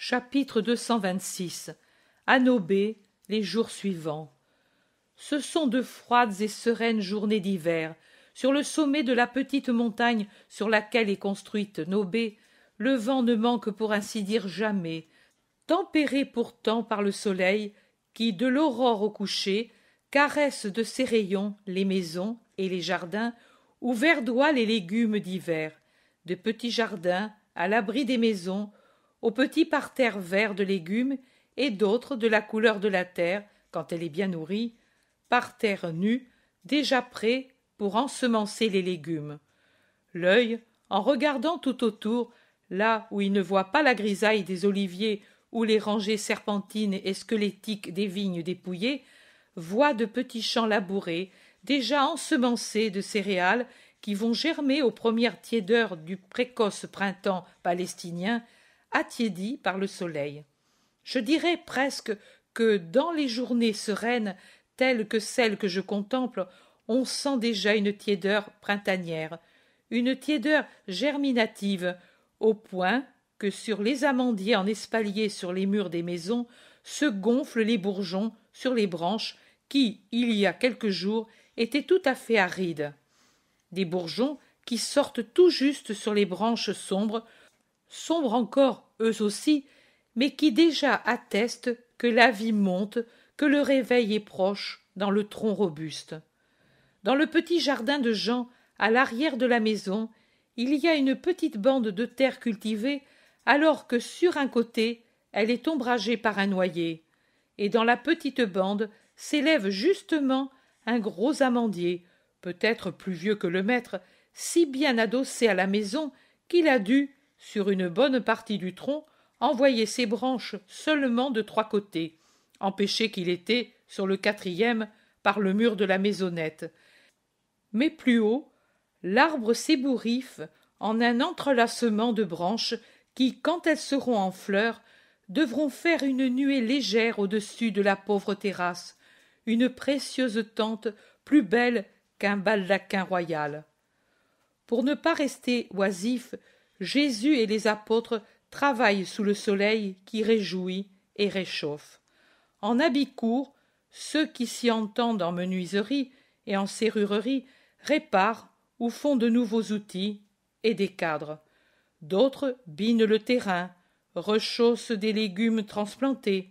Chapitre 226 Nobé, les jours suivants. Ce sont de froides et sereines journées d'hiver. Sur le sommet de la petite montagne sur laquelle est construite Nobé, le vent ne manque pour ainsi dire jamais, tempéré pourtant par le soleil qui, de l'aurore au coucher, caresse de ses rayons les maisons et les jardins où verdoient les légumes d'hiver. De petits jardins, à l'abri des maisons, aux petits parterres verts de légumes et d'autres de la couleur de la terre quand elle est bien nourrie, parterres nus, déjà prêts pour ensemencer les légumes. L'œil, en regardant tout autour, là où il ne voit pas la grisaille des oliviers ou les rangées serpentines et squelettiques des vignes dépouillées, voit de petits champs labourés, déjà ensemencés de céréales qui vont germer aux premières tiédeurs du précoce printemps palestinien attiédie par le soleil. Je dirais presque que dans les journées sereines telles que celles que je contemple, on sent déjà une tiédeur printanière, une tiédeur germinative, au point que sur les amandiers en espalier sur les murs des maisons se gonflent les bourgeons sur les branches qui, il y a quelques jours, étaient tout à fait arides. Des bourgeons qui sortent tout juste sur les branches sombres sombres encore eux aussi, mais qui déjà attestent que la vie monte, que le réveil est proche dans le tronc robuste. Dans le petit jardin de Jean, à l'arrière de la maison, il y a une petite bande de terre cultivée, alors que sur un côté, elle est ombragée par un noyer. Et dans la petite bande s'élève justement un gros amandier, peut-être plus vieux que le maître, si bien adossé à la maison qu'il a dû, sur une bonne partie du tronc, envoyait ses branches seulement de trois côtés, empêché qu'il était, sur le quatrième, par le mur de la maisonnette. Mais plus haut, l'arbre s'ébouriffe en un entrelacement de branches qui, quand elles seront en fleurs, devront faire une nuée légère au-dessus de la pauvre terrasse, une précieuse tente plus belle qu'un baldaquin royal. Pour ne pas rester oisif Jésus et les apôtres travaillent sous le soleil qui réjouit et réchauffe. En habit court, ceux qui s'y entendent en menuiserie et en serrurerie réparent ou font de nouveaux outils et des cadres. D'autres binent le terrain, rechaussent des légumes transplantés,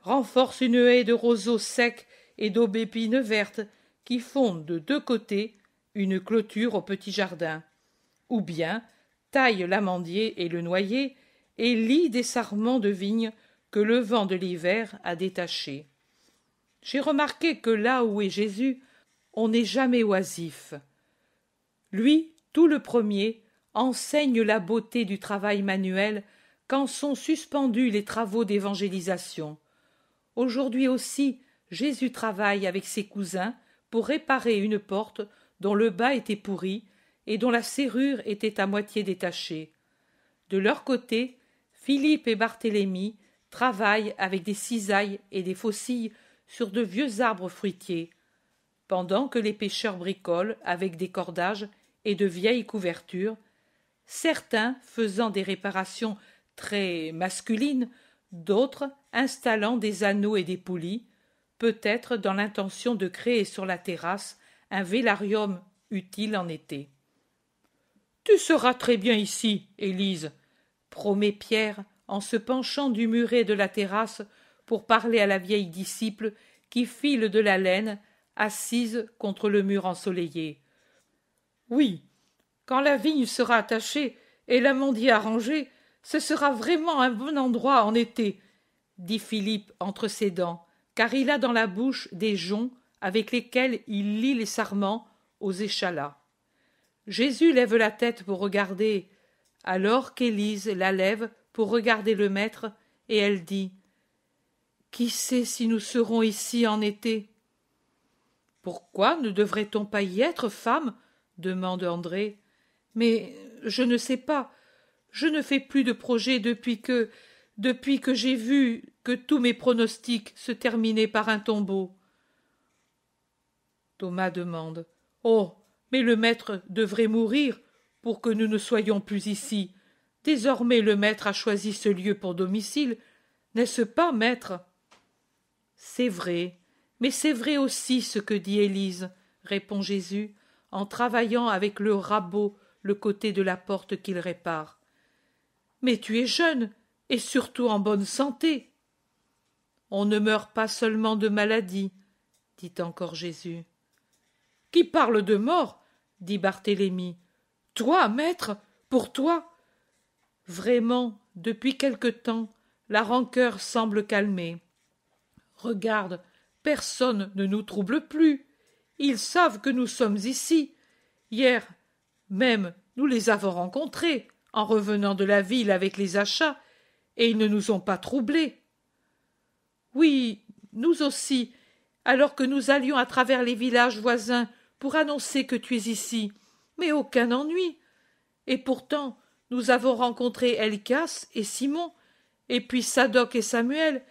renforcent une haie de roseaux secs et d'aubépines vertes qui font de deux côtés une clôture au petit jardin, ou bien taille l'amandier et le noyer, et lit des sarments de vigne que le vent de l'hiver a détachés. J'ai remarqué que là où est Jésus, on n'est jamais oisif. Lui, tout le premier, enseigne la beauté du travail manuel quand sont suspendus les travaux d'évangélisation. Aujourd'hui aussi, Jésus travaille avec ses cousins pour réparer une porte dont le bas était pourri et dont la serrure était à moitié détachée. De leur côté, Philippe et Barthélemy travaillent avec des cisailles et des faucilles sur de vieux arbres fruitiers, pendant que les pêcheurs bricolent avec des cordages et de vieilles couvertures, certains faisant des réparations très masculines, d'autres installant des anneaux et des poulies, peut-être dans l'intention de créer sur la terrasse un vélarium utile en été. Tu seras très bien ici, Élise, promet Pierre en se penchant du muret de la terrasse pour parler à la vieille disciple qui file de la laine, assise contre le mur ensoleillé. Oui, quand la vigne sera attachée et l'amandier arrangée, ce sera vraiment un bon endroit en été, dit Philippe entre ses dents, car il a dans la bouche des joncs avec lesquels il lit les sarments aux échalas. Jésus lève la tête pour regarder, alors qu'Élise la lève pour regarder le maître, et elle dit Qui sait si nous serons ici en été Pourquoi ne devrait-on pas y être, femme demande André. Mais je ne sais pas. Je ne fais plus de projet depuis que depuis que j'ai vu que tous mes pronostics se terminaient par un tombeau. Thomas demande. Oh. Mais le maître devrait mourir pour que nous ne soyons plus ici. Désormais le maître a choisi ce lieu pour domicile, n'est-ce pas, maître C'est vrai, mais c'est vrai aussi ce que dit Élise, répond Jésus, en travaillant avec le rabot le côté de la porte qu'il répare. Mais tu es jeune, et surtout en bonne santé. On ne meurt pas seulement de maladie, dit encore Jésus. Qui parle de mort dit Barthélemy. Toi, maître, pour toi Vraiment, depuis quelque temps, la rancœur semble calmée. Regarde, personne ne nous trouble plus. Ils savent que nous sommes ici. Hier même, nous les avons rencontrés en revenant de la ville avec les achats, et ils ne nous ont pas troublés. Oui, nous aussi, alors que nous allions à travers les villages voisins, pour annoncer que tu es ici, mais aucun ennui. Et pourtant, nous avons rencontré Elkas et Simon, et puis Sadoc et Samuel,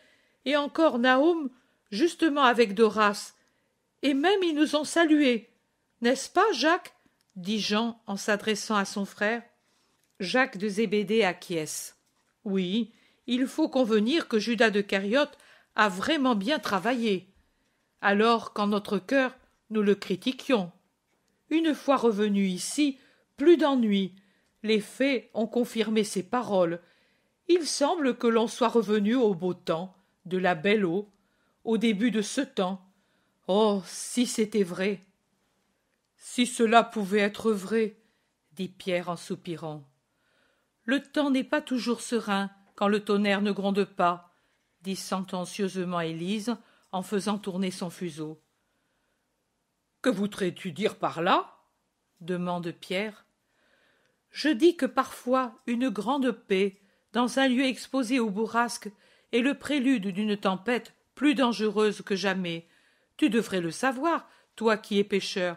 et encore Naoum, justement avec Doras. Et même ils nous ont salués. N'est-ce pas, Jacques dit Jean en s'adressant à son frère. Jacques de Zébédée acquiesce. Oui, il faut convenir que Judas de Cariote a vraiment bien travaillé. Alors, quand notre cœur nous le critiquions. Une fois revenu ici, plus d'ennui. Les faits ont confirmé ses paroles. Il semble que l'on soit revenu au beau temps, de la belle eau, au début de ce temps. Oh, si c'était vrai Si cela pouvait être vrai, dit Pierre en soupirant. Le temps n'est pas toujours serein quand le tonnerre ne gronde pas, dit sentencieusement Élise en faisant tourner son fuseau. Que voudrais-tu dire par là demande Pierre. Je dis que parfois une grande paix, dans un lieu exposé aux bourrasques, est le prélude d'une tempête plus dangereuse que jamais. Tu devrais le savoir, toi qui es pêcheur.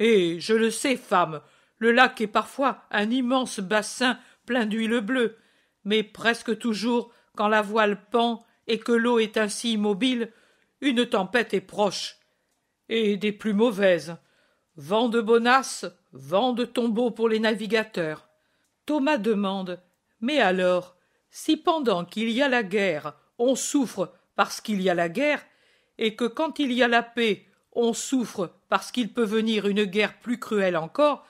Eh. Je le sais, femme, le lac est parfois un immense bassin plein d'huile bleue, mais presque toujours, quand la voile pend et que l'eau est ainsi immobile, une tempête est proche et des plus mauvaises. Vent de bonasse, vent de tombeau pour les navigateurs. Thomas demande Mais alors, si pendant qu'il y a la guerre, on souffre parce qu'il y a la guerre, et que quand il y a la paix, on souffre parce qu'il peut venir une guerre plus cruelle encore,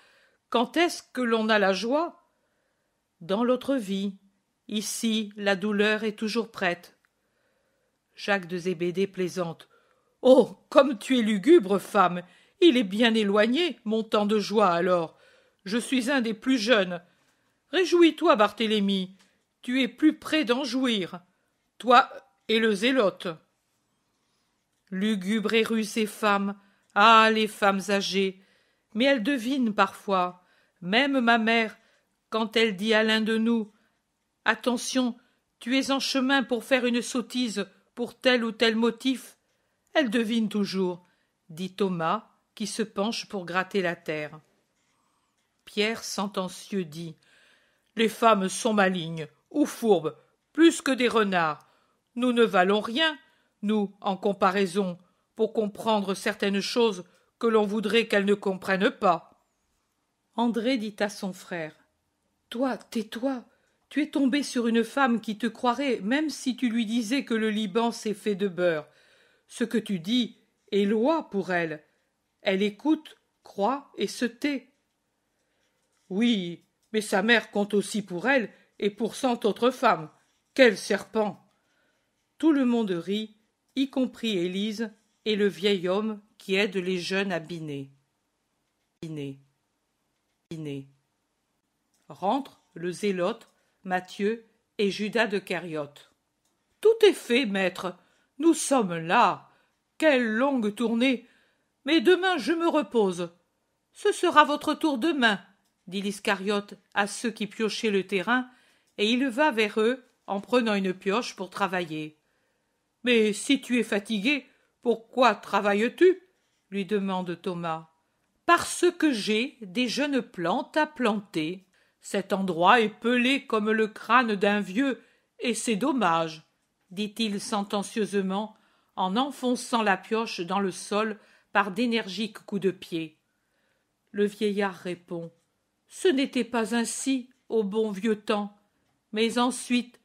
quand est-ce que l'on a la joie Dans l'autre vie. Ici, la douleur est toujours prête. Jacques de Zébédée plaisante. Oh. Comme tu es lugubre, femme. Il est bien éloigné, mon temps de joie alors. Je suis un des plus jeunes. Réjouis toi, Barthélemy. Tu es plus près d'en jouir. Toi et le zélote. Lugubre et rue ces femmes. Ah. Les femmes âgées. Mais elles devinent parfois. Même ma mère, quand elle dit à l'un de nous. Attention, tu es en chemin pour faire une sottise, pour tel ou tel motif elle devine toujours, dit Thomas, qui se penche pour gratter la terre. Pierre sentencieux dit. Les femmes sont malignes, ou fourbes, plus que des renards. Nous ne valons rien, nous, en comparaison, pour comprendre certaines choses que l'on voudrait qu'elles ne comprennent pas. André dit à son frère. Toi, tais-toi. Tu es tombé sur une femme qui te croirait, même si tu lui disais que le Liban s'est fait de beurre, ce que tu dis est loi pour elle. Elle écoute, croit et se tait. Oui, mais sa mère compte aussi pour elle et pour cent autres femmes. Quel serpent Tout le monde rit, y compris Élise et le vieil homme qui aide les jeunes à biner. Biner. Biner. Rentrent le zélote, Mathieu et Judas de Cariote. Tout est fait, maître, nous sommes là quelle longue tournée mais demain je me repose ce sera votre tour demain dit l'iscariote à ceux qui piochaient le terrain et il va vers eux en prenant une pioche pour travailler mais si tu es fatigué pourquoi travailles-tu lui demande Thomas. Parce que j'ai des jeunes plantes à planter. Cet endroit est pelé comme le crâne d'un vieux, et c'est dommage dit-il sentencieusement en enfonçant la pioche dans le sol par d'énergiques coups de pied. Le vieillard répond Ce n'était pas ainsi au bon vieux temps. Mais ensuite,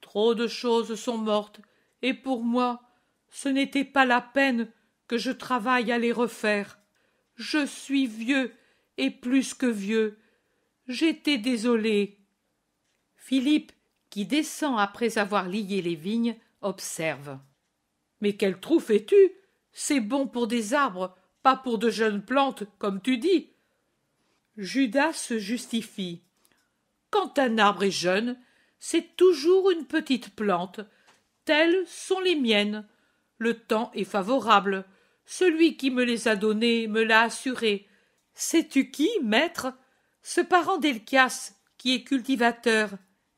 trop de choses sont mortes, et pour moi, ce n'était pas la peine que je travaille à les refaire. Je suis vieux, et plus que vieux. J'étais désolé. Philippe qui descend après avoir lié les vignes, observe. Mais quel trou fais-tu C'est bon pour des arbres, pas pour de jeunes plantes, comme tu dis. Judas se justifie. Quand un arbre est jeune, c'est toujours une petite plante. Telles sont les miennes. Le temps est favorable. Celui qui me les a données me l'a assuré. Sais-tu qui, maître Ce parent d'Elchias, qui est cultivateur,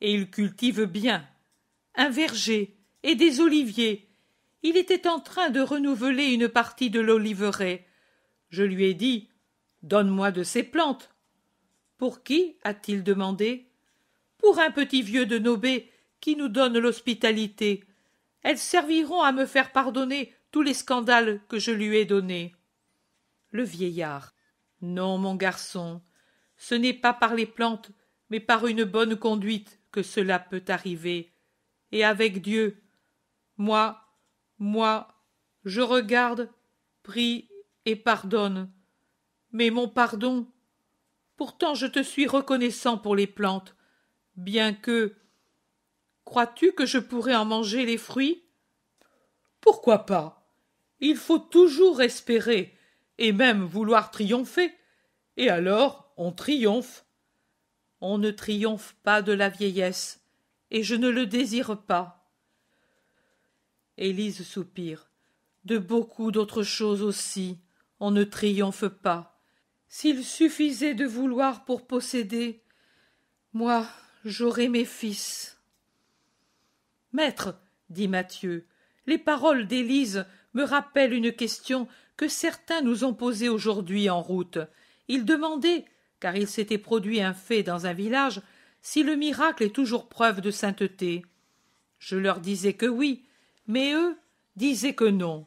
et il cultive bien. Un verger et des oliviers. Il était en train de renouveler une partie de l'oliveraie. Je lui ai dit Donne-moi de ces plantes. Pour qui a-t-il demandé Pour un petit vieux de Nobé qui nous donne l'hospitalité. Elles serviront à me faire pardonner tous les scandales que je lui ai donnés. Le vieillard. Non, mon garçon, ce n'est pas par les plantes, mais par une bonne conduite que cela peut arriver. Et avec Dieu, moi, moi, je regarde, prie et pardonne. Mais mon pardon, pourtant je te suis reconnaissant pour les plantes, bien que. Crois-tu que je pourrais en manger les fruits Pourquoi pas Il faut toujours espérer, et même vouloir triompher, et alors on triomphe. On ne triomphe pas de la vieillesse, et je ne le désire pas. Élise soupire. De beaucoup d'autres choses aussi, on ne triomphe pas. S'il suffisait de vouloir pour posséder, moi, j'aurais mes fils. Maître, dit Mathieu, les paroles d'Élise me rappellent une question que certains nous ont posée aujourd'hui en route. Ils demandaient car il s'était produit un fait dans un village, si le miracle est toujours preuve de sainteté. Je leur disais que oui, mais eux disaient que non.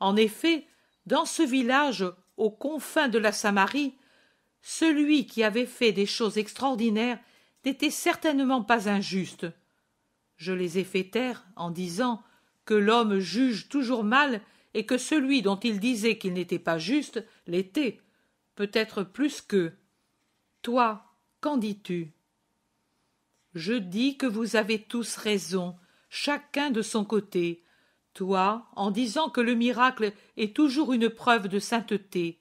En effet, dans ce village, aux confins de la Samarie, celui qui avait fait des choses extraordinaires n'était certainement pas injuste. Je les ai fait taire en disant que l'homme juge toujours mal et que celui dont il disait qu'il n'était pas juste l'était, peut-être plus qu'eux. Toi, qu'en dis-tu Je dis que vous avez tous raison, chacun de son côté. Toi, en disant que le miracle est toujours une preuve de sainteté.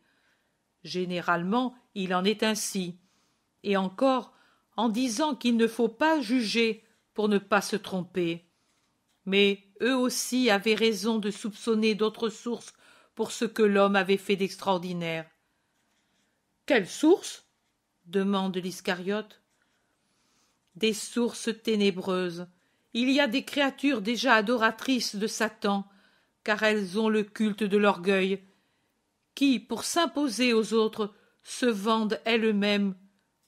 Généralement, il en est ainsi. Et encore, en disant qu'il ne faut pas juger pour ne pas se tromper. Mais eux aussi avaient raison de soupçonner d'autres sources pour ce que l'homme avait fait d'extraordinaire. Quelle source demande l'Iscariote. Des sources ténébreuses. Il y a des créatures déjà adoratrices de Satan, car elles ont le culte de l'orgueil, qui, pour s'imposer aux autres, se vendent elles-mêmes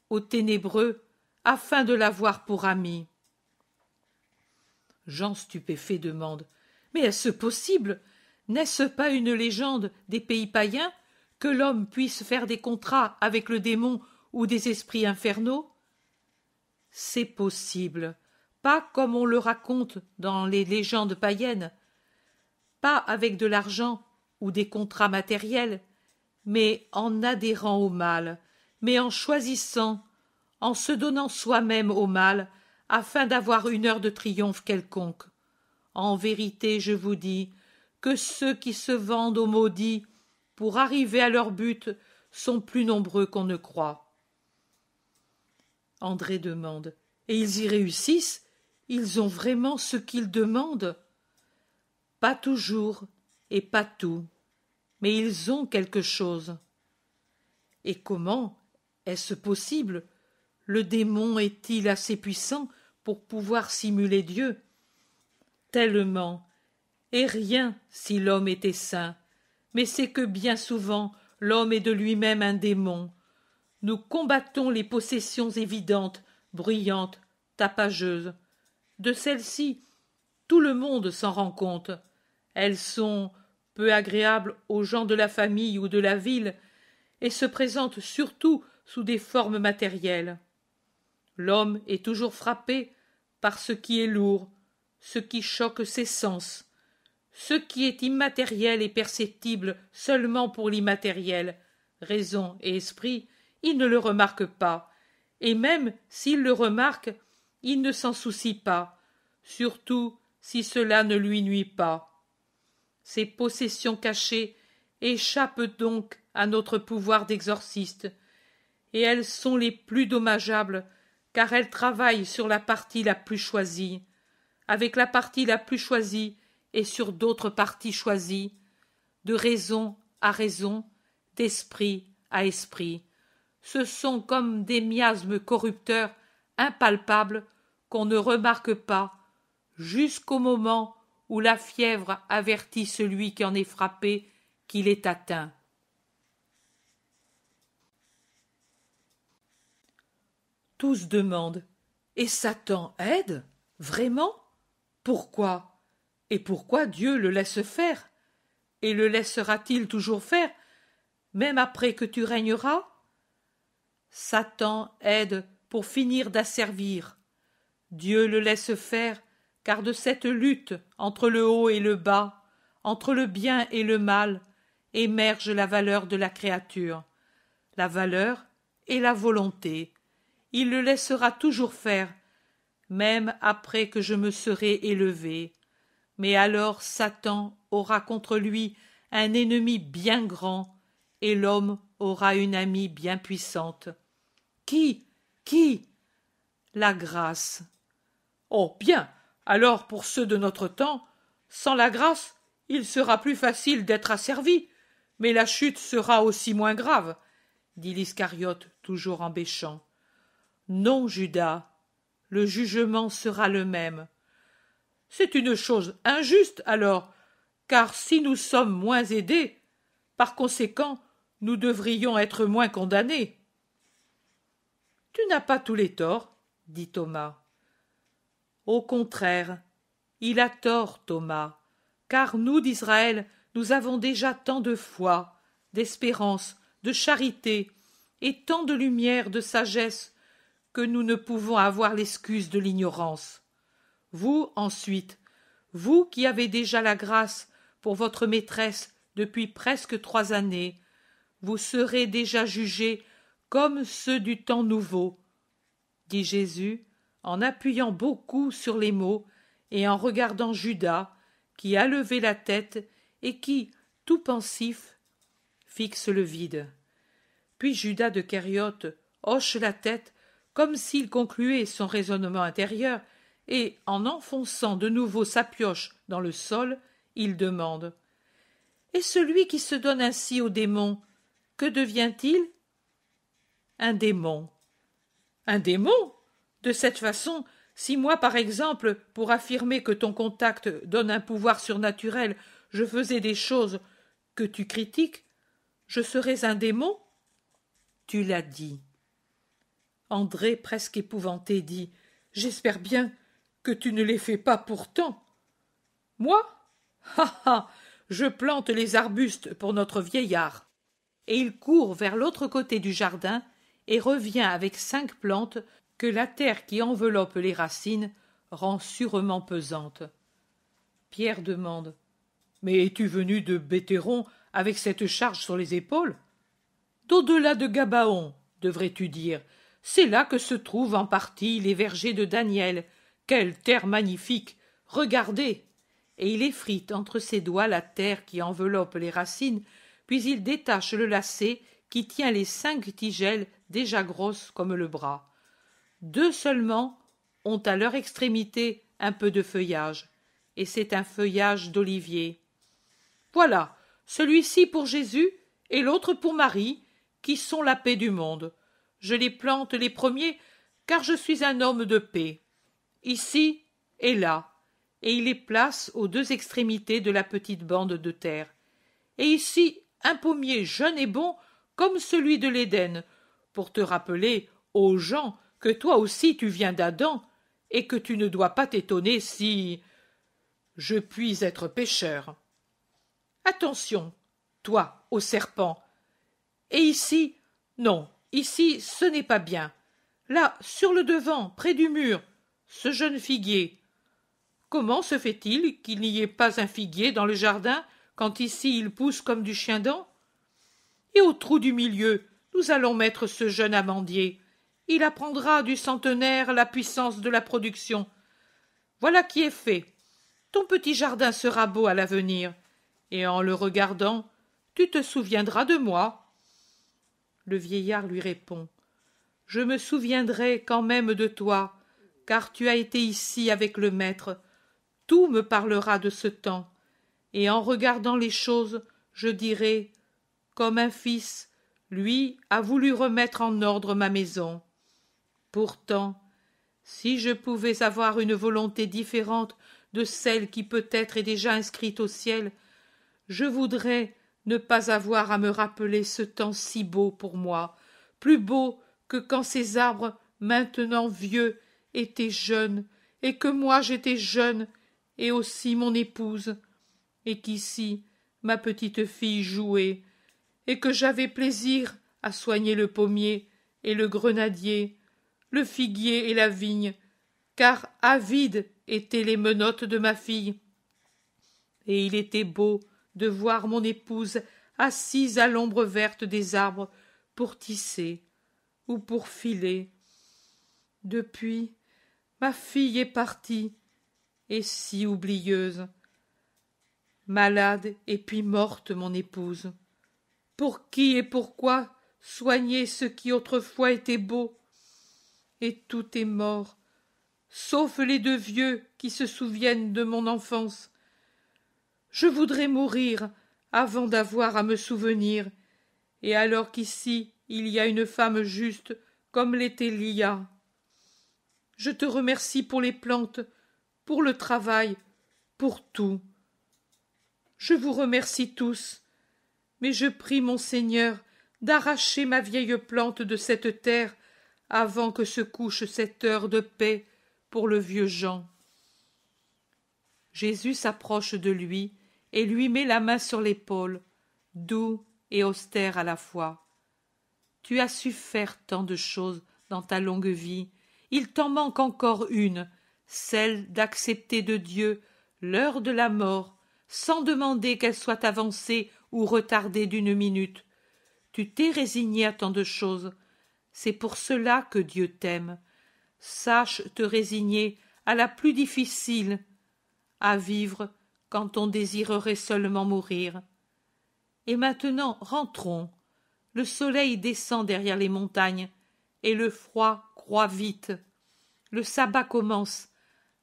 aux ténébreux afin de l'avoir pour ami. Jean stupéfait demande Mais est-ce possible N'est-ce pas une légende des pays païens que l'homme puisse faire des contrats avec le démon ou des esprits infernaux C'est possible, pas comme on le raconte dans les légendes païennes, pas avec de l'argent ou des contrats matériels, mais en adhérant au mal, mais en choisissant, en se donnant soi-même au mal, afin d'avoir une heure de triomphe quelconque. En vérité, je vous dis que ceux qui se vendent aux maudits pour arriver à leur but sont plus nombreux qu'on ne croit. André demande. Et ils y réussissent Ils ont vraiment ce qu'ils demandent Pas toujours et pas tout, mais ils ont quelque chose. Et comment est-ce possible Le démon est-il assez puissant pour pouvoir simuler Dieu Tellement. Et rien si l'homme était saint. Mais c'est que bien souvent l'homme est de lui-même un démon, nous combattons les possessions évidentes, bruyantes, tapageuses. De celles-ci, tout le monde s'en rend compte. Elles sont peu agréables aux gens de la famille ou de la ville, et se présentent surtout sous des formes matérielles. L'homme est toujours frappé par ce qui est lourd, ce qui choque ses sens, ce qui est immatériel et perceptible seulement pour l'immatériel, raison et esprit, il ne le remarque pas, et même s'il le remarque, il ne s'en soucie pas, surtout si cela ne lui nuit pas. Ces possessions cachées échappent donc à notre pouvoir d'exorciste, et elles sont les plus dommageables, car elles travaillent sur la partie la plus choisie, avec la partie la plus choisie et sur d'autres parties choisies, de raison à raison, d'esprit à esprit, ce sont comme des miasmes corrupteurs impalpables qu'on ne remarque pas jusqu'au moment où la fièvre avertit celui qui en est frappé qu'il est atteint. Tous demandent Et Satan aide Vraiment Pourquoi Et pourquoi Dieu le laisse faire Et le laissera-t-il toujours faire, même après que tu régneras Satan aide pour finir d'asservir. Dieu le laisse faire, car de cette lutte entre le haut et le bas, entre le bien et le mal, émerge la valeur de la créature, la valeur et la volonté. Il le laissera toujours faire, même après que je me serai élevé. Mais alors Satan aura contre lui un ennemi bien grand, et l'homme aura une amie bien puissante qui qui la grâce oh bien alors pour ceux de notre temps sans la grâce il sera plus facile d'être asservi mais la chute sera aussi moins grave dit l'iscariote toujours en bêchant non judas le jugement sera le même c'est une chose injuste alors car si nous sommes moins aidés par conséquent nous devrions être moins condamnés tu n'as pas tous les torts, dit Thomas. Au contraire, il a tort, Thomas, car nous d'Israël, nous avons déjà tant de foi, d'espérance, de charité, et tant de lumière, de sagesse, que nous ne pouvons avoir l'excuse de l'ignorance. Vous, ensuite, vous qui avez déjà la grâce pour votre maîtresse depuis presque trois années, vous serez déjà jugé comme ceux du temps nouveau, dit Jésus, en appuyant beaucoup sur les mots et en regardant Judas, qui a levé la tête et qui, tout pensif, fixe le vide. Puis Judas de Kériote hoche la tête comme s'il concluait son raisonnement intérieur, et, en enfonçant de nouveau sa pioche dans le sol, il demande. Et celui qui se donne ainsi au démon, que devient il? un démon. Un démon De cette façon, si moi, par exemple, pour affirmer que ton contact donne un pouvoir surnaturel, je faisais des choses que tu critiques, je serais un démon Tu l'as dit. André, presque épouvanté, dit J'espère bien que tu ne les fais pas pourtant. Moi Ha ha Je plante les arbustes pour notre vieillard. Et il court vers l'autre côté du jardin et revient avec cinq plantes que la terre qui enveloppe les racines rend sûrement pesante. Pierre demande Mais es-tu venu de Bétéron avec cette charge sur les épaules D'au-delà de Gabaon, devrais-tu dire. C'est là que se trouvent en partie les vergers de Daniel. Quelle terre magnifique Regardez Et il effrite entre ses doigts la terre qui enveloppe les racines, puis il détache le lacet qui tient les cinq tigelles déjà grosses comme le bras. Deux seulement ont à leur extrémité un peu de feuillage, et c'est un feuillage d'olivier. Voilà, celui-ci pour Jésus et l'autre pour Marie, qui sont la paix du monde. Je les plante les premiers, car je suis un homme de paix. Ici et là, et il les place aux deux extrémités de la petite bande de terre. Et ici, un pommier jeune et bon comme celui de l'Éden, pour te rappeler, aux gens, que toi aussi tu viens d'Adam, et que tu ne dois pas t'étonner si je puis être pécheur. Attention, toi, au serpent. Et ici, non, ici ce n'est pas bien. Là, sur le devant, près du mur, ce jeune figuier. Comment se fait-il qu'il n'y ait pas un figuier dans le jardin quand ici il pousse comme du chien-dent et au trou du milieu nous allons mettre ce jeune amandier. Il apprendra du centenaire la puissance de la production. Voilà qui est fait. Ton petit jardin sera beau à l'avenir, et en le regardant, tu te souviendras de moi. Le vieillard lui répond. Je me souviendrai quand même de toi, car tu as été ici avec le maître. Tout me parlera de ce temps, et en regardant les choses, je dirai comme un fils, lui a voulu remettre en ordre ma maison. Pourtant, si je pouvais avoir une volonté différente de celle qui peut-être est déjà inscrite au ciel, je voudrais ne pas avoir à me rappeler ce temps si beau pour moi, plus beau que quand ces arbres, maintenant vieux, étaient jeunes, et que moi j'étais jeune, et aussi mon épouse, et qu'ici ma petite fille jouait, et que j'avais plaisir à soigner le pommier et le grenadier, le figuier et la vigne, car avides étaient les menottes de ma fille. Et il était beau de voir mon épouse assise à l'ombre verte des arbres pour tisser ou pour filer. Depuis, ma fille est partie, et si oublieuse. Malade et puis morte, mon épouse. Pour qui et pourquoi soigner ce qui autrefois était beau Et tout est mort, sauf les deux vieux qui se souviennent de mon enfance. Je voudrais mourir avant d'avoir à me souvenir, et alors qu'ici il y a une femme juste comme l'était Lia. Je te remercie pour les plantes, pour le travail, pour tout. Je vous remercie tous mais je prie mon Seigneur d'arracher ma vieille plante de cette terre avant que se couche cette heure de paix pour le vieux Jean. Jésus s'approche de lui et lui met la main sur l'épaule, doux et austère à la fois. Tu as su faire tant de choses dans ta longue vie, il t'en manque encore une, celle d'accepter de Dieu l'heure de la mort, sans demander qu'elle soit avancée ou retardé d'une minute. Tu t'es résigné à tant de choses. C'est pour cela que Dieu t'aime. Sache te résigner à la plus difficile, à vivre quand on désirerait seulement mourir. Et maintenant rentrons. Le soleil descend derrière les montagnes, et le froid croît vite. Le sabbat commence.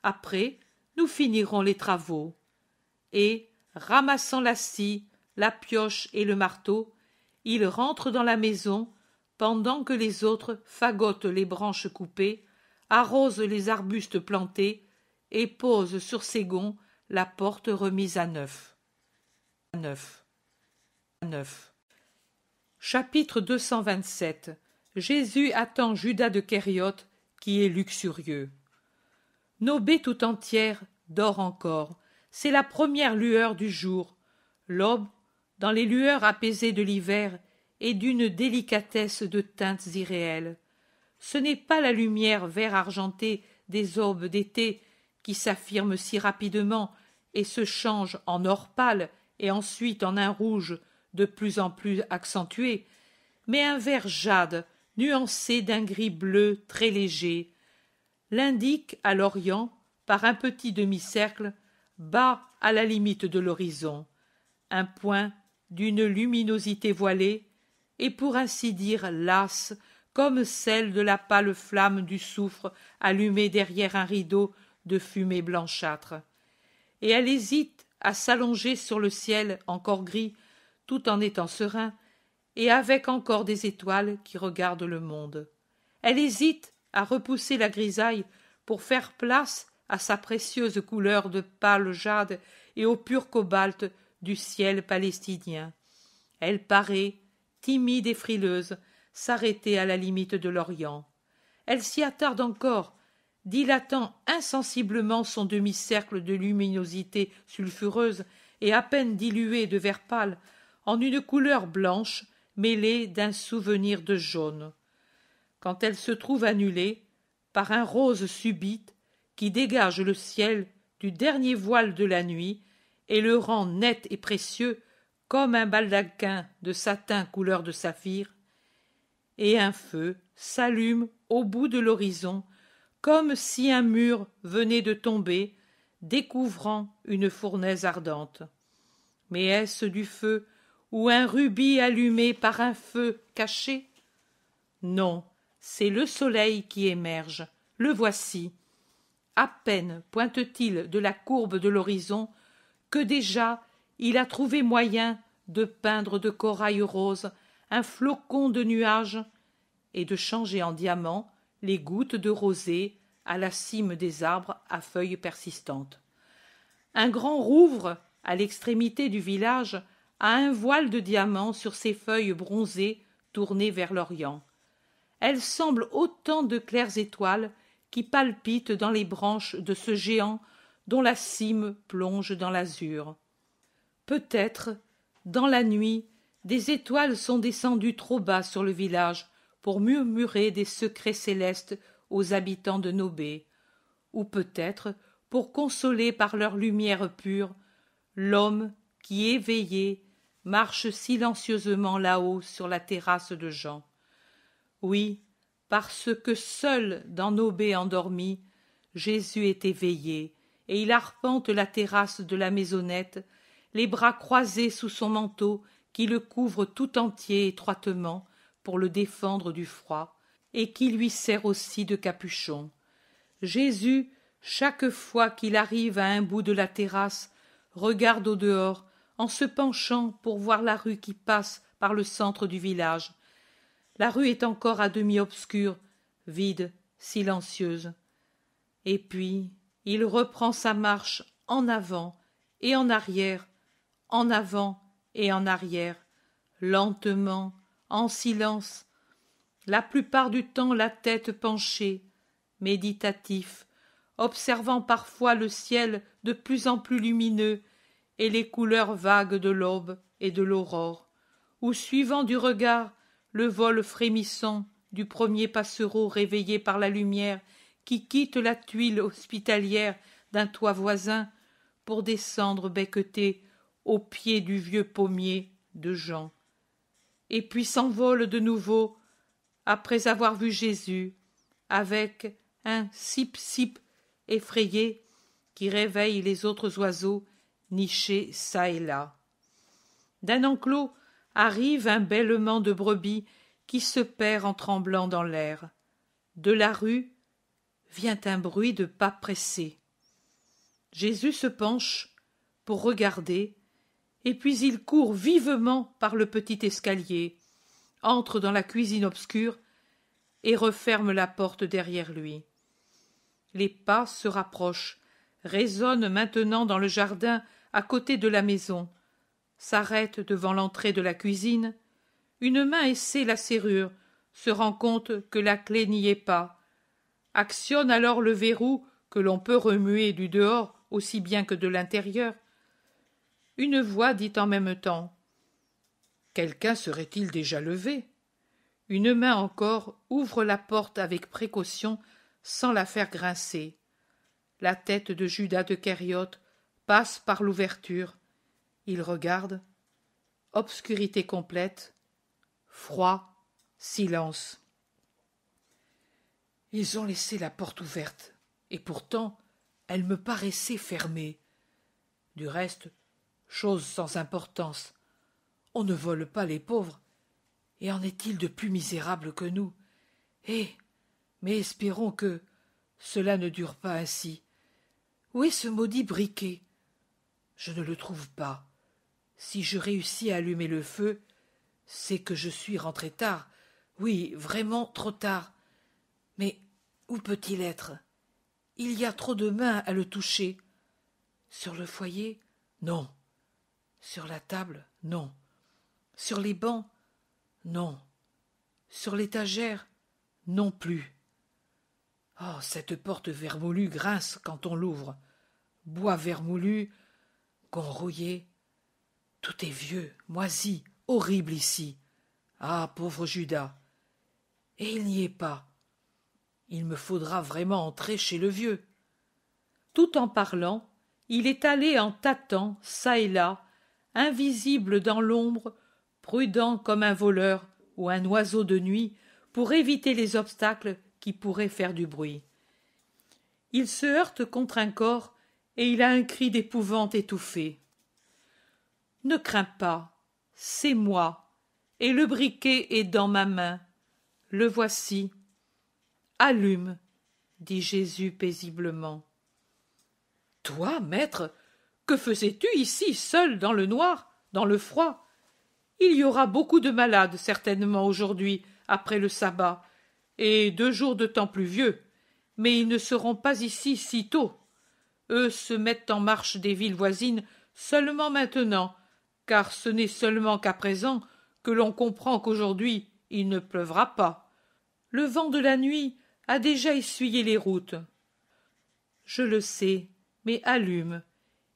Après, nous finirons les travaux. Et, ramassant la scie, la pioche et le marteau, il rentre dans la maison pendant que les autres fagotent les branches coupées, arrosent les arbustes plantés et posent sur ses gonds la porte remise à neuf. À neuf. neuf. Chapitre 227 Jésus attend Judas de Kériote qui est luxurieux. Nobé tout entière dort encore. C'est la première lueur du jour. L'aube dans les lueurs apaisées de l'hiver et d'une délicatesse de teintes irréelles. Ce n'est pas la lumière vert argentée des aubes d'été qui s'affirme si rapidement et se change en or pâle et ensuite en un rouge de plus en plus accentué, mais un vert jade nuancé d'un gris bleu très léger, l'indique à l'orient par un petit demi-cercle bas à la limite de l'horizon, un point d'une luminosité voilée, et pour ainsi dire lasse, comme celle de la pâle flamme du soufre allumée derrière un rideau de fumée blanchâtre. Et elle hésite à s'allonger sur le ciel encore gris, tout en étant serein, et avec encore des étoiles qui regardent le monde. Elle hésite à repousser la grisaille pour faire place à sa précieuse couleur de pâle jade et au pur cobalt du ciel palestinien. Elle paraît, timide et frileuse, s'arrêter à la limite de l'Orient. Elle s'y attarde encore, dilatant insensiblement son demi-cercle de luminosité sulfureuse et à peine diluée de vert pâle, en une couleur blanche mêlée d'un souvenir de jaune. Quand elle se trouve annulée, par un rose subite qui dégage le ciel du dernier voile de la nuit et le rend net et précieux comme un baldaquin de satin couleur de saphir, et un feu s'allume au bout de l'horizon comme si un mur venait de tomber, découvrant une fournaise ardente. Mais est-ce du feu ou un rubis allumé par un feu caché Non, c'est le soleil qui émerge. Le voici. À peine pointe-t-il de la courbe de l'horizon que déjà il a trouvé moyen de peindre de corail rose un flocon de nuages et de changer en diamant les gouttes de rosée à la cime des arbres à feuilles persistantes. Un grand rouvre à l'extrémité du village a un voile de diamant sur ses feuilles bronzées tournées vers l'Orient. Elles semblent autant de claires étoiles qui palpitent dans les branches de ce géant dont la cime plonge dans l'azur. Peut-être, dans la nuit, des étoiles sont descendues trop bas sur le village pour murmurer des secrets célestes aux habitants de Nobé, ou peut-être pour consoler par leur lumière pure l'homme qui, éveillé, marche silencieusement là-haut sur la terrasse de Jean. Oui, parce que seul dans Nobé endormi, Jésus est éveillé, et il arpente la terrasse de la maisonnette, les bras croisés sous son manteau qui le couvre tout entier étroitement pour le défendre du froid, et qui lui sert aussi de capuchon. Jésus, chaque fois qu'il arrive à un bout de la terrasse, regarde au dehors, en se penchant pour voir la rue qui passe par le centre du village. La rue est encore à demi obscure, vide, silencieuse. Et puis, il reprend sa marche en avant et en arrière, en avant et en arrière, lentement, en silence, la plupart du temps la tête penchée, méditatif, observant parfois le ciel de plus en plus lumineux et les couleurs vagues de l'aube et de l'aurore, ou suivant du regard le vol frémissant du premier passereau réveillé par la lumière qui quitte la tuile hospitalière d'un toit voisin pour descendre becqueté au pied du vieux pommier de Jean, et puis s'envole de nouveau après avoir vu Jésus avec un cip sip effrayé qui réveille les autres oiseaux nichés çà et là. D'un enclos arrive un bêlement de brebis qui se perd en tremblant dans l'air. De la rue, vient un bruit de pas pressés. Jésus se penche pour regarder, et puis il court vivement par le petit escalier, entre dans la cuisine obscure et referme la porte derrière lui. Les pas se rapprochent, résonnent maintenant dans le jardin à côté de la maison, s'arrêtent devant l'entrée de la cuisine, une main essaie la serrure, se rend compte que la clé n'y est pas, actionne alors le verrou que l'on peut remuer du dehors aussi bien que de l'intérieur. Une voix dit en même temps Quelqu'un serait-il déjà levé Une main encore ouvre la porte avec précaution sans la faire grincer. La tête de Judas de Kériot passe par l'ouverture. Il regarde. Obscurité complète. Froid. Silence. Ils ont laissé la porte ouverte, et pourtant elle me paraissait fermée. Du reste, chose sans importance, on ne vole pas les pauvres, et en est-il de plus misérables que nous Eh Mais espérons que cela ne dure pas ainsi. Où est ce maudit briquet Je ne le trouve pas. Si je réussis à allumer le feu, c'est que je suis rentré tard. Oui, vraiment trop tard. Mais où peut-il être Il y a trop de mains à le toucher. Sur le foyer Non. Sur la table Non. Sur les bancs Non. Sur l'étagère Non plus. Oh, cette porte vermoulue grince quand on l'ouvre. Bois vermoulu, gonds rouillé. Tout est vieux, moisi, horrible ici. Ah, pauvre Judas Et il n'y est pas. Il me faudra vraiment entrer chez le vieux. Tout en parlant, il est allé en tâtant, çà et là, invisible dans l'ombre, prudent comme un voleur ou un oiseau de nuit, pour éviter les obstacles qui pourraient faire du bruit. Il se heurte contre un corps et il a un cri d'épouvante étouffé. Ne crains pas, c'est moi, et le briquet est dans ma main. Le voici. Allume, dit Jésus paisiblement. Toi, maître, que faisais-tu ici, seul, dans le noir, dans le froid Il y aura beaucoup de malades, certainement, aujourd'hui, après le sabbat, et deux jours de temps pluvieux, mais ils ne seront pas ici si tôt. Eux se mettent en marche des villes voisines seulement maintenant, car ce n'est seulement qu'à présent que l'on comprend qu'aujourd'hui il ne pleuvra pas. Le vent de la nuit a déjà essuyé les routes. Je le sais, mais allume.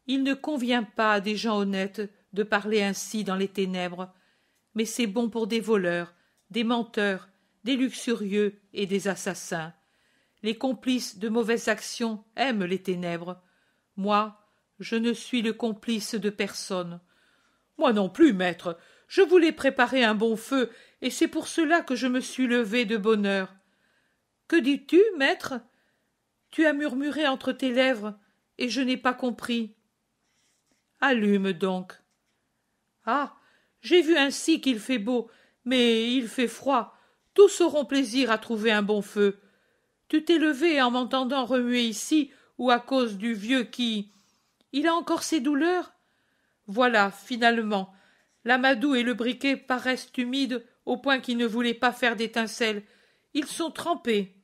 Il ne convient pas à des gens honnêtes de parler ainsi dans les ténèbres, mais c'est bon pour des voleurs, des menteurs, des luxurieux et des assassins. Les complices de mauvaises actions aiment les ténèbres. Moi, je ne suis le complice de personne. Moi non plus, maître. Je voulais préparer un bon feu, et c'est pour cela que je me suis levé de bonne heure. Que dis-tu, maître Tu as murmuré entre tes lèvres, et je n'ai pas compris. Allume donc. Ah j'ai vu ainsi qu'il fait beau, mais il fait froid. Tous auront plaisir à trouver un bon feu. Tu t'es levé en m'entendant remuer ici, ou à cause du vieux qui. Il a encore ses douleurs Voilà, finalement. L'amadou et le briquet paraissent humides au point qu'ils ne voulaient pas faire d'étincelles. Ils sont trempés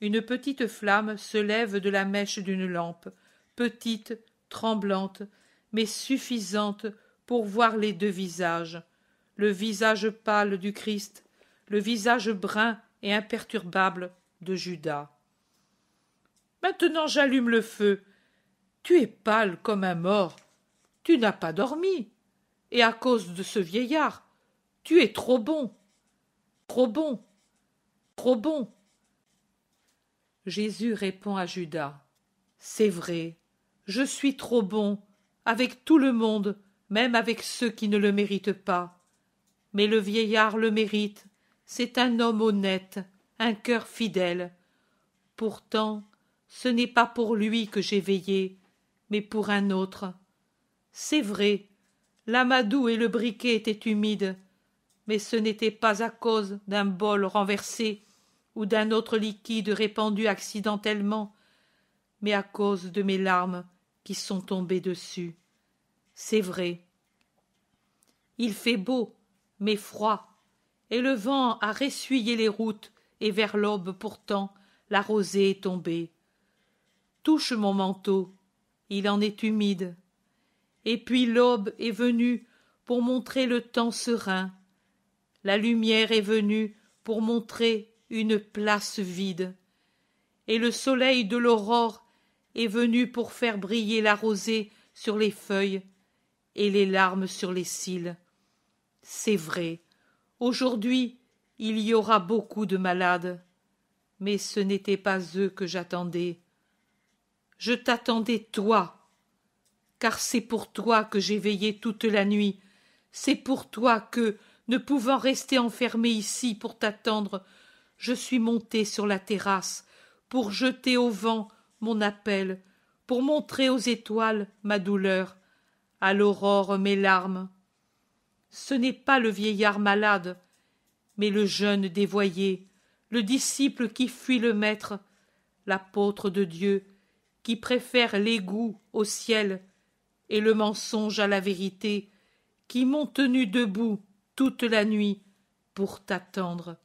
une petite flamme se lève de la mèche d'une lampe, petite, tremblante, mais suffisante pour voir les deux visages, le visage pâle du Christ, le visage brun et imperturbable de Judas. Maintenant j'allume le feu. Tu es pâle comme un mort. Tu n'as pas dormi. Et à cause de ce vieillard, tu es trop bon. Trop bon. Trop bon. Jésus répond à Judas. C'est vrai, je suis trop bon, avec tout le monde, même avec ceux qui ne le méritent pas. Mais le vieillard le mérite, c'est un homme honnête, un cœur fidèle. Pourtant, ce n'est pas pour lui que j'ai veillé, mais pour un autre. C'est vrai, l'amadou et le briquet étaient humides, mais ce n'était pas à cause d'un bol renversé ou d'un autre liquide répandu accidentellement, mais à cause de mes larmes qui sont tombées dessus. C'est vrai. Il fait beau, mais froid, et le vent a ressuyé les routes, et vers l'aube pourtant la rosée est tombée. Touche mon manteau, il en est humide. Et puis l'aube est venue pour montrer le temps serein. La lumière est venue pour montrer une place vide. Et le soleil de l'aurore est venu pour faire briller la rosée sur les feuilles et les larmes sur les cils. C'est vrai, aujourd'hui il y aura beaucoup de malades. Mais ce n'était pas eux que j'attendais. Je t'attendais toi, car c'est pour toi que j'ai veillé toute la nuit, c'est pour toi que, ne pouvant rester enfermé ici pour t'attendre, je suis monté sur la terrasse pour jeter au vent mon appel, pour montrer aux étoiles ma douleur, à l'aurore mes larmes. Ce n'est pas le vieillard malade, mais le jeune dévoyé, le disciple qui fuit le maître, l'apôtre de Dieu, qui préfère l'égout au ciel et le mensonge à la vérité, qui m'ont tenu debout toute la nuit pour t'attendre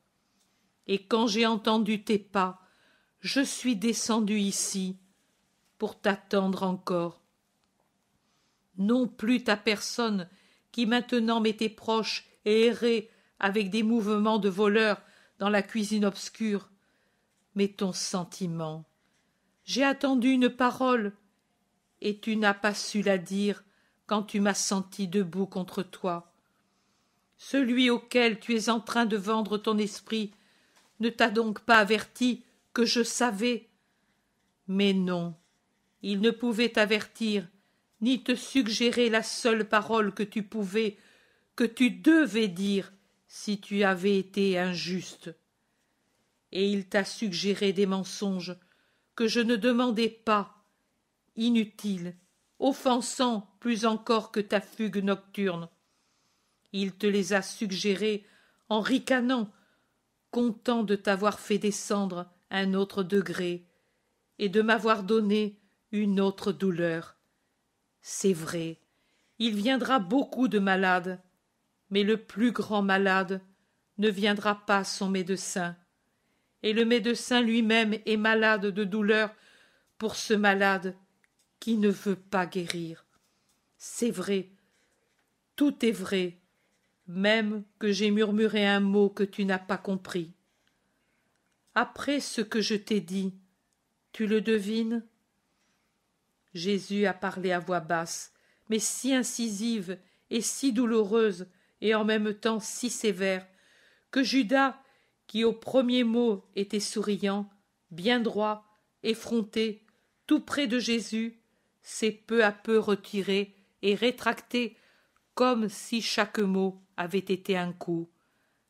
et quand j'ai entendu tes pas, je suis descendu ici pour t'attendre encore. Non plus ta personne qui maintenant m'était proche et errait avec des mouvements de voleur dans la cuisine obscure, mais ton sentiment. J'ai attendu une parole, et tu n'as pas su la dire quand tu m'as senti debout contre toi. Celui auquel tu es en train de vendre ton esprit ne t'a donc pas averti que je savais Mais non, il ne pouvait t'avertir, ni te suggérer la seule parole que tu pouvais, que tu devais dire si tu avais été injuste. Et il t'a suggéré des mensonges que je ne demandais pas, inutiles, offensants plus encore que ta fugue nocturne. Il te les a suggérés en ricanant content de t'avoir fait descendre un autre degré et de m'avoir donné une autre douleur. C'est vrai, il viendra beaucoup de malades, mais le plus grand malade ne viendra pas son médecin. Et le médecin lui-même est malade de douleur pour ce malade qui ne veut pas guérir. C'est vrai, tout est vrai même que j'ai murmuré un mot que tu n'as pas compris. Après ce que je t'ai dit, tu le devines Jésus a parlé à voix basse, mais si incisive et si douloureuse et en même temps si sévère, que Judas, qui au premier mot était souriant, bien droit, effronté, tout près de Jésus, s'est peu à peu retiré et rétracté comme si chaque mot avait été un coup,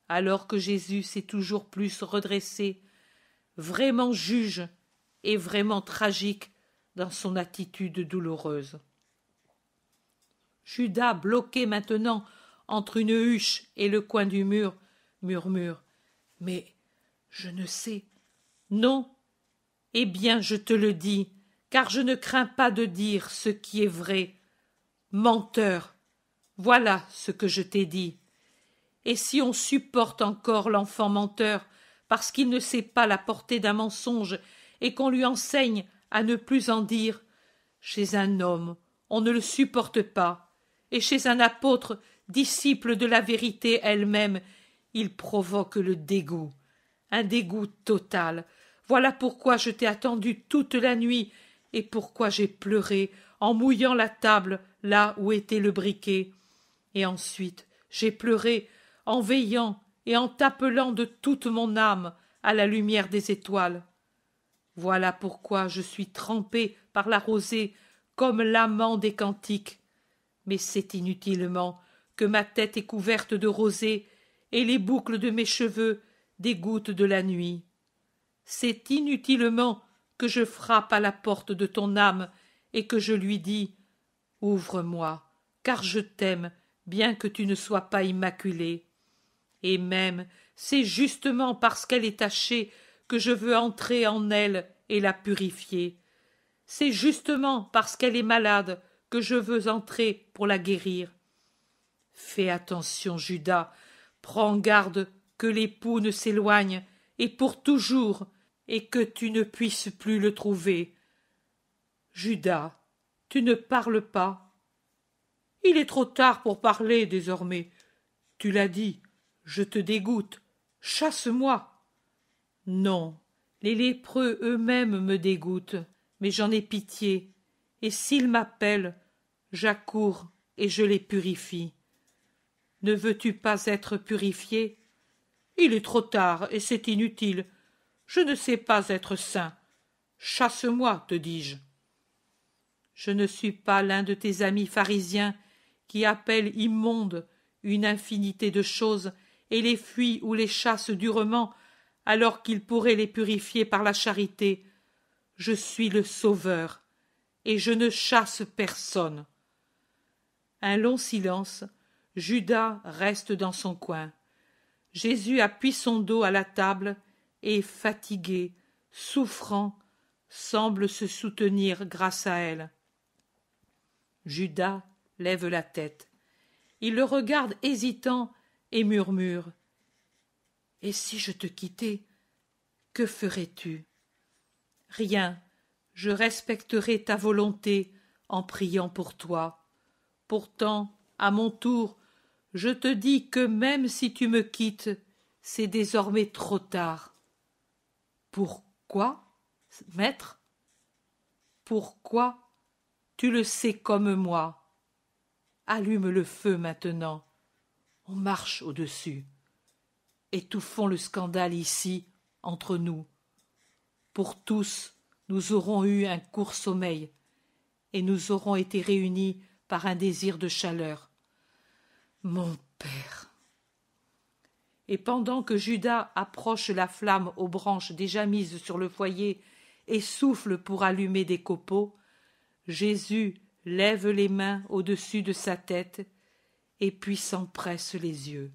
alors que Jésus s'est toujours plus redressé, vraiment juge et vraiment tragique dans son attitude douloureuse. Judas, bloqué maintenant entre une huche et le coin du mur, murmure Mais je ne sais. Non. Eh bien, je te le dis, car je ne crains pas de dire ce qui est vrai. Menteur. Voilà ce que je t'ai dit. Et si on supporte encore l'enfant menteur parce qu'il ne sait pas la portée d'un mensonge et qu'on lui enseigne à ne plus en dire, chez un homme, on ne le supporte pas, et chez un apôtre, disciple de la vérité elle-même, il provoque le dégoût, un dégoût total. Voilà pourquoi je t'ai attendu toute la nuit et pourquoi j'ai pleuré en mouillant la table là où était le briquet. Et ensuite j'ai pleuré en veillant et en t'appelant de toute mon âme à la lumière des étoiles. Voilà pourquoi je suis trempé par la rosée comme l'amant des cantiques. Mais c'est inutilement que ma tête est couverte de rosée et les boucles de mes cheveux des gouttes de la nuit. C'est inutilement que je frappe à la porte de ton âme et que je lui dis Ouvre-moi, car je t'aime bien que tu ne sois pas immaculée. Et même, c'est justement parce qu'elle est tachée que je veux entrer en elle et la purifier. C'est justement parce qu'elle est malade que je veux entrer pour la guérir. Fais attention, Judas. Prends garde que l'époux ne s'éloigne, et pour toujours, et que tu ne puisses plus le trouver. Judas, tu ne parles pas, il est trop tard pour parler désormais. Tu l'as dit. Je te dégoûte. Chasse-moi. Non, les lépreux eux-mêmes me dégoûtent, mais j'en ai pitié. Et s'ils m'appellent, j'accours et je les purifie. Ne veux-tu pas être purifié Il est trop tard et c'est inutile. Je ne sais pas être saint. Chasse-moi, te dis-je. Je ne suis pas l'un de tes amis pharisiens qui appelle immonde une infinité de choses et les fuit ou les chasse durement alors qu'il pourrait les purifier par la charité. Je suis le Sauveur, et je ne chasse personne. Un long silence, Judas reste dans son coin. Jésus appuie son dos à la table et, fatigué, souffrant, semble se soutenir grâce à elle. Judas lève la tête. Il le regarde hésitant et murmure. Et si je te quittais, que ferais-tu Rien. Je respecterai ta volonté en priant pour toi. Pourtant, à mon tour, je te dis que même si tu me quittes, c'est désormais trop tard. Pourquoi, maître Pourquoi Tu le sais comme moi. Allume le feu maintenant. On marche au-dessus. Étouffons le scandale ici, entre nous. Pour tous, nous aurons eu un court sommeil, et nous aurons été réunis par un désir de chaleur. Mon père. Et pendant que Judas approche la flamme aux branches déjà mises sur le foyer et souffle pour allumer des copeaux, Jésus lève les mains au-dessus de sa tête et puis s'empresse les yeux.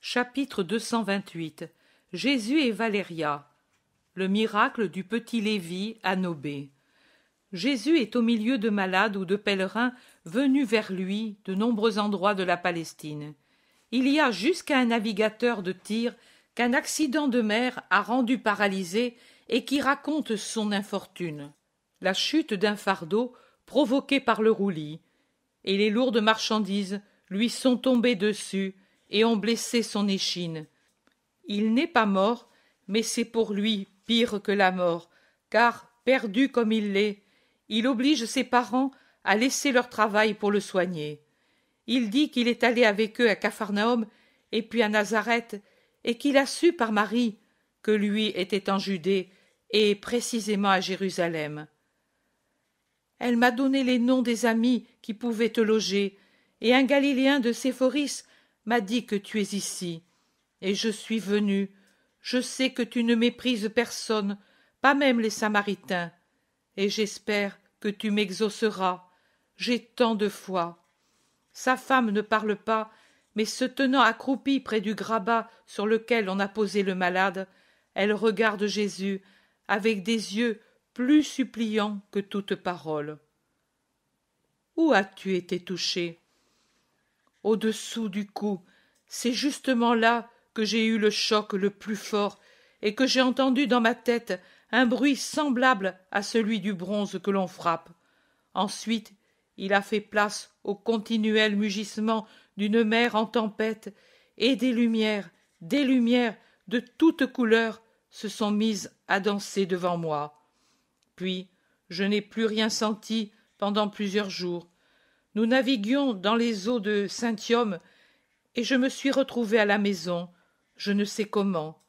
Chapitre 228 Jésus et Valéria Le miracle du petit Lévi à Nobé. Jésus est au milieu de malades ou de pèlerins venus vers lui de nombreux endroits de la Palestine. Il y a jusqu'à un navigateur de tir qu'un accident de mer a rendu paralysé et qui raconte son infortune, la chute d'un fardeau provoqué par le roulis, et les lourdes marchandises lui sont tombées dessus et ont blessé son échine. Il n'est pas mort, mais c'est pour lui pire que la mort, car, perdu comme il l'est, il oblige ses parents à laisser leur travail pour le soigner. Il dit qu'il est allé avec eux à Capharnaüm et puis à Nazareth, et qu'il a su par Marie que lui était en Judée et précisément à Jérusalem. Elle m'a donné les noms des amis qui pouvaient te loger, et un Galiléen de Séphoris m'a dit que tu es ici. Et je suis venu. Je sais que tu ne méprises personne, pas même les Samaritains. Et j'espère que tu m'exauceras. J'ai tant de foi. Sa femme ne parle pas, mais se tenant accroupie près du grabat sur lequel on a posé le malade, elle regarde Jésus avec des yeux plus suppliants que toute parole. Où as-tu été touché Au-dessous du cou. C'est justement là que j'ai eu le choc le plus fort et que j'ai entendu dans ma tête un bruit semblable à celui du bronze que l'on frappe. Ensuite, il a fait place au continuel mugissement d'une mer en tempête et des lumières, des lumières de toutes couleurs se sont mises à danser devant moi. Puis, je n'ai plus rien senti pendant plusieurs jours. Nous naviguions dans les eaux de saint et je me suis retrouvé à la maison, je ne sais comment.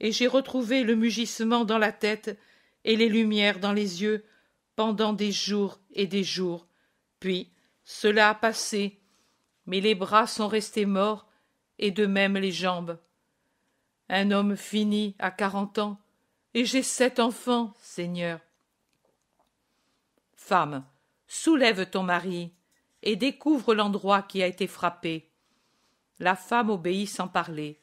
Et j'ai retrouvé le mugissement dans la tête et les lumières dans les yeux pendant des jours et des jours. Puis, cela a passé, mais les bras sont restés morts et de même les jambes un homme fini à quarante ans, et j'ai sept enfants, Seigneur. Femme, soulève ton mari, et découvre l'endroit qui a été frappé. La femme obéit sans parler,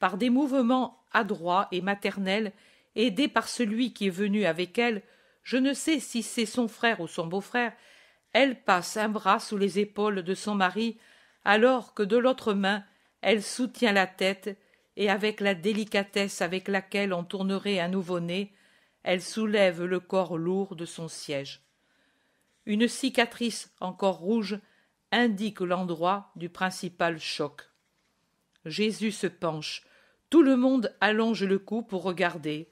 par des mouvements adroits et maternels, aidée par celui qui est venu avec elle, je ne sais si c'est son frère ou son beau-frère, elle passe un bras sous les épaules de son mari, alors que de l'autre main elle soutient la tête et avec la délicatesse avec laquelle on tournerait un nouveau-né, elle soulève le corps lourd de son siège. Une cicatrice encore rouge indique l'endroit du principal choc. Jésus se penche. Tout le monde allonge le cou pour regarder.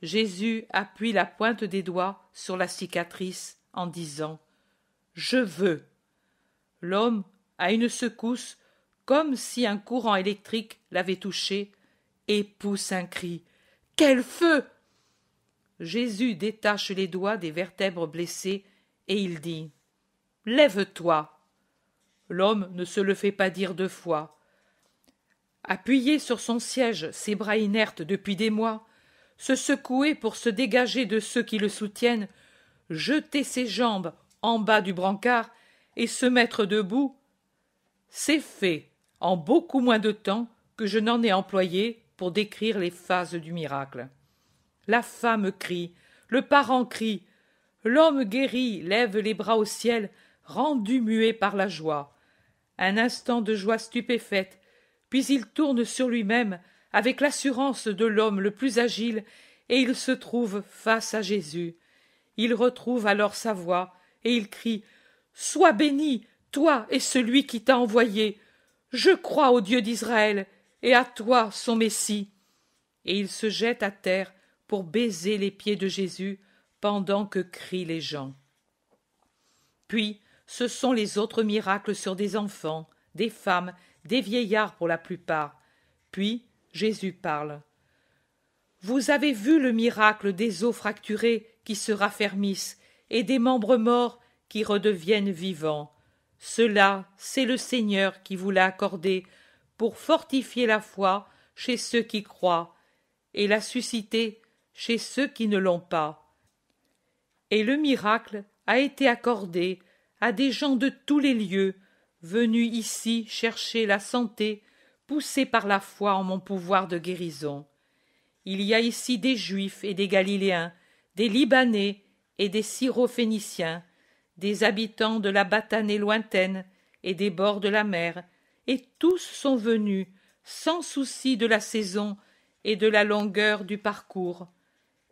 Jésus appuie la pointe des doigts sur la cicatrice en disant Je veux. L'homme, a une secousse, comme si un courant électrique l'avait touché, et pousse un cri. Quel feu Jésus détache les doigts des vertèbres blessées, et il dit Lève-toi L'homme ne se le fait pas dire deux fois. Appuyer sur son siège, ses bras inertes depuis des mois, se secouer pour se dégager de ceux qui le soutiennent, jeter ses jambes en bas du brancard et se mettre debout, c'est fait en beaucoup moins de temps que je n'en ai employé pour décrire les phases du miracle. La femme crie, le parent crie, l'homme guéri lève les bras au ciel, rendu muet par la joie. Un instant de joie stupéfaite, puis il tourne sur lui-même avec l'assurance de l'homme le plus agile, et il se trouve face à Jésus. Il retrouve alors sa voix, et il crie Sois béni, toi et celui qui t'a envoyé, je crois au Dieu d'Israël, et à toi, son Messie. Et il se jette à terre pour baiser les pieds de Jésus pendant que crient les gens. Puis ce sont les autres miracles sur des enfants, des femmes, des vieillards pour la plupart. Puis Jésus parle. Vous avez vu le miracle des os fracturés qui se raffermissent et des membres morts qui redeviennent vivants. Cela, c'est le Seigneur qui vous l'a accordé pour fortifier la foi chez ceux qui croient et la susciter chez ceux qui ne l'ont pas. Et le miracle a été accordé à des gens de tous les lieux, venus ici chercher la santé, poussés par la foi en mon pouvoir de guérison. Il y a ici des Juifs et des Galiléens, des Libanais et des Syrophéniciens, des habitants de la bâtanée lointaine et des bords de la mer, et tous sont venus, sans souci de la saison et de la longueur du parcours,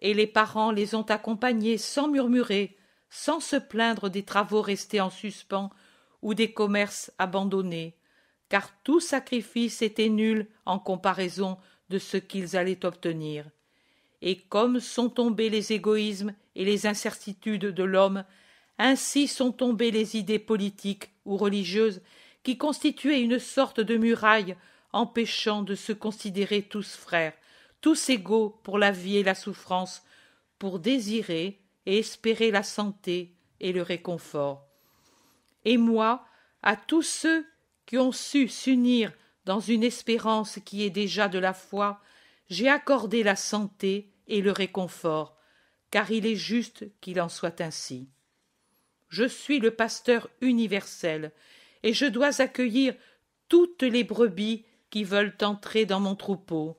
et les parents les ont accompagnés sans murmurer, sans se plaindre des travaux restés en suspens ou des commerces abandonnés, car tout sacrifice était nul en comparaison de ce qu'ils allaient obtenir. Et comme sont tombés les égoïsmes et les incertitudes de l'homme ainsi sont tombées les idées politiques ou religieuses qui constituaient une sorte de muraille empêchant de se considérer tous frères, tous égaux pour la vie et la souffrance, pour désirer et espérer la santé et le réconfort. Et moi, à tous ceux qui ont su s'unir dans une espérance qui est déjà de la foi, j'ai accordé la santé et le réconfort, car il est juste qu'il en soit ainsi. Je suis le pasteur universel, et je dois accueillir toutes les brebis qui veulent entrer dans mon troupeau.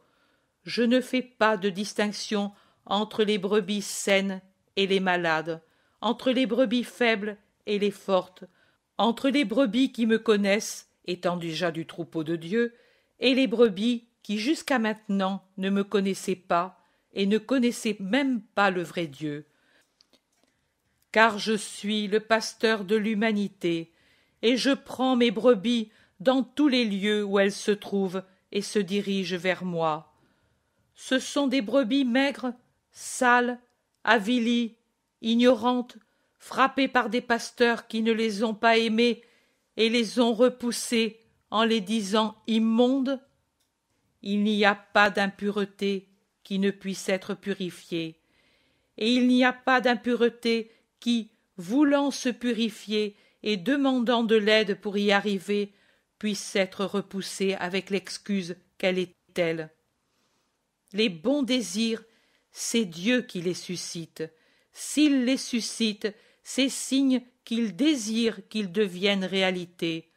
Je ne fais pas de distinction entre les brebis saines et les malades, entre les brebis faibles et les fortes, entre les brebis qui me connaissent, étant déjà du troupeau de Dieu, et les brebis qui jusqu'à maintenant ne me connaissaient pas et ne connaissaient même pas le vrai Dieu car je suis le pasteur de l'humanité, et je prends mes brebis dans tous les lieux où elles se trouvent et se dirigent vers moi. Ce sont des brebis maigres, sales, avilies, ignorantes, frappées par des pasteurs qui ne les ont pas aimées et les ont repoussées en les disant immondes. Il n'y a pas d'impureté qui ne puisse être purifiée, et il n'y a pas d'impureté qui, voulant se purifier et demandant de l'aide pour y arriver, puisse être repoussée avec l'excuse qu'elle est telle. Les bons désirs, c'est Dieu qui les suscite. S'il les suscite, c'est signe qu'il désire qu'ils deviennent réalité.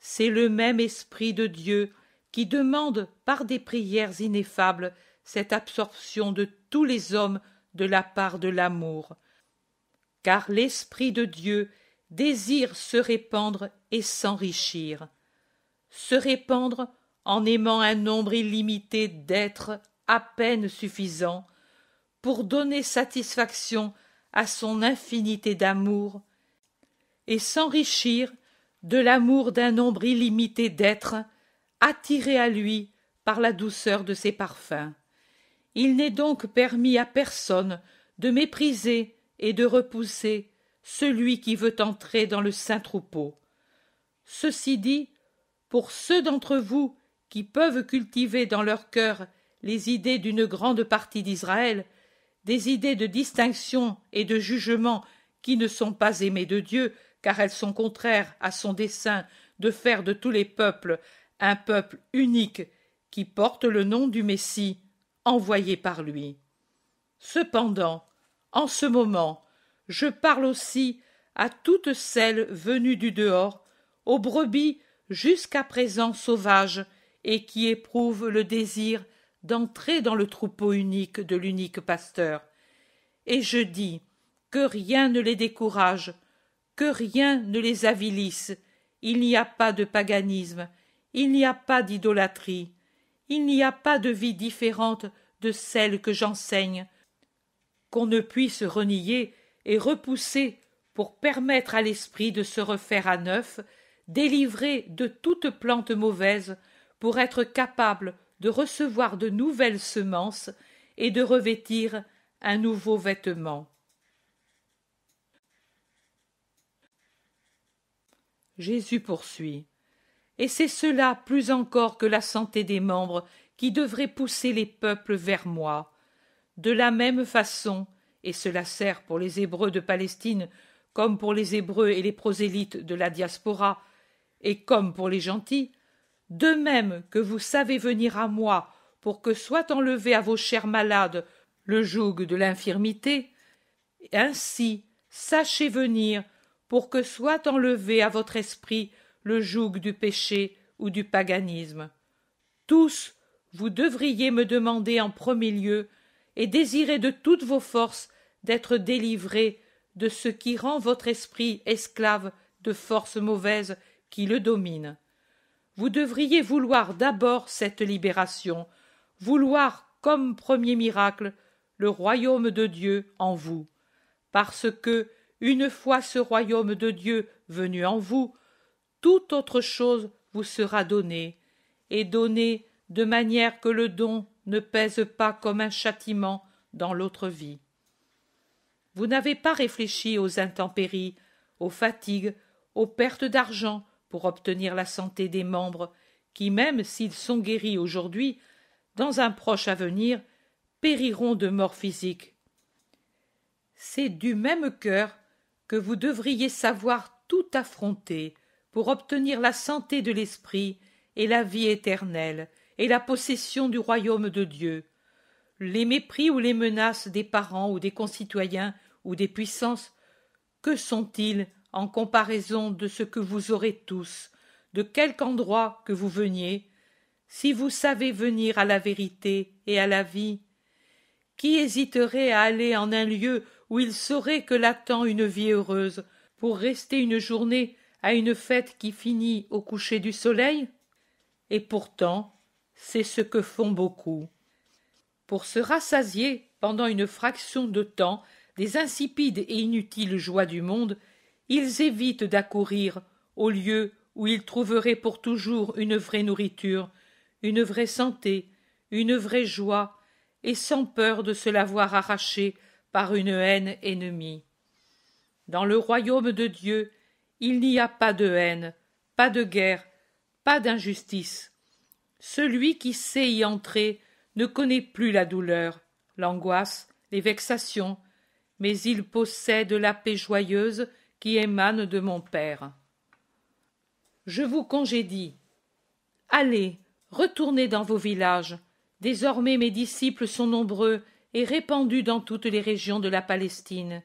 C'est le même esprit de Dieu qui demande par des prières ineffables cette absorption de tous les hommes de la part de l'amour, car l'Esprit de Dieu désire se répandre et s'enrichir, se répandre en aimant un nombre illimité d'êtres à peine suffisant pour donner satisfaction à son infinité d'amour, et s'enrichir de l'amour d'un nombre illimité d'êtres attirés à lui par la douceur de ses parfums. Il n'est donc permis à personne de mépriser et de repousser celui qui veut entrer dans le saint troupeau. Ceci dit, pour ceux d'entre vous qui peuvent cultiver dans leur cœur les idées d'une grande partie d'Israël, des idées de distinction et de jugement qui ne sont pas aimées de Dieu, car elles sont contraires à son dessein de faire de tous les peuples un peuple unique qui porte le nom du Messie envoyé par lui. Cependant, en ce moment je parle aussi à toutes celles venues du dehors aux brebis jusqu'à présent sauvages et qui éprouvent le désir d'entrer dans le troupeau unique de l'unique pasteur et je dis que rien ne les décourage que rien ne les avilisse il n'y a pas de paganisme il n'y a pas d'idolâtrie il n'y a pas de vie différente de celle que j'enseigne qu'on ne puisse renier et repousser pour permettre à l'esprit de se refaire à neuf, délivré de toute plante mauvaise, pour être capable de recevoir de nouvelles semences et de revêtir un nouveau vêtement. Jésus poursuit. Et c'est cela plus encore que la santé des membres qui devrait pousser les peuples vers moi, de la même façon, et cela sert pour les Hébreux de Palestine comme pour les Hébreux et les prosélytes de la diaspora, et comme pour les gentils, de même que vous savez venir à moi pour que soit enlevé à vos chers malades le joug de l'infirmité, ainsi sachez venir pour que soit enlevé à votre esprit le joug du péché ou du paganisme. Tous, vous devriez me demander en premier lieu et désirez de toutes vos forces d'être délivré de ce qui rend votre esprit esclave de forces mauvaises qui le dominent. Vous devriez vouloir d'abord cette libération, vouloir comme premier miracle le royaume de Dieu en vous, parce que, une fois ce royaume de Dieu venu en vous, toute autre chose vous sera donnée, et donnée de manière que le don ne pèse pas comme un châtiment dans l'autre vie. Vous n'avez pas réfléchi aux intempéries, aux fatigues, aux pertes d'argent pour obtenir la santé des membres, qui, même s'ils sont guéris aujourd'hui, dans un proche avenir, périront de mort physique. C'est du même cœur que vous devriez savoir tout affronter pour obtenir la santé de l'esprit et la vie éternelle, et la possession du royaume de Dieu. Les mépris ou les menaces des parents ou des concitoyens ou des puissances, que sont-ils en comparaison de ce que vous aurez tous, de quelque endroit que vous veniez, si vous savez venir à la vérité et à la vie Qui hésiterait à aller en un lieu où il saurait que l'attend une vie heureuse, pour rester une journée à une fête qui finit au coucher du soleil Et pourtant, c'est ce que font beaucoup. Pour se rassasier pendant une fraction de temps des insipides et inutiles joies du monde, ils évitent d'accourir au lieu où ils trouveraient pour toujours une vraie nourriture, une vraie santé, une vraie joie, et sans peur de se la voir arrachée par une haine ennemie. Dans le royaume de Dieu, il n'y a pas de haine, pas de guerre, pas d'injustice. Celui qui sait y entrer ne connaît plus la douleur, l'angoisse, les vexations, mais il possède la paix joyeuse qui émane de mon Père. Je vous congédie. Allez, retournez dans vos villages. Désormais mes disciples sont nombreux et répandus dans toutes les régions de la Palestine.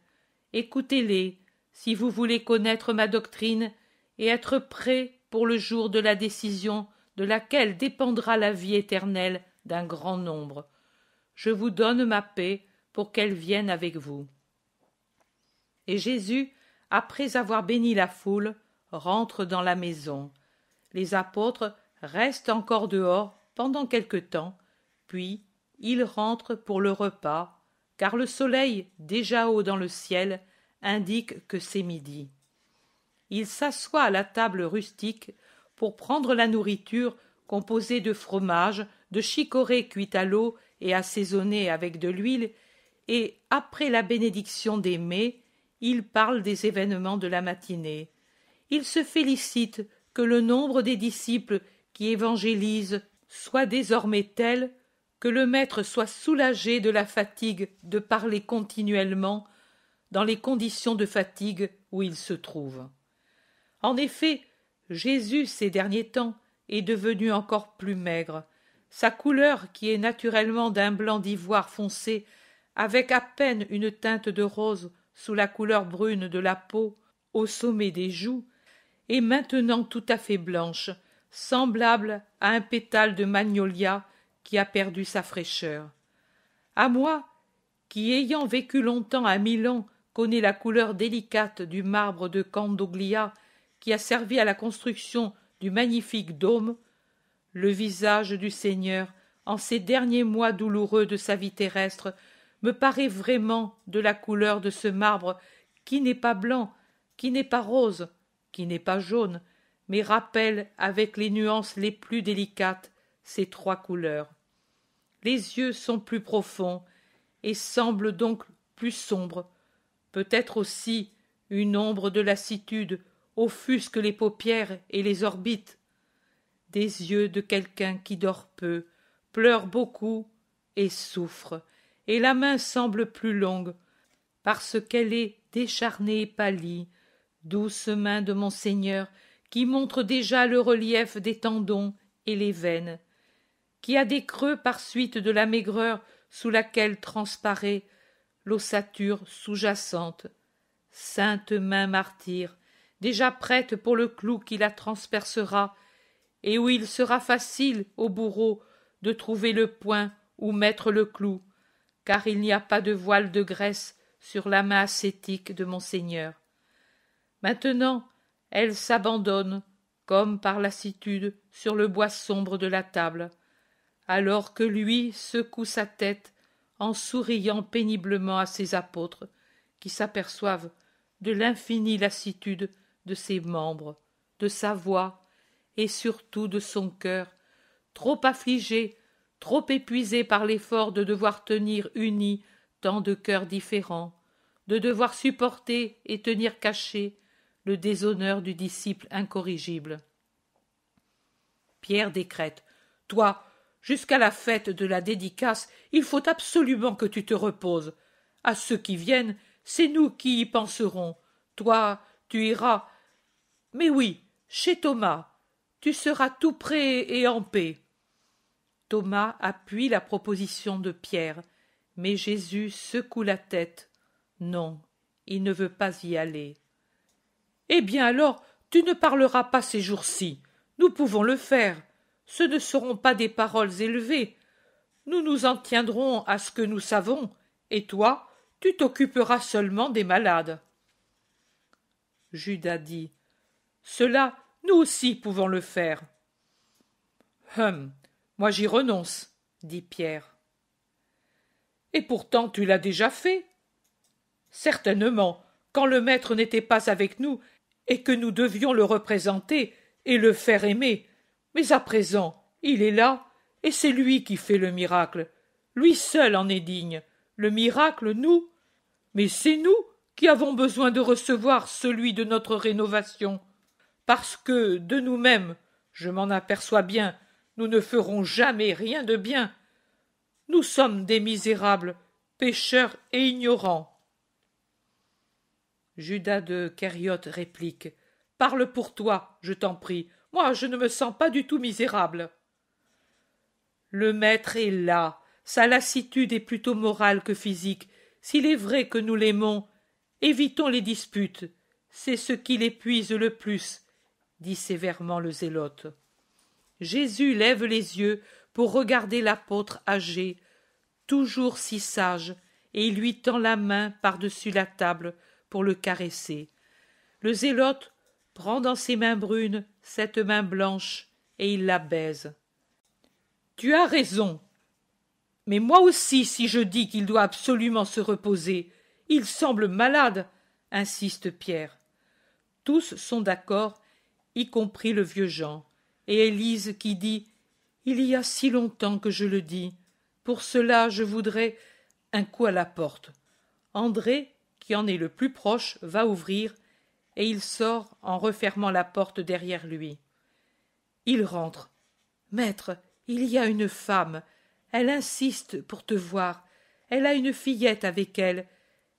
Écoutez-les, si vous voulez connaître ma doctrine et être prêts pour le jour de la décision de laquelle dépendra la vie éternelle d'un grand nombre. Je vous donne ma paix pour qu'elle vienne avec vous. Et Jésus, après avoir béni la foule, rentre dans la maison. Les apôtres restent encore dehors pendant quelque temps, puis ils rentrent pour le repas, car le soleil, déjà haut dans le ciel, indique que c'est midi. Il s'assoit à la table rustique pour prendre la nourriture composée de fromage, de chicorée cuite à l'eau et assaisonnée avec de l'huile, et après la bénédiction des mets, il parle des événements de la matinée. Il se félicite que le nombre des disciples qui évangélisent soit désormais tel que le maître soit soulagé de la fatigue de parler continuellement dans les conditions de fatigue où il se trouve. En effet, Jésus, ces derniers temps, est devenu encore plus maigre. Sa couleur, qui est naturellement d'un blanc d'ivoire foncé, avec à peine une teinte de rose sous la couleur brune de la peau, au sommet des joues, est maintenant tout à fait blanche, semblable à un pétale de magnolia qui a perdu sa fraîcheur. À moi, qui ayant vécu longtemps à Milan, connais la couleur délicate du marbre de Candoglia qui a servi à la construction du magnifique dôme, le visage du Seigneur, en ces derniers mois douloureux de sa vie terrestre, me paraît vraiment de la couleur de ce marbre qui n'est pas blanc, qui n'est pas rose, qui n'est pas jaune, mais rappelle avec les nuances les plus délicates ces trois couleurs. Les yeux sont plus profonds et semblent donc plus sombres, peut-être aussi une ombre de lassitude offusque les paupières et les orbites des yeux de quelqu'un qui dort peu, pleure beaucoup et souffre, et la main semble plus longue, parce qu'elle est décharnée et pâlie, douce main de monseigneur, qui montre déjà le relief des tendons et les veines, qui a des creux par suite de la maigreur sous laquelle transparaît l'ossature sous-jacente. Sainte main martyre, déjà prête pour le clou qui la transpercera, et où il sera facile au bourreau de trouver le point où mettre le clou, car il n'y a pas de voile de graisse sur la main ascétique de monseigneur. Maintenant, elle s'abandonne, comme par lassitude, sur le bois sombre de la table, alors que lui secoue sa tête en souriant péniblement à ses apôtres, qui s'aperçoivent de l'infinie lassitude de ses membres, de sa voix, et surtout de son cœur, trop affligé, trop épuisé par l'effort de devoir tenir unis tant de cœurs différents, de devoir supporter et tenir caché le déshonneur du disciple incorrigible. Pierre décrète Toi, jusqu'à la fête de la dédicace, il faut absolument que tu te reposes. À ceux qui viennent, c'est nous qui y penserons. Toi, tu iras, mais oui, chez Thomas. Tu seras tout prêt et en paix. Thomas appuie la proposition de Pierre, mais Jésus secoue la tête. Non, il ne veut pas y aller. Eh bien alors, tu ne parleras pas ces jours-ci. Nous pouvons le faire. Ce ne seront pas des paroles élevées. Nous nous en tiendrons à ce que nous savons, et toi, tu t'occuperas seulement des malades. Judas dit cela, nous aussi pouvons le faire. Hum, moi j'y renonce, dit Pierre. Et pourtant tu l'as déjà fait. Certainement, quand le maître n'était pas avec nous, et que nous devions le représenter et le faire aimer. Mais à présent, il est là, et c'est lui qui fait le miracle. Lui seul en est digne. Le miracle, nous. Mais c'est nous qui avons besoin de recevoir celui de notre rénovation parce que, de nous mêmes, je m'en aperçois bien, nous ne ferons jamais rien de bien. Nous sommes des misérables, pécheurs et ignorants. Judas de Kériote réplique. Parle pour toi, je t'en prie. Moi, je ne me sens pas du tout misérable. Le maître est là. Sa lassitude est plutôt morale que physique. S'il est vrai que nous l'aimons, évitons les disputes. C'est ce qui l'épuise le plus dit sévèrement le zélote. Jésus lève les yeux pour regarder l'apôtre âgé, toujours si sage, et il lui tend la main par-dessus la table pour le caresser. Le zélote prend dans ses mains brunes cette main blanche et il la baise. Tu as raison. Mais moi aussi, si je dis qu'il doit absolument se reposer, il semble malade, insiste Pierre. Tous sont d'accord y compris le vieux Jean, et Élise qui dit Il y a si longtemps que je le dis. Pour cela, je voudrais un coup à la porte. André, qui en est le plus proche, va ouvrir, et il sort en refermant la porte derrière lui. Il rentre. Maître, il y a une femme. Elle insiste pour te voir. Elle a une fillette avec elle.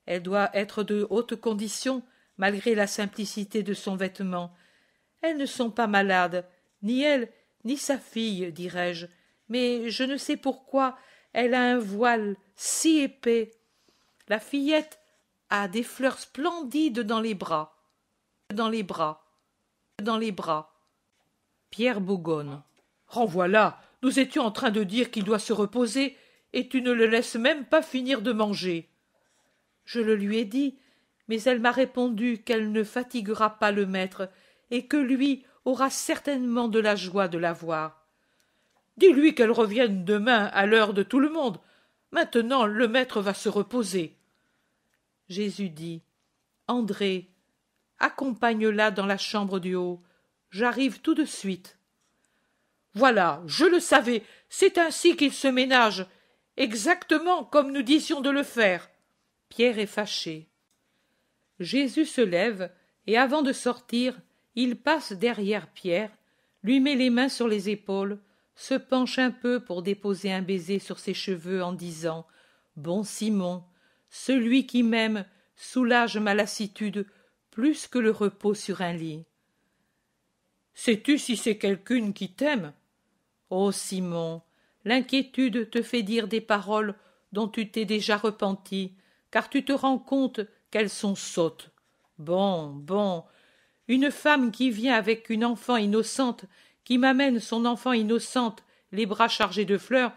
Elle doit être de haute condition, malgré la simplicité de son vêtement elles ne sont pas malades ni elle ni sa fille dirai-je mais je ne sais pourquoi elle a un voile si épais la fillette a des fleurs splendides dans les bras dans les bras dans les bras pierre bougonne renvoie oh, voilà nous étions en train de dire qu'il doit se reposer et tu ne le laisses même pas finir de manger je le lui ai dit mais elle m'a répondu qu'elle ne fatiguera pas le maître et que lui aura certainement de la joie de la voir. Dis-lui qu'elle revienne demain à l'heure de tout le monde. Maintenant, le maître va se reposer. Jésus dit André, accompagne-la dans la chambre du haut. J'arrive tout de suite. Voilà, je le savais, c'est ainsi qu'il se ménage, exactement comme nous disions de le faire. Pierre est fâché. Jésus se lève, et avant de sortir, il passe derrière Pierre, lui met les mains sur les épaules, se penche un peu pour déposer un baiser sur ses cheveux en disant Bon Simon, celui qui m'aime soulage ma lassitude plus que le repos sur un lit. Sais-tu si c'est quelqu'une qui t'aime Oh Simon, l'inquiétude te fait dire des paroles dont tu t'es déjà repenti, car tu te rends compte qu'elles sont sottes. Bon, bon, une femme qui vient avec une enfant innocente, qui m'amène son enfant innocente, les bras chargés de fleurs,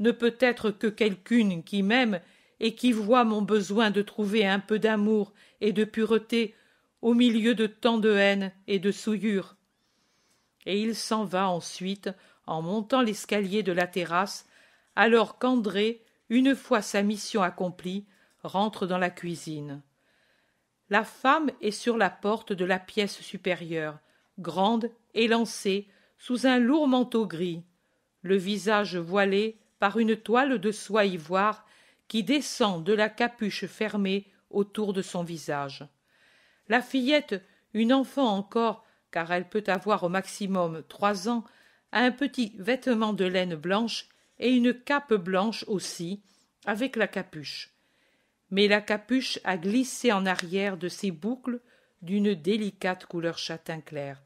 ne peut être que quelqu'une qui m'aime et qui voit mon besoin de trouver un peu d'amour et de pureté au milieu de tant de haine et de souillure. Et il s'en va ensuite en montant l'escalier de la terrasse, alors qu'André, une fois sa mission accomplie, rentre dans la cuisine la femme est sur la porte de la pièce supérieure, grande, élancée, sous un lourd manteau gris, le visage voilé par une toile de soie ivoire qui descend de la capuche fermée autour de son visage. La fillette, une enfant encore, car elle peut avoir au maximum trois ans, a un petit vêtement de laine blanche et une cape blanche aussi, avec la capuche mais la capuche a glissé en arrière de ses boucles d'une délicate couleur châtain clair,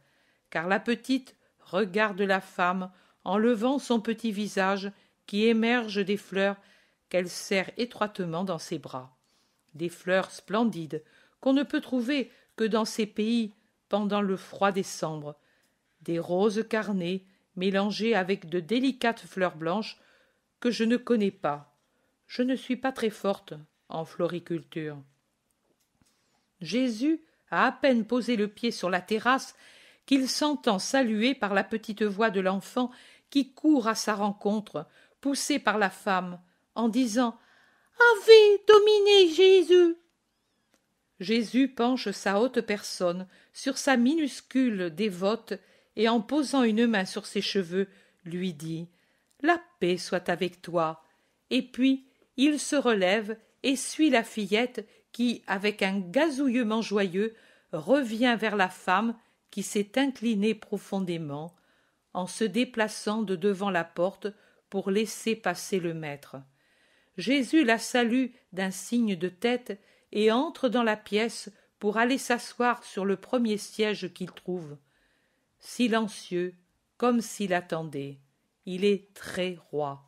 car la petite regarde la femme en levant son petit visage qui émerge des fleurs qu'elle serre étroitement dans ses bras. Des fleurs splendides qu'on ne peut trouver que dans ces pays pendant le froid décembre, des roses carnées mélangées avec de délicates fleurs blanches que je ne connais pas. Je ne suis pas très forte en floriculture. Jésus a à peine posé le pied sur la terrasse qu'il s'entend saluer par la petite voix de l'enfant qui court à sa rencontre, poussé par la femme, en disant Ave dominé Jésus Jésus penche sa haute personne sur sa minuscule dévote et en posant une main sur ses cheveux, lui dit La paix soit avec toi. Et puis il se relève et la fillette qui, avec un gazouillement joyeux, revient vers la femme qui s'est inclinée profondément, en se déplaçant de devant la porte pour laisser passer le maître. Jésus la salue d'un signe de tête et entre dans la pièce pour aller s'asseoir sur le premier siège qu'il trouve. Silencieux, comme s'il attendait, il est très roi.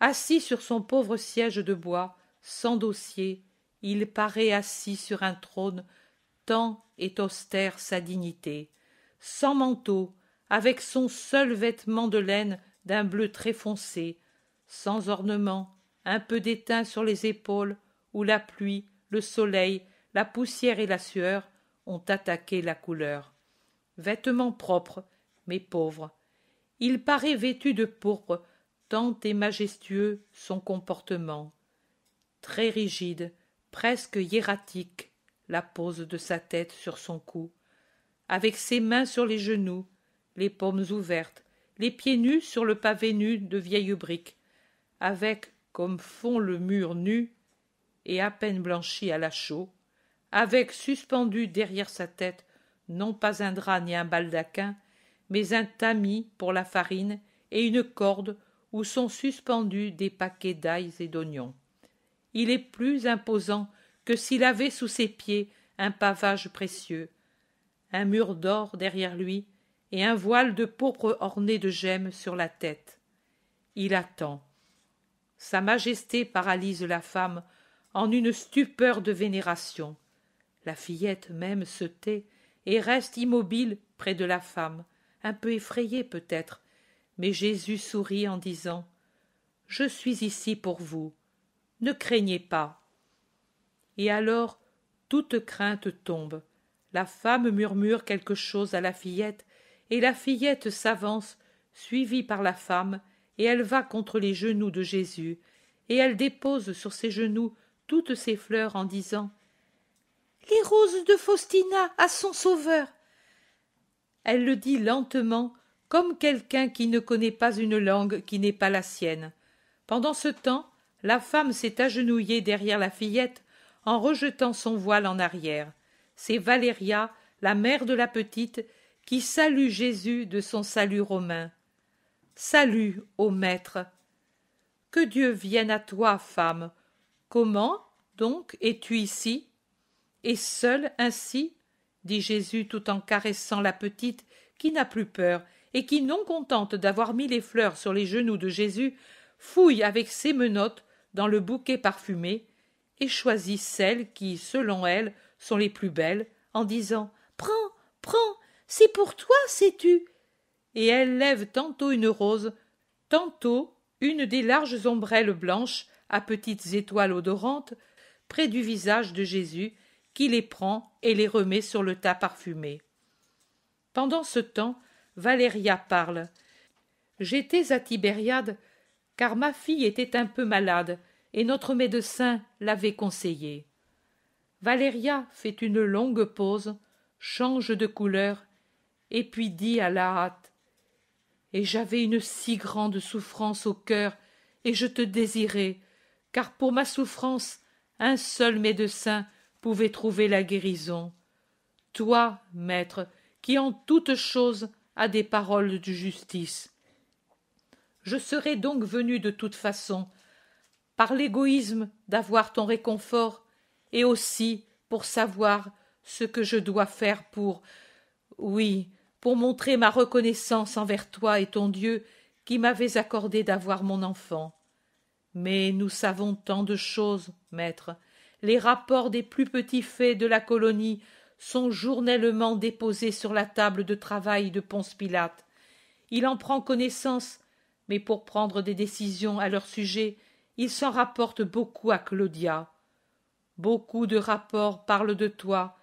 Assis sur son pauvre siège de bois, sans dossier, il paraît assis sur un trône, tant est austère sa dignité, sans manteau, avec son seul vêtement de laine d'un bleu très foncé, sans ornement, un peu d'étain sur les épaules, où la pluie, le soleil, la poussière et la sueur ont attaqué la couleur. Vêtement propre, mais pauvre, Il paraît vêtu de pourpre, tant est majestueux son comportement très rigide, presque hiératique, la pose de sa tête sur son cou, avec ses mains sur les genoux, les paumes ouvertes, les pieds nus sur le pavé nu de vieilles briques, avec comme fond le mur nu et à peine blanchi à la chaux, avec suspendu derrière sa tête non pas un drap ni un baldaquin, mais un tamis pour la farine et une corde où sont suspendus des paquets d'ail et d'oignons il est plus imposant que s'il avait sous ses pieds un pavage précieux, un mur d'or derrière lui et un voile de pourpre orné de gemmes sur la tête. Il attend. Sa majesté paralyse la femme en une stupeur de vénération. La fillette même se tait et reste immobile près de la femme, un peu effrayée peut-être, mais Jésus sourit en disant Je suis ici pour vous. Ne craignez pas. Et alors toute crainte tombe. La femme murmure quelque chose à la fillette, et la fillette s'avance, suivie par la femme, et elle va contre les genoux de Jésus, et elle dépose sur ses genoux toutes ses fleurs en disant Les roses de Faustina à son sauveur. Elle le dit lentement, comme quelqu'un qui ne connaît pas une langue qui n'est pas la sienne. Pendant ce temps, la femme s'est agenouillée derrière la fillette en rejetant son voile en arrière. C'est Valéria, la mère de la petite, qui salue Jésus de son salut romain. Salut, ô Maître. Que Dieu vienne à toi, femme. Comment, donc, es-tu ici Et seule ainsi dit Jésus tout en caressant la petite qui n'a plus peur et qui, non contente d'avoir mis les fleurs sur les genoux de Jésus, fouille avec ses menottes dans le bouquet parfumé et choisit celles qui, selon elle, sont les plus belles, en disant Prends, prends, c'est pour toi, sais-tu Et elle lève tantôt une rose, tantôt une des larges ombrelles blanches à petites étoiles odorantes près du visage de Jésus qui les prend et les remet sur le tas parfumé. Pendant ce temps, Valéria parle. J'étais à Tibériade, car ma fille était un peu malade, et notre médecin l'avait conseillé. Valéria fait une longue pause, change de couleur, et puis dit à la hâte Et j'avais une si grande souffrance au cœur, et je te désirais, car pour ma souffrance, un seul médecin pouvait trouver la guérison. Toi, maître, qui en toutes choses as des paroles de justice. Je serais donc venu de toute façon, par l'égoïsme d'avoir ton réconfort, et aussi pour savoir ce que je dois faire pour oui, pour montrer ma reconnaissance envers toi et ton Dieu qui m'avait accordé d'avoir mon enfant. Mais nous savons tant de choses, maître. Les rapports des plus petits faits de la colonie sont journellement déposés sur la table de travail de Ponce Pilate. Il en prend connaissance, mais pour prendre des décisions à leur sujet, il s'en rapporte beaucoup à Claudia. Beaucoup de rapports parlent de toi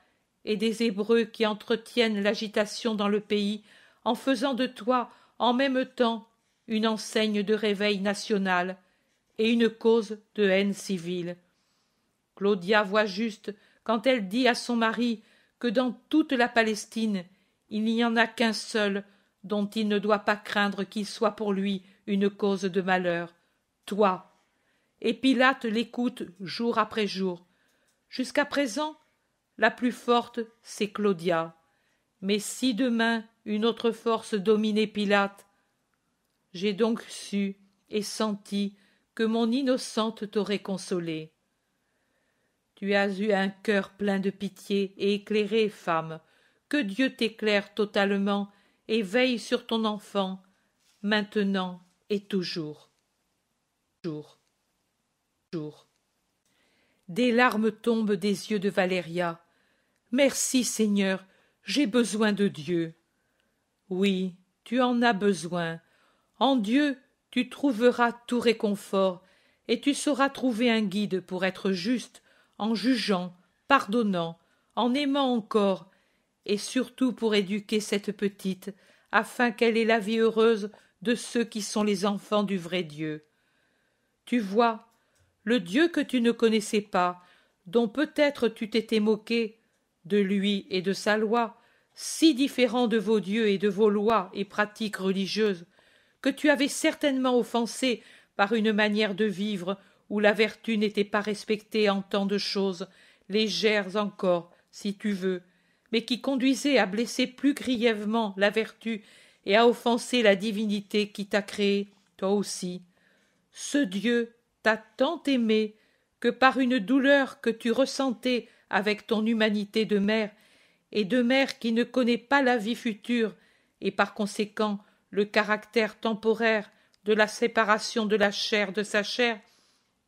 et des Hébreux qui entretiennent l'agitation dans le pays en faisant de toi en même temps une enseigne de réveil national et une cause de haine civile. Claudia voit juste quand elle dit à son mari que dans toute la Palestine il n'y en a qu'un seul dont il ne doit pas craindre qu'il soit pour lui une cause de malheur. Toi, et Pilate l'écoute jour après jour. Jusqu'à présent, la plus forte, c'est Claudia. Mais si demain une autre force dominait Pilate, j'ai donc su et senti que mon innocente t'aurait consolée. Tu as eu un cœur plein de pitié et éclairé, femme. Que Dieu t'éclaire totalement et veille sur ton enfant, maintenant et toujours. toujours. Des larmes tombent des yeux de Valéria. Merci, Seigneur, j'ai besoin de Dieu. Oui, tu en as besoin. En Dieu, tu trouveras tout réconfort, et tu sauras trouver un guide pour être juste, en jugeant, pardonnant, en aimant encore, et surtout pour éduquer cette petite, afin qu'elle ait la vie heureuse de ceux qui sont les enfants du vrai Dieu. Tu vois, le Dieu que tu ne connaissais pas, dont peut-être tu t'étais moqué, de lui et de sa loi, si différent de vos dieux et de vos lois et pratiques religieuses, que tu avais certainement offensé par une manière de vivre où la vertu n'était pas respectée en tant de choses, légères encore, si tu veux, mais qui conduisait à blesser plus grièvement la vertu et à offenser la divinité qui t'a créé, toi aussi. Ce Dieu t'a tant aimé que par une douleur que tu ressentais avec ton humanité de mère, et de mère qui ne connaît pas la vie future, et par conséquent le caractère temporaire de la séparation de la chair de sa chair,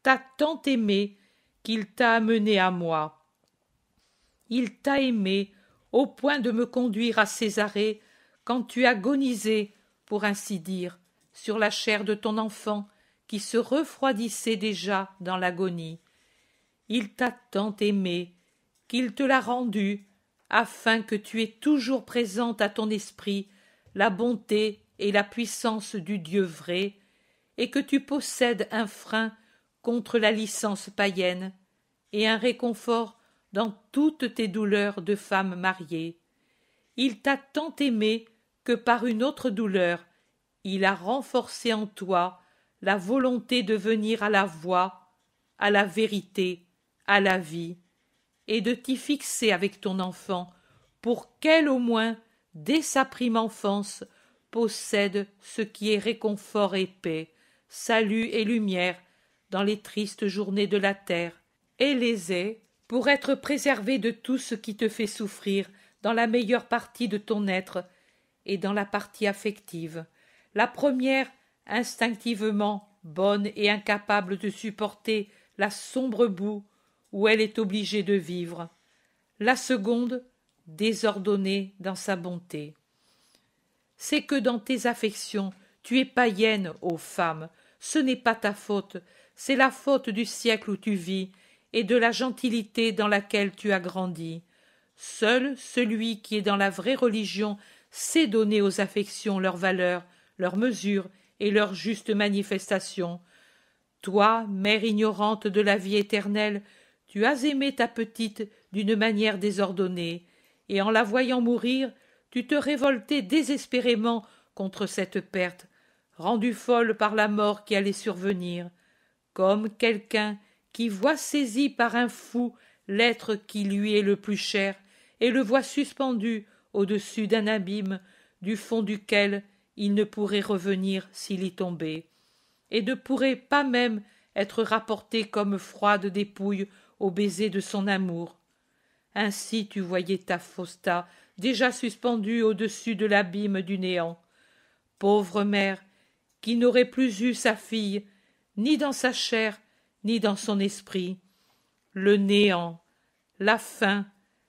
t'a tant aimé qu'il t'a amené à moi. Il t'a aimé au point de me conduire à Césarée quand tu agonisais, pour ainsi dire, sur la chair de ton enfant qui se refroidissait déjà dans l'agonie. Il t'a tant aimé, qu'il te l'a rendu, afin que tu aies toujours présente à ton esprit la bonté et la puissance du Dieu vrai, et que tu possèdes un frein contre la licence païenne, et un réconfort dans toutes tes douleurs de femme mariée. Il t'a tant aimé que par une autre douleur, il a renforcé en toi la volonté de venir à la voie, à la vérité, à la vie, et de t'y fixer avec ton enfant, pour qu'elle au moins, dès sa prime enfance, possède ce qui est réconfort et paix, salut et lumière dans les tristes journées de la terre, et les ait pour être préservée de tout ce qui te fait souffrir dans la meilleure partie de ton être et dans la partie affective. La première instinctivement bonne et incapable de supporter la sombre boue où elle est obligée de vivre, la seconde désordonnée dans sa bonté. C'est que dans tes affections, tu es païenne, ô femme, ce n'est pas ta faute, c'est la faute du siècle où tu vis et de la gentilité dans laquelle tu as grandi. Seul celui qui est dans la vraie religion sait donner aux affections leur valeur, leur mesure et leur juste manifestation. Toi, mère ignorante de la vie éternelle, tu as aimé ta petite d'une manière désordonnée, et en la voyant mourir, tu te révoltais désespérément contre cette perte, rendue folle par la mort qui allait survenir, comme quelqu'un qui voit saisi par un fou l'être qui lui est le plus cher, et le voit suspendu au-dessus d'un abîme du fond duquel il ne pourrait revenir s'il y tombait, et ne pourrait pas même être rapporté comme froide dépouille au baiser de son amour. Ainsi tu voyais ta Fausta déjà suspendue au-dessus de l'abîme du néant. Pauvre mère, qui n'aurait plus eu sa fille, ni dans sa chair, ni dans son esprit. Le néant, la faim,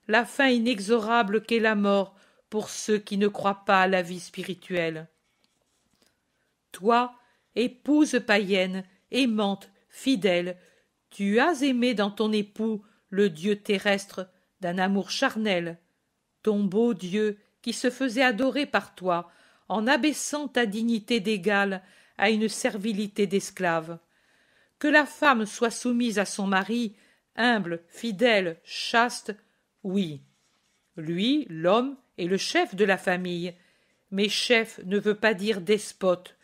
la fin inexorable qu'est la mort pour ceux qui ne croient pas à la vie spirituelle toi, épouse païenne, aimante, fidèle, tu as aimé dans ton époux le Dieu terrestre d'un amour charnel, ton beau Dieu qui se faisait adorer par toi, en abaissant ta dignité d'égal à une servilité d'esclave. Que la femme soit soumise à son mari, humble, fidèle, chaste, oui. Lui, l'homme, est le chef de la famille, mais chef ne veut pas dire despote,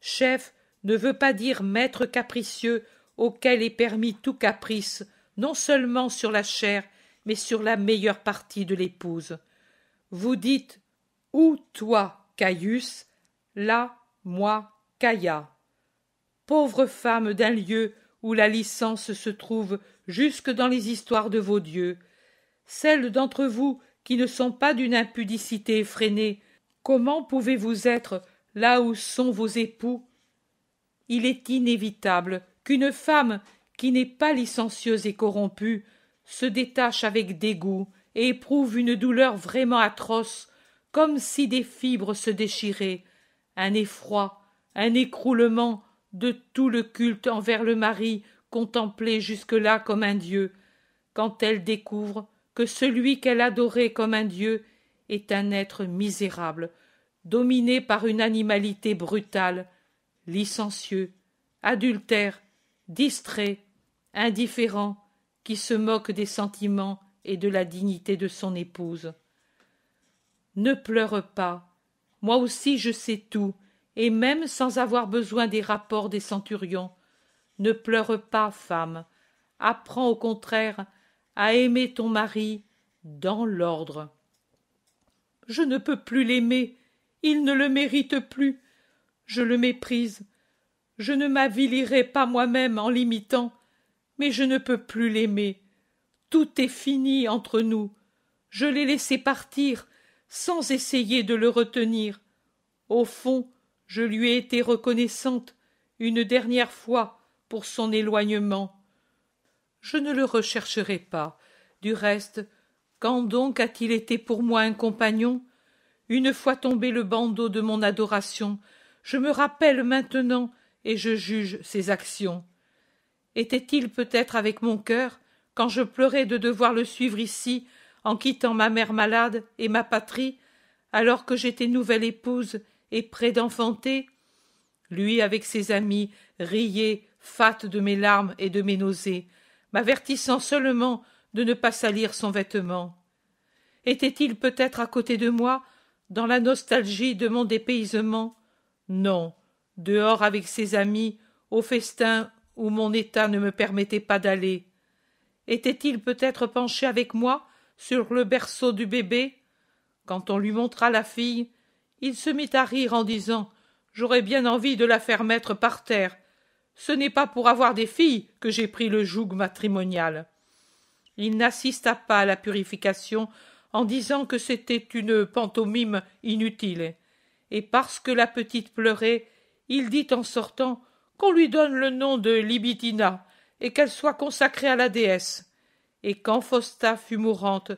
Chef ne veut pas dire maître capricieux auquel est permis tout caprice, non seulement sur la chair, mais sur la meilleure partie de l'épouse. Vous dites Où toi, Caius, là, moi, Caïa. Pauvre femme d'un lieu où la licence se trouve jusque dans les histoires de vos dieux. Celles d'entre vous qui ne sont pas d'une impudicité effrénée, comment pouvez-vous être là où sont vos époux. Il est inévitable qu'une femme qui n'est pas licencieuse et corrompue se détache avec dégoût et éprouve une douleur vraiment atroce, comme si des fibres se déchiraient, un effroi, un écroulement de tout le culte envers le mari contemplé jusque-là comme un dieu, quand elle découvre que celui qu'elle adorait comme un dieu est un être misérable, dominé par une animalité brutale, licencieux, adultère, distrait, indifférent, qui se moque des sentiments et de la dignité de son épouse. Ne pleure pas. Moi aussi je sais tout, et même sans avoir besoin des rapports des centurions. Ne pleure pas, femme. Apprends au contraire à aimer ton mari dans l'ordre. Je ne peux plus l'aimer, il ne le mérite plus. Je le méprise. Je ne m'avilirai pas moi-même en l'imitant, mais je ne peux plus l'aimer. Tout est fini entre nous. Je l'ai laissé partir sans essayer de le retenir. Au fond, je lui ai été reconnaissante une dernière fois pour son éloignement. Je ne le rechercherai pas. Du reste, quand donc a-t-il été pour moi un compagnon une fois tombé le bandeau de mon adoration, je me rappelle maintenant et je juge ses actions. Était-il peut-être avec mon cœur quand je pleurais de devoir le suivre ici en quittant ma mère malade et ma patrie, alors que j'étais nouvelle épouse et près d'enfanter Lui, avec ses amis, riait, fat de mes larmes et de mes nausées, m'avertissant seulement de ne pas salir son vêtement. Était-il peut-être à côté de moi dans la nostalgie de mon dépaysement Non, dehors avec ses amis, au festin où mon état ne me permettait pas d'aller. Était-il peut-être penché avec moi sur le berceau du bébé Quand on lui montra la fille, il se mit à rire en disant J'aurais bien envie de la faire mettre par terre. Ce n'est pas pour avoir des filles que j'ai pris le joug matrimonial. Il n'assista pas à la purification en disant que c'était une pantomime inutile. Et parce que la petite pleurait, il dit en sortant qu'on lui donne le nom de Libitina et qu'elle soit consacrée à la déesse. Et quand Fausta fut mourante,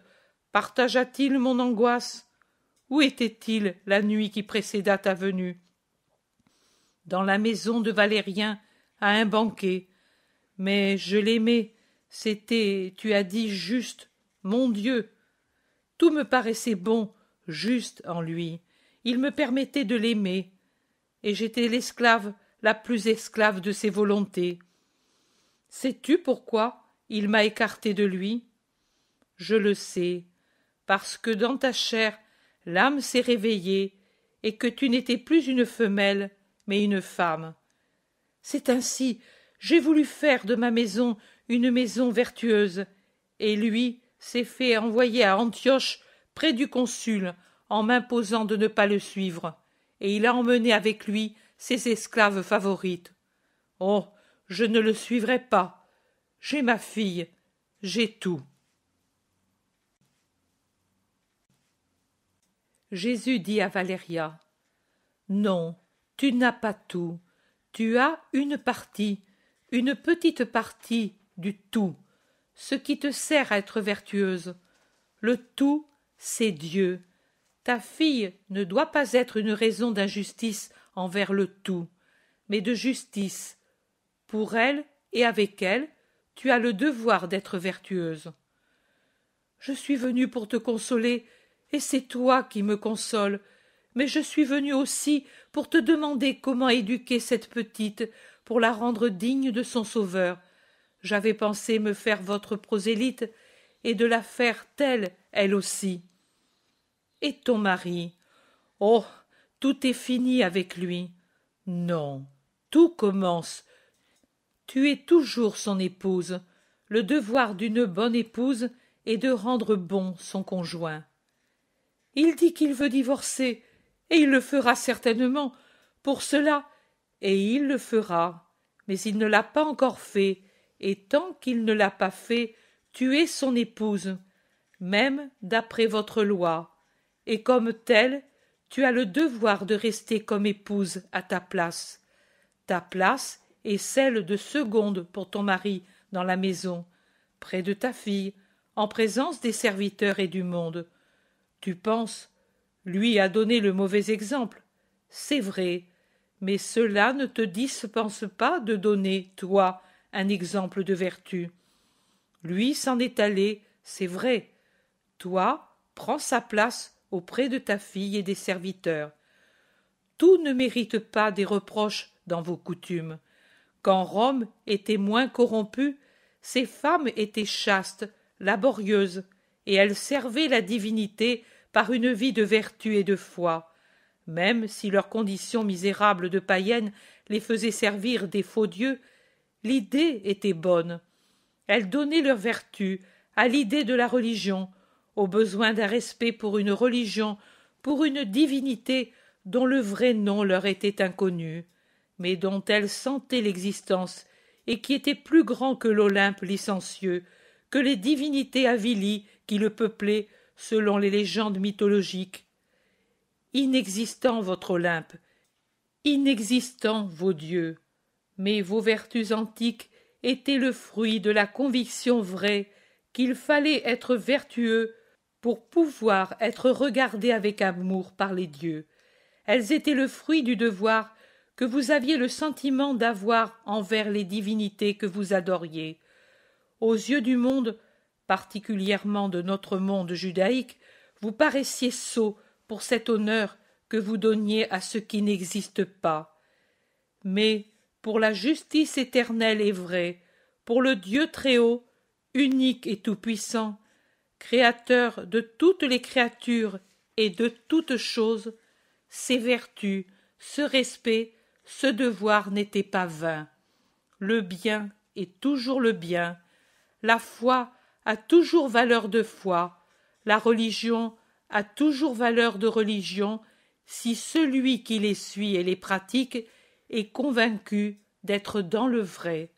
partagea-t-il mon angoisse Où était-il la nuit qui précéda ta venue Dans la maison de Valérien, à un banquet. Mais je l'aimais, c'était, tu as dit juste, mon Dieu, tout me paraissait bon, juste en lui. Il me permettait de l'aimer. Et j'étais l'esclave, la plus esclave de ses volontés. Sais-tu pourquoi il m'a écartée de lui Je le sais, parce que dans ta chair, l'âme s'est réveillée et que tu n'étais plus une femelle, mais une femme. C'est ainsi, j'ai voulu faire de ma maison une maison vertueuse, et lui, s'est fait envoyer à Antioche près du consul en m'imposant de ne pas le suivre, et il a emmené avec lui ses esclaves favorites. Oh, je ne le suivrai pas. J'ai ma fille, j'ai tout. Jésus dit à Valéria Non, tu n'as pas tout. Tu as une partie, une petite partie du tout ce qui te sert à être vertueuse. Le tout, c'est Dieu. Ta fille ne doit pas être une raison d'injustice envers le tout, mais de justice. Pour elle et avec elle, tu as le devoir d'être vertueuse. Je suis venue pour te consoler, et c'est toi qui me consoles, mais je suis venue aussi pour te demander comment éduquer cette petite, pour la rendre digne de son sauveur, j'avais pensé me faire votre prosélyte et de la faire telle, elle aussi. Et ton mari Oh tout est fini avec lui. Non, tout commence. Tu es toujours son épouse. Le devoir d'une bonne épouse est de rendre bon son conjoint. Il dit qu'il veut divorcer, et il le fera certainement. Pour cela, et il le fera. Mais il ne l'a pas encore fait, et tant qu'il ne l'a pas fait, tu es son épouse, même d'après votre loi, et comme telle, tu as le devoir de rester comme épouse à ta place. Ta place est celle de seconde pour ton mari dans la maison, près de ta fille, en présence des serviteurs et du monde. Tu penses, lui a donné le mauvais exemple. C'est vrai, mais cela ne te dispense pas de donner, toi, un exemple de vertu. Lui s'en est allé, c'est vrai. Toi, prends sa place auprès de ta fille et des serviteurs. Tout ne mérite pas des reproches dans vos coutumes. Quand Rome était moins corrompue, ses femmes étaient chastes, laborieuses, et elles servaient la divinité par une vie de vertu et de foi, même si leur condition misérable de païennes les faisait servir des faux dieux L'idée était bonne. Elle donnait leur vertu à l'idée de la religion, au besoin d'un respect pour une religion, pour une divinité dont le vrai nom leur était inconnu, mais dont elles sentaient l'existence et qui était plus grand que l'Olympe licencieux, que les divinités avilies qui le peuplaient selon les légendes mythologiques. Inexistant votre Olympe, inexistant vos dieux, mais vos vertus antiques étaient le fruit de la conviction vraie qu'il fallait être vertueux pour pouvoir être regardé avec amour par les dieux. Elles étaient le fruit du devoir que vous aviez le sentiment d'avoir envers les divinités que vous adoriez. Aux yeux du monde, particulièrement de notre monde judaïque, vous paraissiez sot pour cet honneur que vous donniez à ce qui n'existe pas. Mais pour la justice éternelle et vraie, pour le Dieu Très-Haut, unique et tout-puissant, créateur de toutes les créatures et de toutes choses, ces vertus, ce respect, ce devoir n'étaient pas vains. Le bien est toujours le bien, la foi a toujours valeur de foi, la religion a toujours valeur de religion si celui qui les suit et les pratique et convaincu d'être dans le vrai.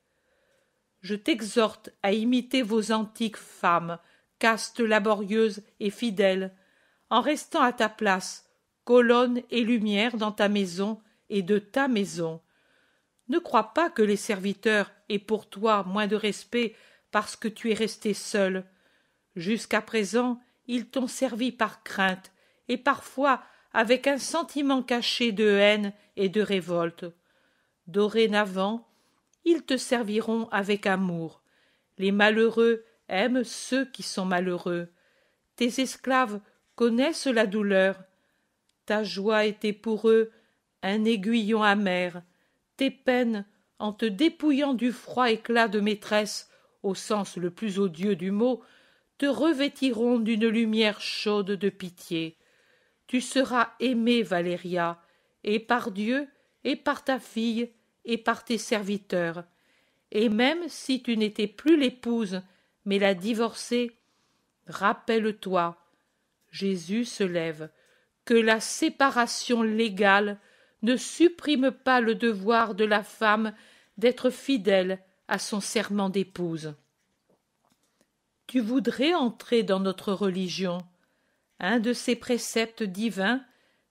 Je t'exhorte à imiter vos antiques femmes, castes laborieuses et fidèles, en restant à ta place, colonne et lumière dans ta maison et de ta maison. Ne crois pas que les serviteurs aient pour toi moins de respect parce que tu es resté seul. Jusqu'à présent, ils t'ont servi par crainte et parfois avec un sentiment caché de haine et de révolte dorénavant ils te serviront avec amour les malheureux aiment ceux qui sont malheureux tes esclaves connaissent la douleur ta joie était pour eux un aiguillon amer tes peines en te dépouillant du froid éclat de maîtresse au sens le plus odieux du mot te revêtiront d'une lumière chaude de pitié tu seras aimée valéria et par dieu et par ta fille et par tes serviteurs. Et même si tu n'étais plus l'épouse, mais la divorcée, rappelle-toi, Jésus se lève, que la séparation légale ne supprime pas le devoir de la femme d'être fidèle à son serment d'épouse. Tu voudrais entrer dans notre religion. Un de ces préceptes divins,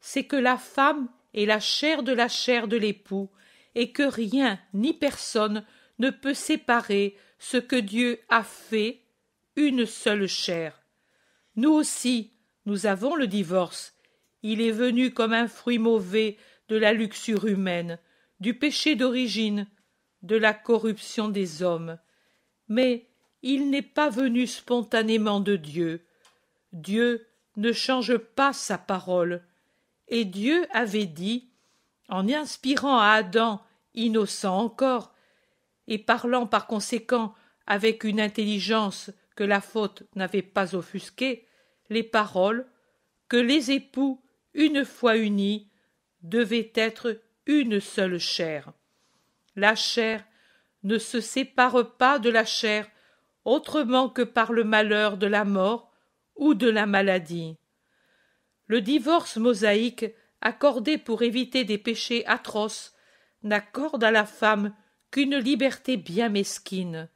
c'est que la femme est la chair de la chair de l'époux, et que rien ni personne ne peut séparer ce que Dieu a fait une seule chair. Nous aussi, nous avons le divorce. Il est venu comme un fruit mauvais de la luxure humaine, du péché d'origine, de la corruption des hommes. Mais il n'est pas venu spontanément de Dieu. Dieu ne change pas sa parole. Et Dieu avait dit en inspirant à Adam, innocent encore, et parlant par conséquent avec une intelligence que la faute n'avait pas offusquée, les paroles que les époux, une fois unis, devaient être une seule chair. La chair ne se sépare pas de la chair autrement que par le malheur de la mort ou de la maladie. Le divorce mosaïque accordée pour éviter des péchés atroces, n'accorde à la femme qu'une liberté bien mesquine.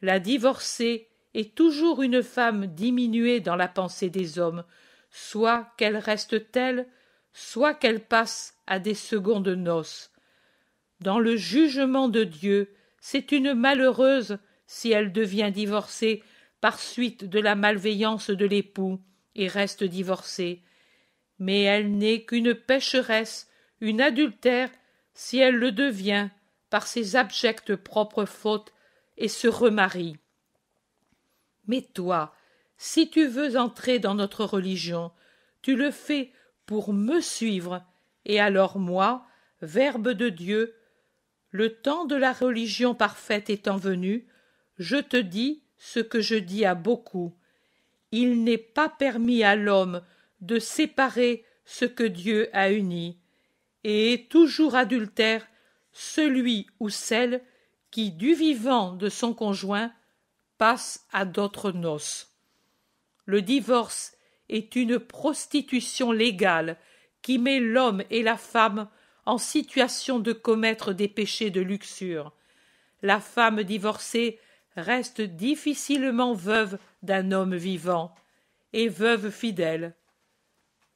La divorcée est toujours une femme diminuée dans la pensée des hommes, soit qu'elle reste telle, soit qu'elle passe à des secondes noces. Dans le jugement de Dieu, c'est une malheureuse si elle devient divorcée par suite de la malveillance de l'époux et reste divorcée, mais elle n'est qu'une pécheresse, une adultère, si elle le devient par ses abjectes propres fautes et se remarie. Mais toi, si tu veux entrer dans notre religion, tu le fais pour me suivre, et alors moi, Verbe de Dieu, le temps de la religion parfaite étant venu, je te dis ce que je dis à beaucoup. Il n'est pas permis à l'homme de séparer ce que Dieu a uni, et est toujours adultère celui ou celle qui, du vivant de son conjoint, passe à d'autres noces. Le divorce est une prostitution légale qui met l'homme et la femme en situation de commettre des péchés de luxure. La femme divorcée reste difficilement veuve d'un homme vivant, et veuve fidèle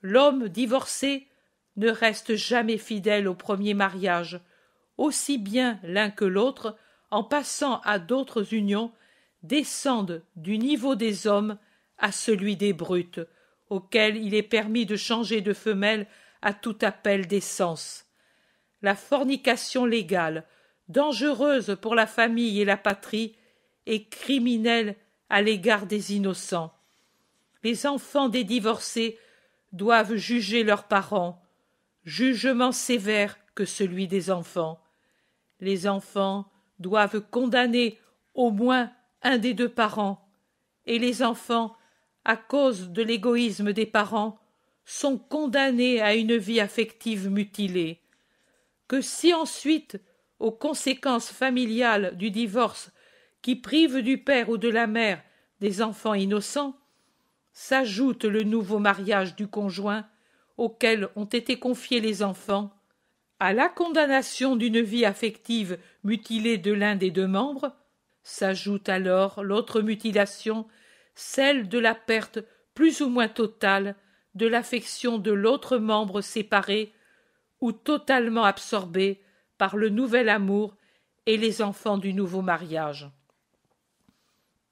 l'homme divorcé ne reste jamais fidèle au premier mariage, aussi bien l'un que l'autre, en passant à d'autres unions, descendent du niveau des hommes à celui des brutes, auquel il est permis de changer de femelle à tout appel d'essence. La fornication légale, dangereuse pour la famille et la patrie, est criminelle à l'égard des innocents. Les enfants des divorcés doivent juger leurs parents, jugement sévère que celui des enfants. Les enfants doivent condamner au moins un des deux parents, et les enfants, à cause de l'égoïsme des parents, sont condamnés à une vie affective mutilée. Que si ensuite, aux conséquences familiales du divorce qui privent du père ou de la mère des enfants innocents, s'ajoute le nouveau mariage du conjoint auquel ont été confiés les enfants, à la condamnation d'une vie affective mutilée de l'un des deux membres, s'ajoute alors l'autre mutilation, celle de la perte plus ou moins totale de l'affection de l'autre membre séparé ou totalement absorbé par le nouvel amour et les enfants du nouveau mariage.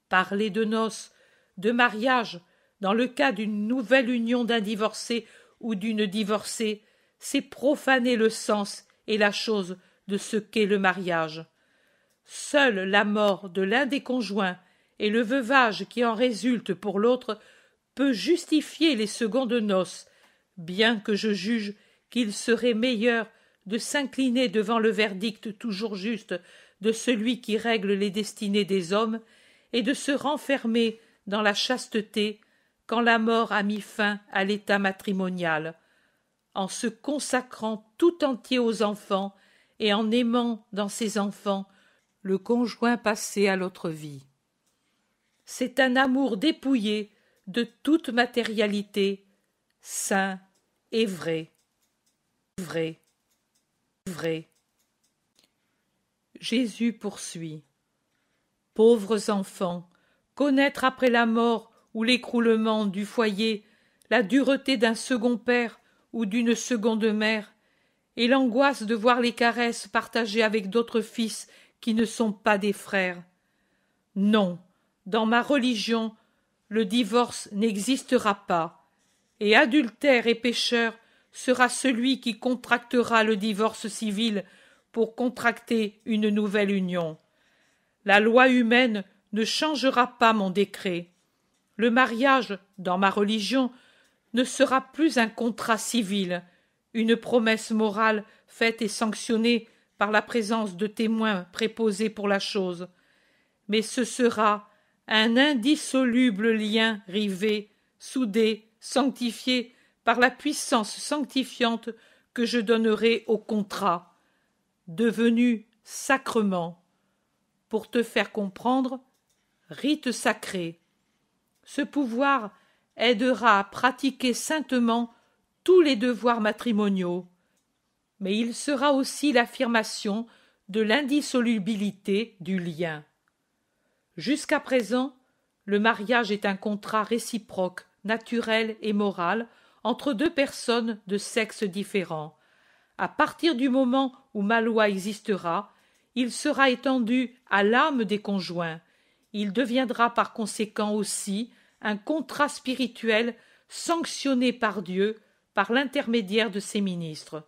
Parler de noces, de mariage, dans le cas d'une nouvelle union d'un divorcé ou d'une divorcée, c'est profaner le sens et la chose de ce qu'est le mariage. Seule la mort de l'un des conjoints et le veuvage qui en résulte pour l'autre peut justifier les secondes noces, bien que je juge qu'il serait meilleur de s'incliner devant le verdict toujours juste de celui qui règle les destinées des hommes et de se renfermer dans la chasteté quand la mort a mis fin à l'état matrimonial, en se consacrant tout entier aux enfants et en aimant dans ses enfants le conjoint passé à l'autre vie. C'est un amour dépouillé de toute matérialité, sain et vrai. Vrai. Vrai. Jésus poursuit. Pauvres enfants, connaître après la mort ou l'écroulement du foyer, la dureté d'un second père ou d'une seconde mère, et l'angoisse de voir les caresses partagées avec d'autres fils qui ne sont pas des frères. Non, dans ma religion, le divorce n'existera pas, et adultère et pécheur sera celui qui contractera le divorce civil pour contracter une nouvelle union. La loi humaine ne changera pas mon décret. Le mariage, dans ma religion, ne sera plus un contrat civil, une promesse morale faite et sanctionnée par la présence de témoins préposés pour la chose, mais ce sera un indissoluble lien rivé, soudé, sanctifié par la puissance sanctifiante que je donnerai au contrat, devenu sacrement, pour te faire comprendre, rite sacré. Ce pouvoir aidera à pratiquer saintement tous les devoirs matrimoniaux, mais il sera aussi l'affirmation de l'indissolubilité du lien. Jusqu'à présent, le mariage est un contrat réciproque, naturel et moral entre deux personnes de sexes différents. À partir du moment où ma loi existera, il sera étendu à l'âme des conjoints. Il deviendra par conséquent aussi un contrat spirituel sanctionné par Dieu par l'intermédiaire de ses ministres.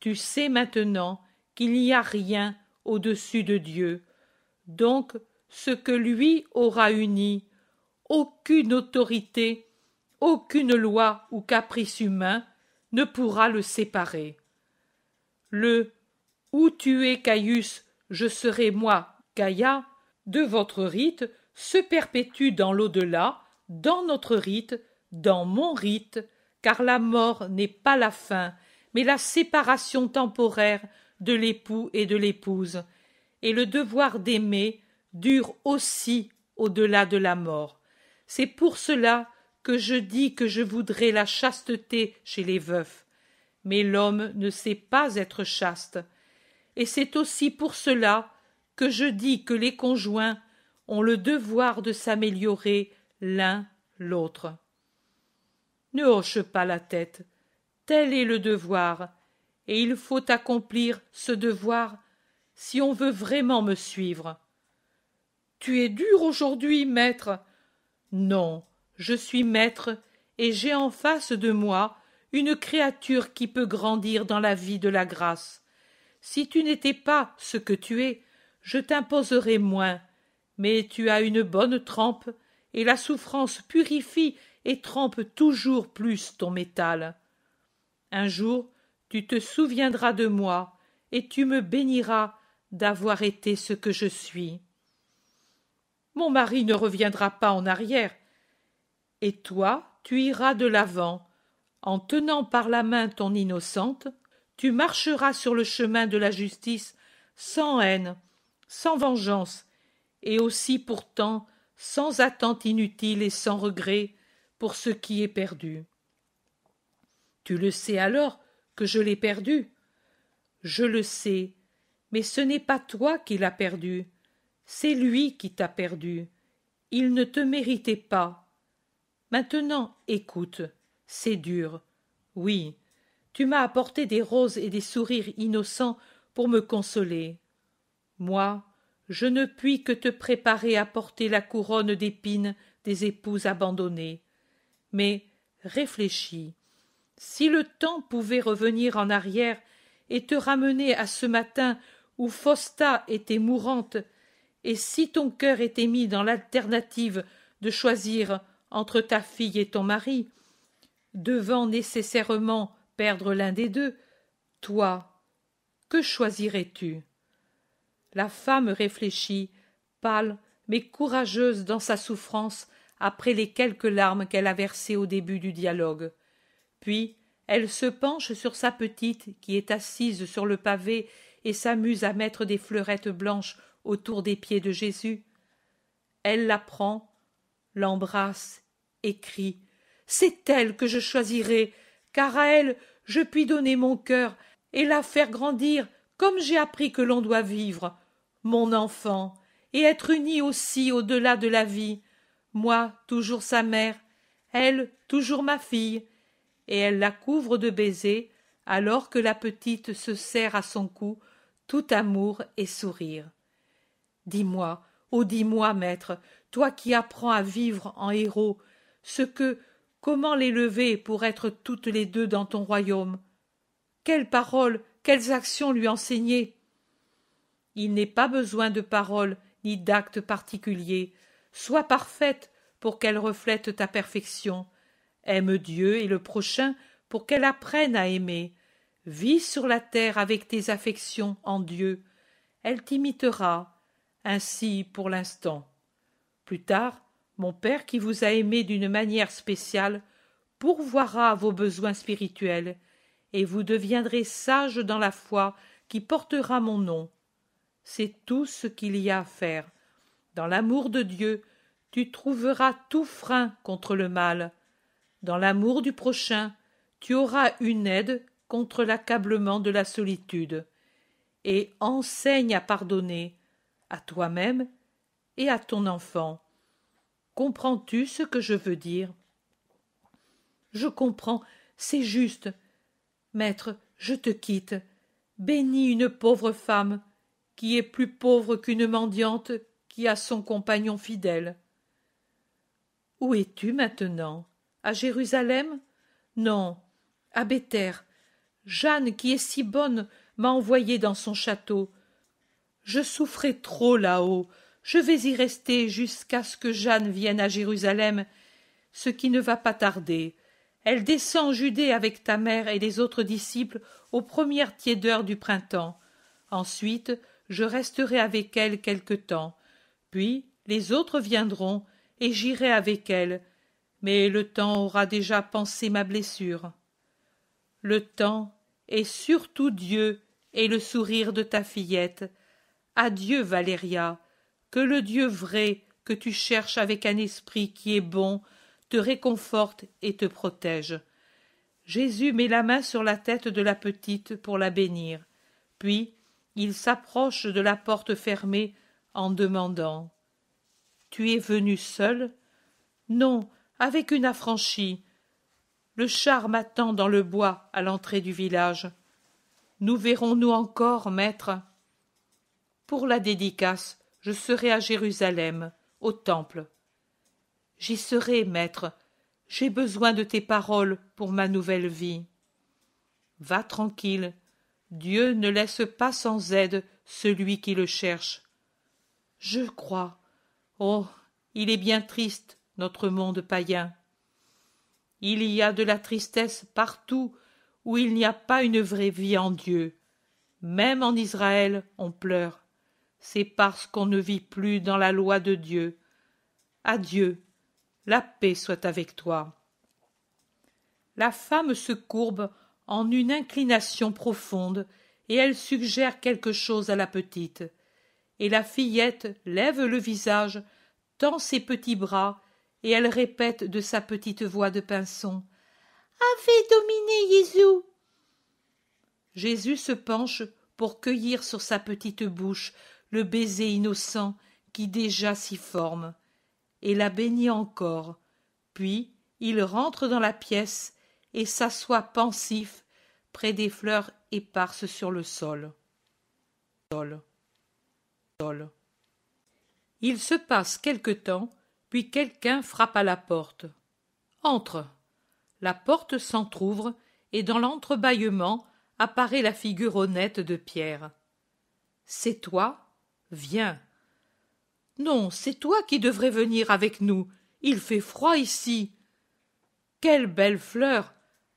Tu sais maintenant qu'il n'y a rien au-dessus de Dieu. Donc, ce que lui aura uni, aucune autorité, aucune loi ou caprice humain ne pourra le séparer. Le où tu es Caius, je serai moi, Gaïa, de votre rite se perpétue dans l'au-delà, dans notre rite, dans mon rite, car la mort n'est pas la fin, mais la séparation temporaire de l'époux et de l'épouse, et le devoir d'aimer dure aussi au-delà de la mort. C'est pour cela que je dis que je voudrais la chasteté chez les veufs. Mais l'homme ne sait pas être chaste, et c'est aussi pour cela que je dis que les conjoints ont le devoir de s'améliorer l'un l'autre. Ne hoche pas la tête. Tel est le devoir, et il faut accomplir ce devoir si on veut vraiment me suivre. Tu es dur aujourd'hui, maître. Non, je suis maître, et j'ai en face de moi une créature qui peut grandir dans la vie de la grâce. Si tu n'étais pas ce que tu es, je t'imposerai moins, mais tu as une bonne trempe, et la souffrance purifie et trempe toujours plus ton métal. Un jour, tu te souviendras de moi, et tu me béniras d'avoir été ce que je suis. Mon mari ne reviendra pas en arrière, et toi, tu iras de l'avant. En tenant par la main ton innocente, tu marcheras sur le chemin de la justice sans haine, sans vengeance, et aussi pourtant sans attente inutile et sans regret pour ce qui est perdu. Tu le sais alors que je l'ai perdu. Je le sais, mais ce n'est pas toi qui l'as perdu, c'est lui qui t'a perdu. Il ne te méritait pas. Maintenant, écoute, c'est dur. Oui, tu m'as apporté des roses et des sourires innocents pour me consoler. Moi, je ne puis que te préparer à porter la couronne d'épines des épouses abandonnées. Mais réfléchis. Si le temps pouvait revenir en arrière et te ramener à ce matin où Fausta était mourante, et si ton cœur était mis dans l'alternative de choisir entre ta fille et ton mari, devant nécessairement perdre l'un des deux, toi, que choisirais-tu la femme réfléchit, pâle, mais courageuse dans sa souffrance après les quelques larmes qu'elle a versées au début du dialogue. Puis elle se penche sur sa petite qui est assise sur le pavé et s'amuse à mettre des fleurettes blanches autour des pieds de Jésus. Elle la prend, l'embrasse et crie C'est elle que je choisirai, car à elle je puis donner mon cœur et la faire grandir comme j'ai appris que l'on doit vivre mon enfant, et être unie aussi au delà de la vie, moi toujours sa mère, elle toujours ma fille, et elle la couvre de baisers, alors que la petite se serre à son cou, tout amour et sourire. Dis-moi, oh dis-moi, maître, toi qui apprends à vivre en héros, ce que, comment l'élever pour être toutes les deux dans ton royaume Quelles paroles, quelles actions lui enseigner il n'est pas besoin de paroles ni d'actes particuliers. Sois parfaite pour qu'elle reflète ta perfection. Aime Dieu et le prochain pour qu'elle apprenne à aimer. Vis sur la terre avec tes affections en Dieu. Elle t'imitera, ainsi pour l'instant. Plus tard, mon Père qui vous a aimé d'une manière spéciale pourvoira vos besoins spirituels, et vous deviendrez sage dans la foi qui portera mon nom c'est tout ce qu'il y a à faire. Dans l'amour de Dieu, tu trouveras tout frein contre le mal. Dans l'amour du prochain, tu auras une aide contre l'accablement de la solitude. Et enseigne à pardonner, à toi-même et à ton enfant. Comprends-tu ce que je veux dire Je comprends, c'est juste. Maître, je te quitte. Bénis une pauvre femme qui est plus pauvre qu'une mendiante qui a son compagnon fidèle. Où es-tu maintenant À Jérusalem Non, à Béthère. Jeanne, qui est si bonne, m'a envoyé dans son château. Je souffrais trop là-haut. Je vais y rester jusqu'à ce que Jeanne vienne à Jérusalem, ce qui ne va pas tarder. Elle descend en Judée avec ta mère et les autres disciples aux premières tiédeurs du printemps. Ensuite, je resterai avec elle quelque temps, puis les autres viendront, et j'irai avec elle, mais le temps aura déjà pansé ma blessure. Le temps, est surtout Dieu, et le sourire de ta fillette. Adieu, Valéria, que le Dieu vrai que tu cherches avec un esprit qui est bon te réconforte et te protège. Jésus met la main sur la tête de la petite pour la bénir, puis il s'approche de la porte fermée en demandant Tu es venu seul Non, avec une affranchie. Le char m'attend dans le bois à l'entrée du village. Nous verrons-nous encore, maître Pour la dédicace, je serai à Jérusalem, au temple. J'y serai, maître. J'ai besoin de tes paroles pour ma nouvelle vie. Va tranquille, Dieu ne laisse pas sans aide celui qui le cherche. Je crois. Oh. Il est bien triste, notre monde païen. Il y a de la tristesse partout où il n'y a pas une vraie vie en Dieu. Même en Israël, on pleure. C'est parce qu'on ne vit plus dans la loi de Dieu. Adieu. La paix soit avec toi. La femme se courbe en une inclination profonde, et elle suggère quelque chose à la petite. Et la fillette lève le visage, tend ses petits bras, et elle répète de sa petite voix de pinson. Ave dominé Jésus. Jésus se penche pour cueillir sur sa petite bouche le baiser innocent qui déjà s'y forme, et la bénit encore. Puis il rentre dans la pièce et s'assoit pensif près des fleurs éparses sur le sol. Il se passe quelque temps, puis quelqu'un frappe à la porte. Entre. La porte s'entr'ouvre, et dans l'entrebâillement apparaît la figure honnête de Pierre. C'est toi? Viens. Non, c'est toi qui devrais venir avec nous. Il fait froid ici. Quelle belle fleur.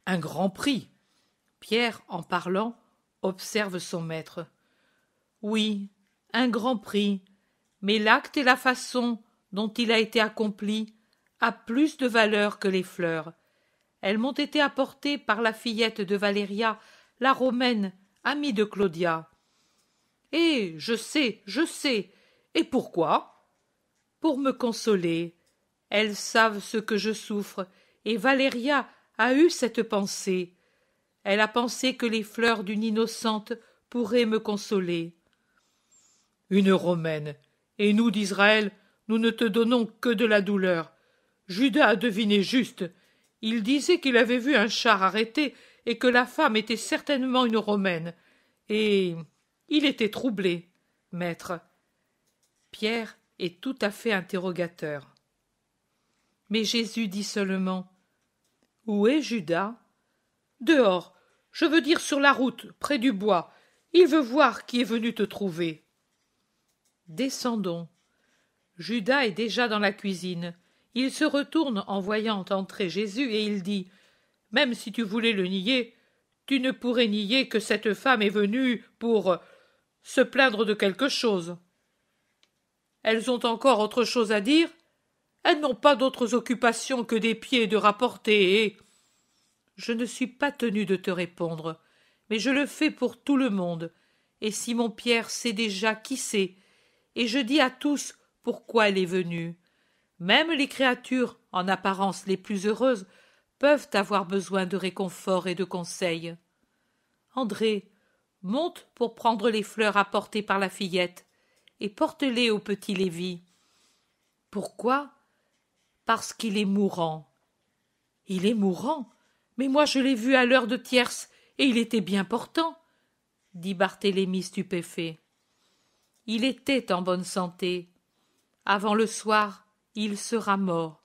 Un grand prix. Pierre, en parlant, observe son maître. Oui, un grand prix, mais l'acte et la façon dont il a été accompli a plus de valeur que les fleurs. Elles m'ont été apportées par la fillette de Valéria, la romaine, amie de Claudia. Et je sais, je sais. Et pourquoi Pour me consoler. Elles savent ce que je souffre, et Valeria a eu cette pensée. Elle a pensé que les fleurs d'une innocente pourraient me consoler. Une romaine, et nous d'Israël, nous ne te donnons que de la douleur. Judas a deviné juste. Il disait qu'il avait vu un char arrêté et que la femme était certainement une romaine. Et il était troublé, maître. Pierre est tout à fait interrogateur. Mais Jésus dit seulement où est Judas Dehors. Je veux dire sur la route, près du bois. Il veut voir qui est venu te trouver. Descendons. Judas est déjà dans la cuisine. Il se retourne en voyant entrer Jésus et il dit Même si tu voulais le nier, tu ne pourrais nier que cette femme est venue pour se plaindre de quelque chose. Elles ont encore autre chose à dire elles n'ont pas d'autres occupations que des pieds de rapporter et. Je ne suis pas tenu de te répondre, mais je le fais pour tout le monde. Et Simon Pierre sait déjà qui c'est, et je dis à tous pourquoi elle est venue. Même les créatures, en apparence les plus heureuses, peuvent avoir besoin de réconfort et de conseils. André, monte pour prendre les fleurs apportées par la fillette, et porte-les au petit Lévi. Pourquoi parce qu'il est mourant. Il est mourant. Mais moi je l'ai vu à l'heure de tierce, et il était bien portant, dit Barthélemy stupéfait. Il était en bonne santé. Avant le soir, il sera mort.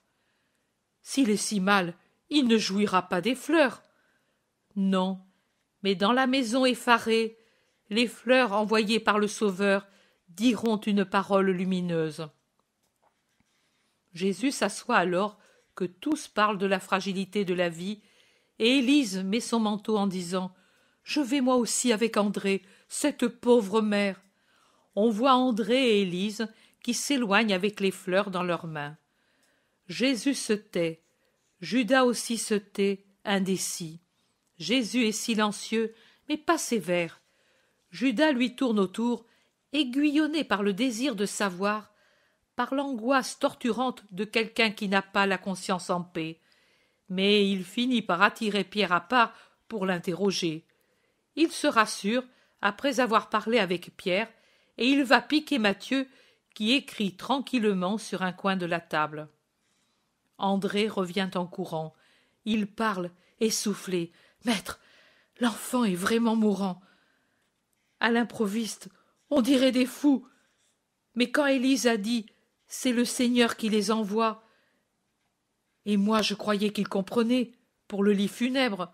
S'il est si mal, il ne jouira pas des fleurs. Non, mais dans la maison effarée, les fleurs envoyées par le Sauveur diront une parole lumineuse. Jésus s'assoit alors que tous parlent de la fragilité de la vie, et Élise met son manteau en disant Je vais moi aussi avec André, cette pauvre mère. On voit André et Élise qui s'éloignent avec les fleurs dans leurs mains. Jésus se tait, Judas aussi se tait, indécis. Jésus est silencieux, mais pas sévère. Judas lui tourne autour, aiguillonné par le désir de savoir par l'angoisse torturante de quelqu'un qui n'a pas la conscience en paix. Mais il finit par attirer Pierre à part pour l'interroger. Il se rassure après avoir parlé avec Pierre et il va piquer Mathieu qui écrit tranquillement sur un coin de la table. André revient en courant. Il parle, essoufflé. Maître, l'enfant est vraiment mourant. À l'improviste, on dirait des fous. Mais quand Élise a dit c'est le Seigneur qui les envoie. Et moi je croyais qu'il comprenait, pour le lit funèbre.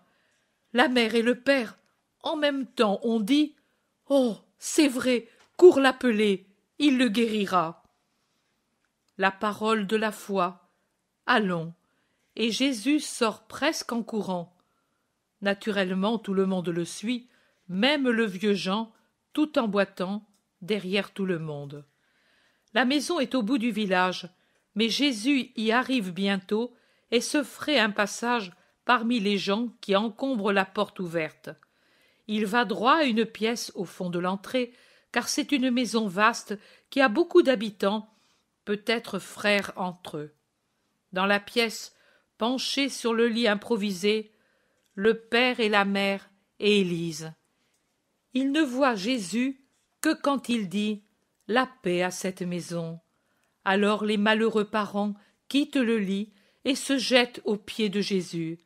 La mère et le père, en même temps, ont dit Oh, c'est vrai, cours l'appeler, il le guérira. La parole de la foi. Allons. Et Jésus sort presque en courant. Naturellement, tout le monde le suit, même le vieux Jean, tout en boitant, derrière tout le monde. La maison est au bout du village, mais Jésus y arrive bientôt et se ferait un passage parmi les gens qui encombrent la porte ouverte. Il va droit à une pièce au fond de l'entrée, car c'est une maison vaste qui a beaucoup d'habitants, peut-être frères entre eux. Dans la pièce, penché sur le lit improvisé, le père et la mère et Élise. Il ne voit Jésus que quand il dit la paix à cette maison. Alors les malheureux parents quittent le lit et se jettent aux pieds de Jésus.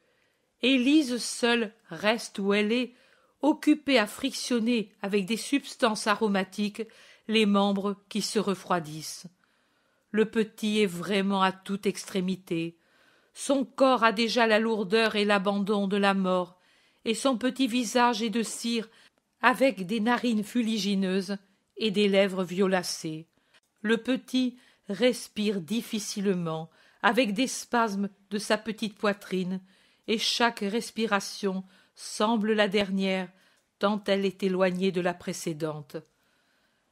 Élise seule reste où elle est, occupée à frictionner avec des substances aromatiques les membres qui se refroidissent. Le petit est vraiment à toute extrémité. Son corps a déjà la lourdeur et l'abandon de la mort, et son petit visage est de cire, avec des narines fuligineuses et des lèvres violacées. Le petit respire difficilement, avec des spasmes de sa petite poitrine, et chaque respiration semble la dernière, tant elle est éloignée de la précédente.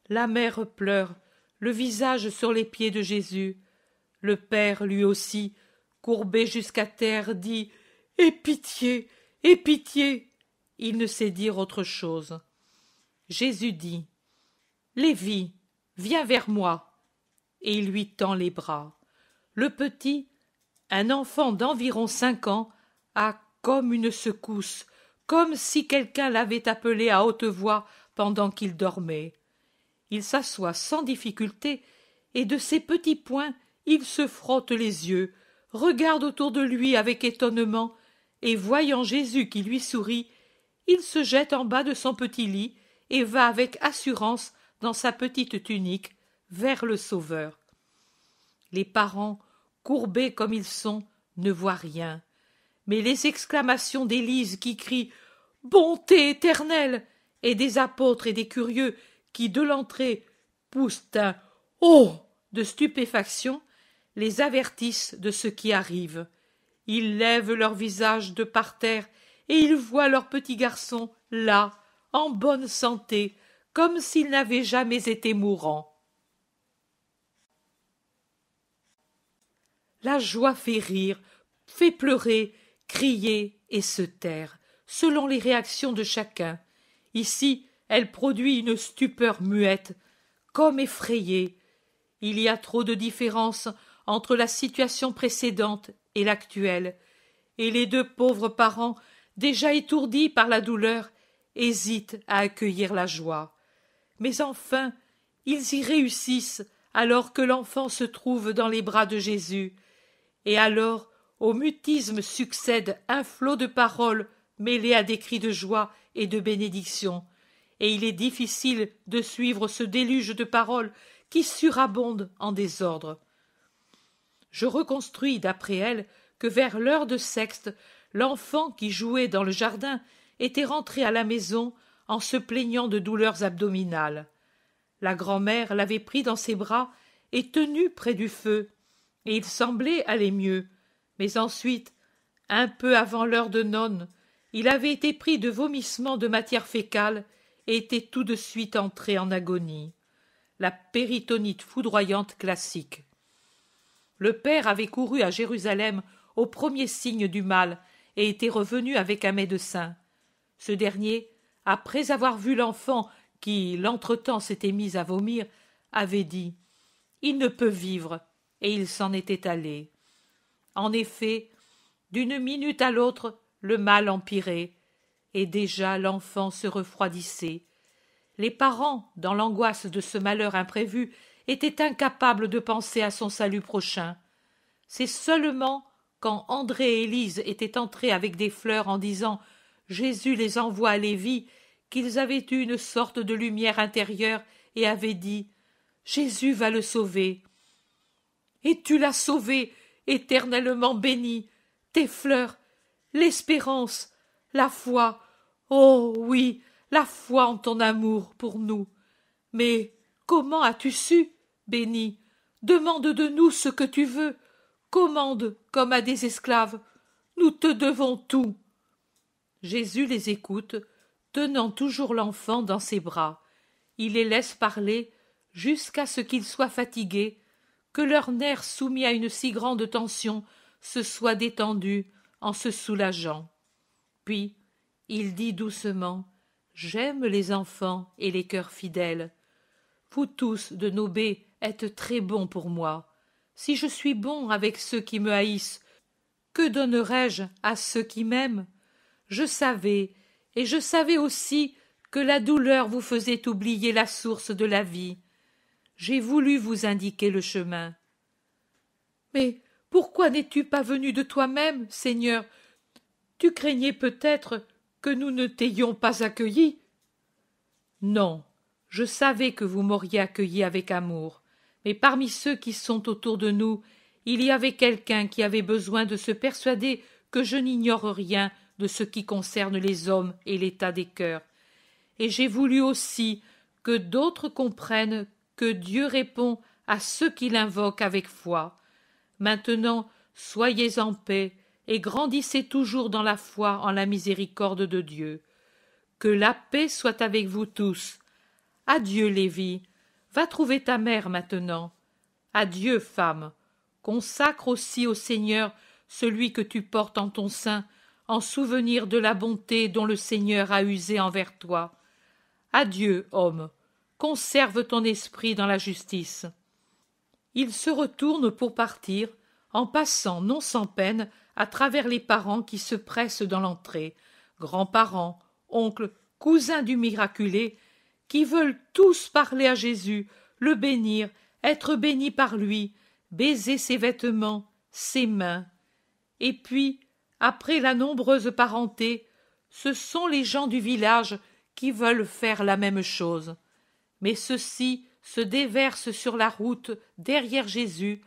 La mère pleure, le visage sur les pieds de Jésus. Le père, lui aussi, courbé jusqu'à terre, dit Aie pitié, aie pitié. Il ne sait dire autre chose. Jésus dit Lévi, viens vers moi. Et il lui tend les bras. Le petit, un enfant d'environ cinq ans, a comme une secousse, comme si quelqu'un l'avait appelé à haute voix pendant qu'il dormait. Il s'assoit sans difficulté, et de ses petits poings il se frotte les yeux, regarde autour de lui avec étonnement, et voyant Jésus qui lui sourit, il se jette en bas de son petit lit et va avec assurance dans sa petite tunique, vers le Sauveur. Les parents, courbés comme ils sont, ne voient rien. Mais les exclamations d'Élise qui crie Bonté éternelle et des apôtres et des curieux qui, de l'entrée, poussent un Oh de stupéfaction, les avertissent de ce qui arrive. Ils lèvent leur visage de par terre et ils voient leur petit garçon là, en bonne santé, comme s'il n'avait jamais été mourant. La joie fait rire, fait pleurer, crier et se taire, selon les réactions de chacun. Ici, elle produit une stupeur muette, comme effrayée. Il y a trop de différence entre la situation précédente et l'actuelle, et les deux pauvres parents, déjà étourdis par la douleur, hésitent à accueillir la joie mais enfin ils y réussissent alors que l'enfant se trouve dans les bras de Jésus. Et alors au mutisme succède un flot de paroles mêlées à des cris de joie et de bénédiction, et il est difficile de suivre ce déluge de paroles qui surabonde en désordre. Je reconstruis d'après elle que vers l'heure de sexte, l'enfant qui jouait dans le jardin était rentré à la maison en se plaignant de douleurs abdominales. La grand-mère l'avait pris dans ses bras et tenu près du feu, et il semblait aller mieux. Mais ensuite, un peu avant l'heure de nonne, il avait été pris de vomissements de matière fécale et était tout de suite entré en agonie. La péritonite foudroyante classique. Le père avait couru à Jérusalem au premier signe du mal et était revenu avec un médecin. Ce dernier après avoir vu l'enfant qui, l'entretemps, s'était mis à vomir, avait dit Il ne peut vivre, et il s'en était allé. En effet, d'une minute à l'autre, le mal empirait, et déjà l'enfant se refroidissait. Les parents, dans l'angoisse de ce malheur imprévu, étaient incapables de penser à son salut prochain. C'est seulement quand André et Élise étaient entrés avec des fleurs en disant Jésus les envoie à Lévi, qu'ils avaient eu une sorte de lumière intérieure et avaient dit Jésus va le sauver. Et tu l'as sauvé, éternellement béni, tes fleurs, l'espérance, la foi, oh oui, la foi en ton amour pour nous. Mais comment as-tu su, béni Demande de nous ce que tu veux, commande comme à des esclaves. Nous te devons tout. Jésus les écoute, tenant toujours l'enfant dans ses bras. Il les laisse parler jusqu'à ce qu'ils soient fatigués, que leurs nerfs soumis à une si grande tension se soient détendus en se soulageant. Puis il dit doucement J'aime les enfants et les cœurs fidèles. Vous tous de Nobé êtes très bons pour moi. Si je suis bon avec ceux qui me haïssent, que donnerai-je à ceux qui m'aiment je savais, et je savais aussi que la douleur vous faisait oublier la source de la vie. J'ai voulu vous indiquer le chemin. Mais pourquoi n'es-tu pas venu de toi-même, Seigneur Tu craignais peut-être que nous ne t'ayons pas accueilli Non, je savais que vous m'auriez accueilli avec amour, mais parmi ceux qui sont autour de nous, il y avait quelqu'un qui avait besoin de se persuader que je n'ignore rien de ce qui concerne les hommes et l'état des cœurs. Et j'ai voulu aussi que d'autres comprennent que Dieu répond à ceux qui l'invoquent avec foi. Maintenant, soyez en paix et grandissez toujours dans la foi en la miséricorde de Dieu. Que la paix soit avec vous tous. Adieu, Lévi. Va trouver ta mère maintenant. Adieu, femme. Consacre aussi au Seigneur celui que tu portes en ton sein en souvenir de la bonté dont le Seigneur a usé envers toi. Adieu, homme, conserve ton esprit dans la justice. Il se retourne pour partir, en passant non sans peine à travers les parents qui se pressent dans l'entrée, grands-parents, oncles, cousins du miraculé, qui veulent tous parler à Jésus, le bénir, être bénis par lui, baiser ses vêtements, ses mains. Et puis, après la nombreuse parenté, ce sont les gens du village qui veulent faire la même chose. Mais ceux-ci se déversent sur la route derrière Jésus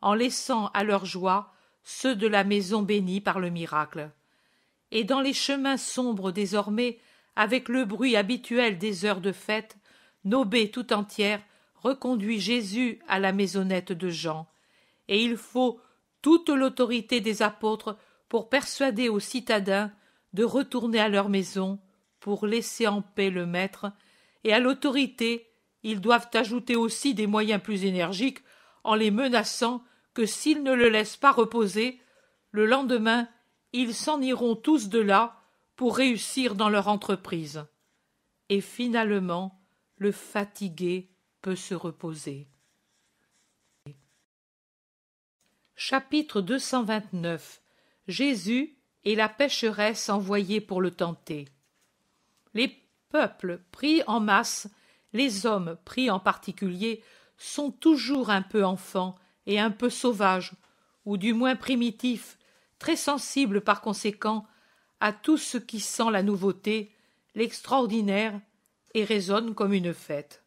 en laissant à leur joie ceux de la maison bénie par le miracle. Et dans les chemins sombres désormais, avec le bruit habituel des heures de fête, Nobé tout entière reconduit Jésus à la maisonnette de Jean, et il faut toute l'autorité des apôtres pour persuader aux citadins de retourner à leur maison pour laisser en paix le maître, et à l'autorité ils doivent ajouter aussi des moyens plus énergiques en les menaçant que s'ils ne le laissent pas reposer, le lendemain ils s'en iront tous de là pour réussir dans leur entreprise. Et finalement le fatigué peut se reposer. Chapitre 229 Jésus et la pécheresse envoyée pour le tenter. Les peuples pris en masse, les hommes pris en particulier, sont toujours un peu enfants et un peu sauvages, ou du moins primitifs, très sensibles par conséquent à tout ce qui sent la nouveauté, l'extraordinaire, et résonne comme une fête.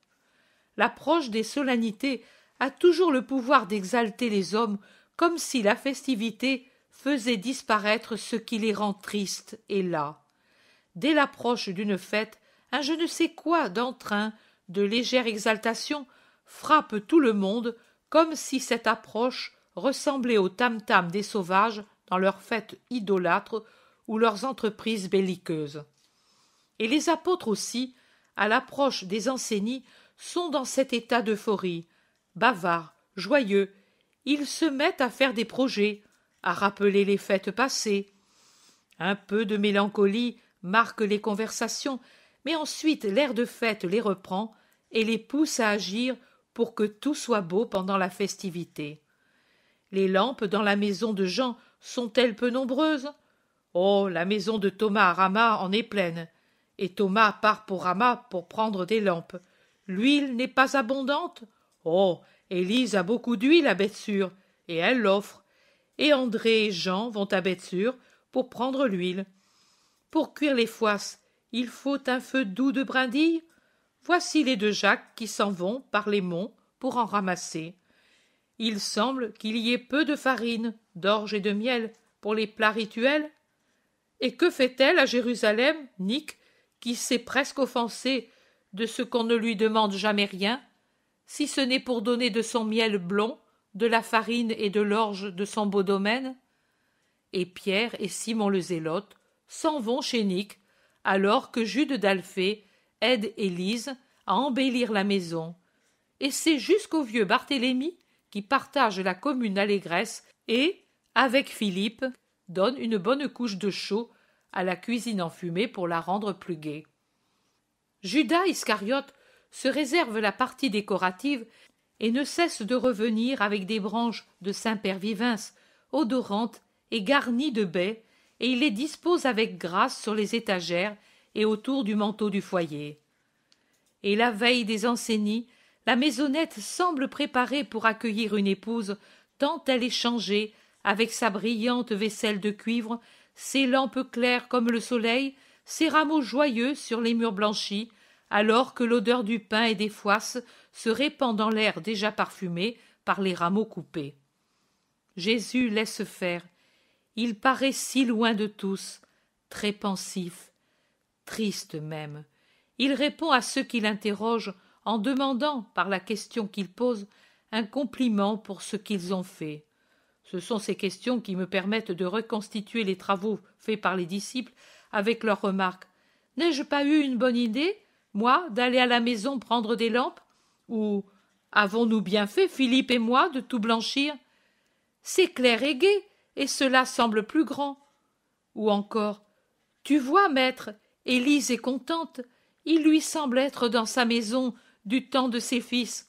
L'approche des solennités a toujours le pouvoir d'exalter les hommes comme si la festivité faisait disparaître ce qui les rend tristes et las. Dès l'approche d'une fête, un je ne sais quoi d'entrain, de légère exaltation, frappe tout le monde comme si cette approche ressemblait au tam-tam des sauvages dans leurs fêtes idolâtres ou leurs entreprises belliqueuses. Et les apôtres aussi, à l'approche des enseignies, sont dans cet état d'euphorie. Bavards, joyeux, ils se mettent à faire des projets, à rappeler les fêtes passées. Un peu de mélancolie marque les conversations, mais ensuite l'air de fête les reprend et les pousse à agir pour que tout soit beau pendant la festivité. Les lampes dans la maison de Jean sont-elles peu nombreuses Oh, la maison de Thomas à Rama en est pleine, et Thomas part pour Rama pour prendre des lampes. L'huile n'est pas abondante Oh, Élise a beaucoup d'huile à bête et elle l'offre, et André et Jean vont à Betsur pour prendre l'huile. Pour cuire les foisses, il faut un feu doux de brindilles. Voici les deux Jacques qui s'en vont par les monts pour en ramasser. Il semble qu'il y ait peu de farine, d'orge et de miel pour les plats rituels. Et que fait-elle à Jérusalem, Nick, qui s'est presque offensée de ce qu'on ne lui demande jamais rien, si ce n'est pour donner de son miel blond de la farine et de l'orge de son beau domaine Et Pierre et Simon le Zélote s'en vont chez Nick, alors que Jude d'Alphée aide Élise à embellir la maison. Et c'est jusqu'au vieux Barthélemy qui partage la commune allégresse et, avec Philippe, donne une bonne couche de chaux à la cuisine enfumée pour la rendre plus gaie. Judas Iscariote se réserve la partie décorative et ne cesse de revenir avec des branches de Saint-Père-Vivens, odorantes et garnies de baies, et il les dispose avec grâce sur les étagères et autour du manteau du foyer. Et la veille des enseignies, la maisonnette semble préparée pour accueillir une épouse, tant elle est changée, avec sa brillante vaisselle de cuivre, ses lampes claires comme le soleil, ses rameaux joyeux sur les murs blanchis, alors que l'odeur du pain et des foisses se répand dans l'air déjà parfumé par les rameaux coupés. Jésus laisse faire. Il paraît si loin de tous, très pensif, triste même. Il répond à ceux qui l'interrogent en demandant, par la question qu'il pose, un compliment pour ce qu'ils ont fait. Ce sont ces questions qui me permettent de reconstituer les travaux faits par les disciples avec leurs remarques. N'ai-je pas eu une bonne idée moi, d'aller à la maison prendre des lampes Ou avons-nous bien fait, Philippe et moi, de tout blanchir C'est clair et gai, et cela semble plus grand. Ou encore, tu vois, maître, Élise est contente. Il lui semble être dans sa maison du temps de ses fils.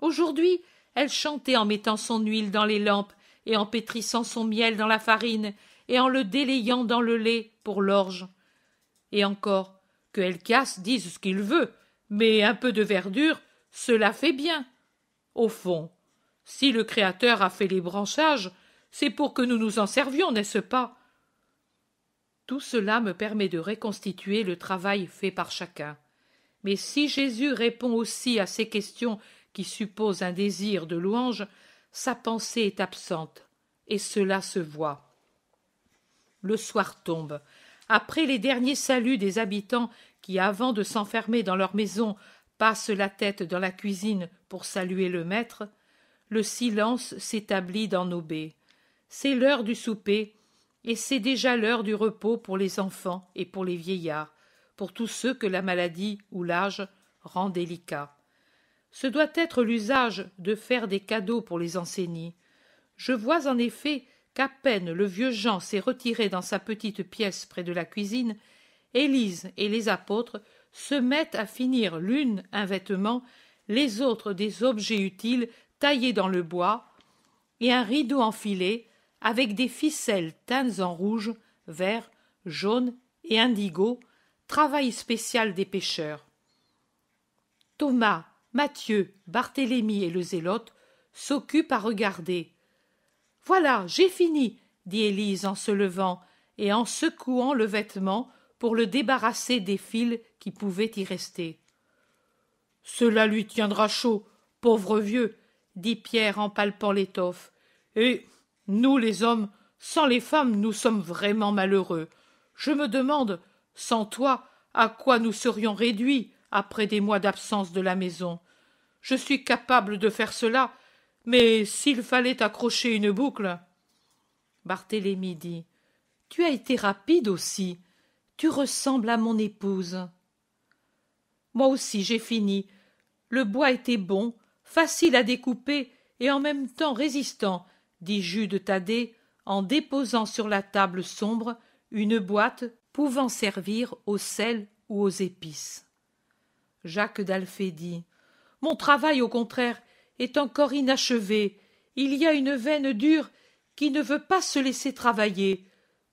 Aujourd'hui, elle chantait en mettant son huile dans les lampes et en pétrissant son miel dans la farine et en le délayant dans le lait pour l'orge. Et encore, que Elkias dise ce qu'il veut, mais un peu de verdure, cela fait bien. Au fond, si le Créateur a fait les branchages, c'est pour que nous nous en servions, n'est-ce pas Tout cela me permet de reconstituer le travail fait par chacun. Mais si Jésus répond aussi à ces questions qui supposent un désir de louange, sa pensée est absente, et cela se voit. Le soir tombe, après les derniers saluts des habitants qui, avant de s'enfermer dans leur maison, passent la tête dans la cuisine pour saluer le maître, le silence s'établit dans nos baies. C'est l'heure du souper, et c'est déjà l'heure du repos pour les enfants et pour les vieillards, pour tous ceux que la maladie ou l'âge rend délicats. Ce doit être l'usage de faire des cadeaux pour les enseignants. Je vois en effet qu'à peine le vieux Jean s'est retiré dans sa petite pièce près de la cuisine, Élise et les apôtres se mettent à finir l'une un vêtement, les autres des objets utiles taillés dans le bois, et un rideau enfilé avec des ficelles teintes en rouge, vert, jaune et indigo, travail spécial des pêcheurs. Thomas, Mathieu, Barthélemy et le zélote s'occupent à regarder, voilà, j'ai fini, dit Élise en se levant et en secouant le vêtement pour le débarrasser des fils qui pouvaient y rester. Cela lui tiendra chaud, pauvre vieux, dit Pierre en palpant l'étoffe. Et nous, les hommes, sans les femmes, nous sommes vraiment malheureux. Je me demande, sans toi, à quoi nous serions réduits après des mois d'absence de la maison. Je suis capable de faire cela mais s'il fallait accrocher une boucle. Barthélemy dit. Tu as été rapide aussi. Tu ressembles à mon épouse. Moi aussi j'ai fini. Le bois était bon, facile à découper et en même temps résistant, dit Jude Thaddée en déposant sur la table sombre une boîte pouvant servir au sel ou aux épices. Jacques d'Alphée dit Mon travail, au contraire, est encore inachevé. Il y a une veine dure qui ne veut pas se laisser travailler.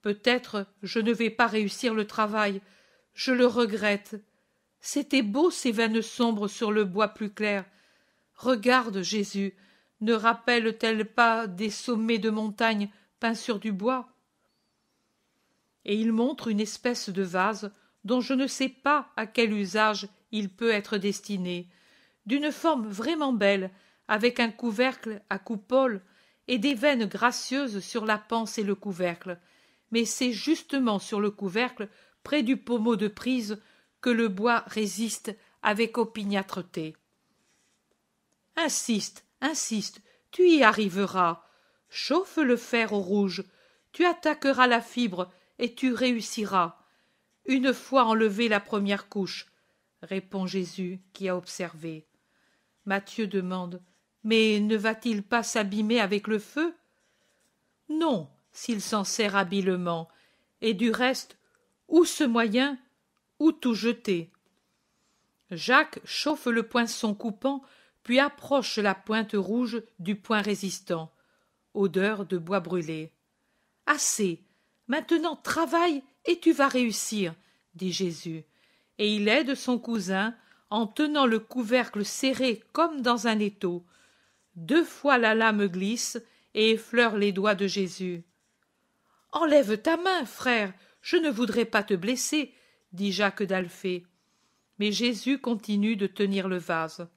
Peut-être je ne vais pas réussir le travail. Je le regrette. C'était beau ces veines sombres sur le bois plus clair. Regarde, Jésus, ne rappelle-t-elle pas des sommets de montagnes peints sur du bois Et il montre une espèce de vase dont je ne sais pas à quel usage il peut être destiné, d'une forme vraiment belle, avec un couvercle à coupole et des veines gracieuses sur la panse et le couvercle. Mais c'est justement sur le couvercle, près du pommeau de prise, que le bois résiste avec opiniâtreté. Insiste, insiste, tu y arriveras. Chauffe le fer au rouge, tu attaqueras la fibre et tu réussiras. Une fois enlevée la première couche, répond Jésus qui a observé. Matthieu demande mais ne va-t-il pas s'abîmer avec le feu Non, s'il s'en sert habilement, et du reste, où ce moyen, ou tout jeter. Jacques chauffe le poinçon coupant, puis approche la pointe rouge du point résistant. Odeur de bois brûlé. Assez. Maintenant travaille et tu vas réussir, dit Jésus. Et il aide son cousin en tenant le couvercle serré comme dans un étau, deux fois la lame glisse et effleure les doigts de Jésus. Enlève ta main, frère, je ne voudrais pas te blesser, dit Jacques d'Alphée. Mais Jésus continue de tenir le vase.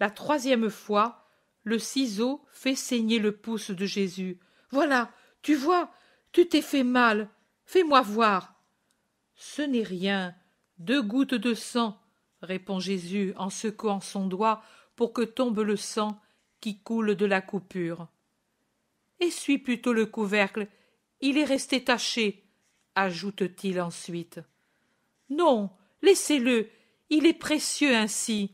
La troisième fois, le ciseau fait saigner le pouce de Jésus. Voilà, tu vois, tu t'es fait mal, fais-moi voir. Ce n'est rien, deux gouttes de sang, répond Jésus en secouant son doigt pour que tombe le sang qui coule de la coupure. Essuie plutôt le couvercle, il est resté taché, ajoute-t-il ensuite. Non, laissez-le, il est précieux ainsi.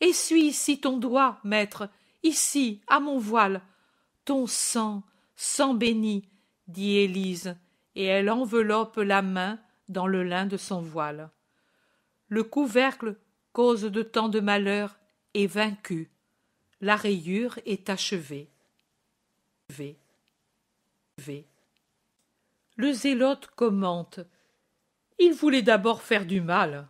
Essuie ici ton doigt, maître, ici, à mon voile. Ton sang, sang béni, dit Élise, et elle enveloppe la main dans le lin de son voile. Le couvercle, cause de tant de malheurs est vaincu. La rayure est achevée. V. V. Le zélote commente. Il voulait d'abord faire du mal.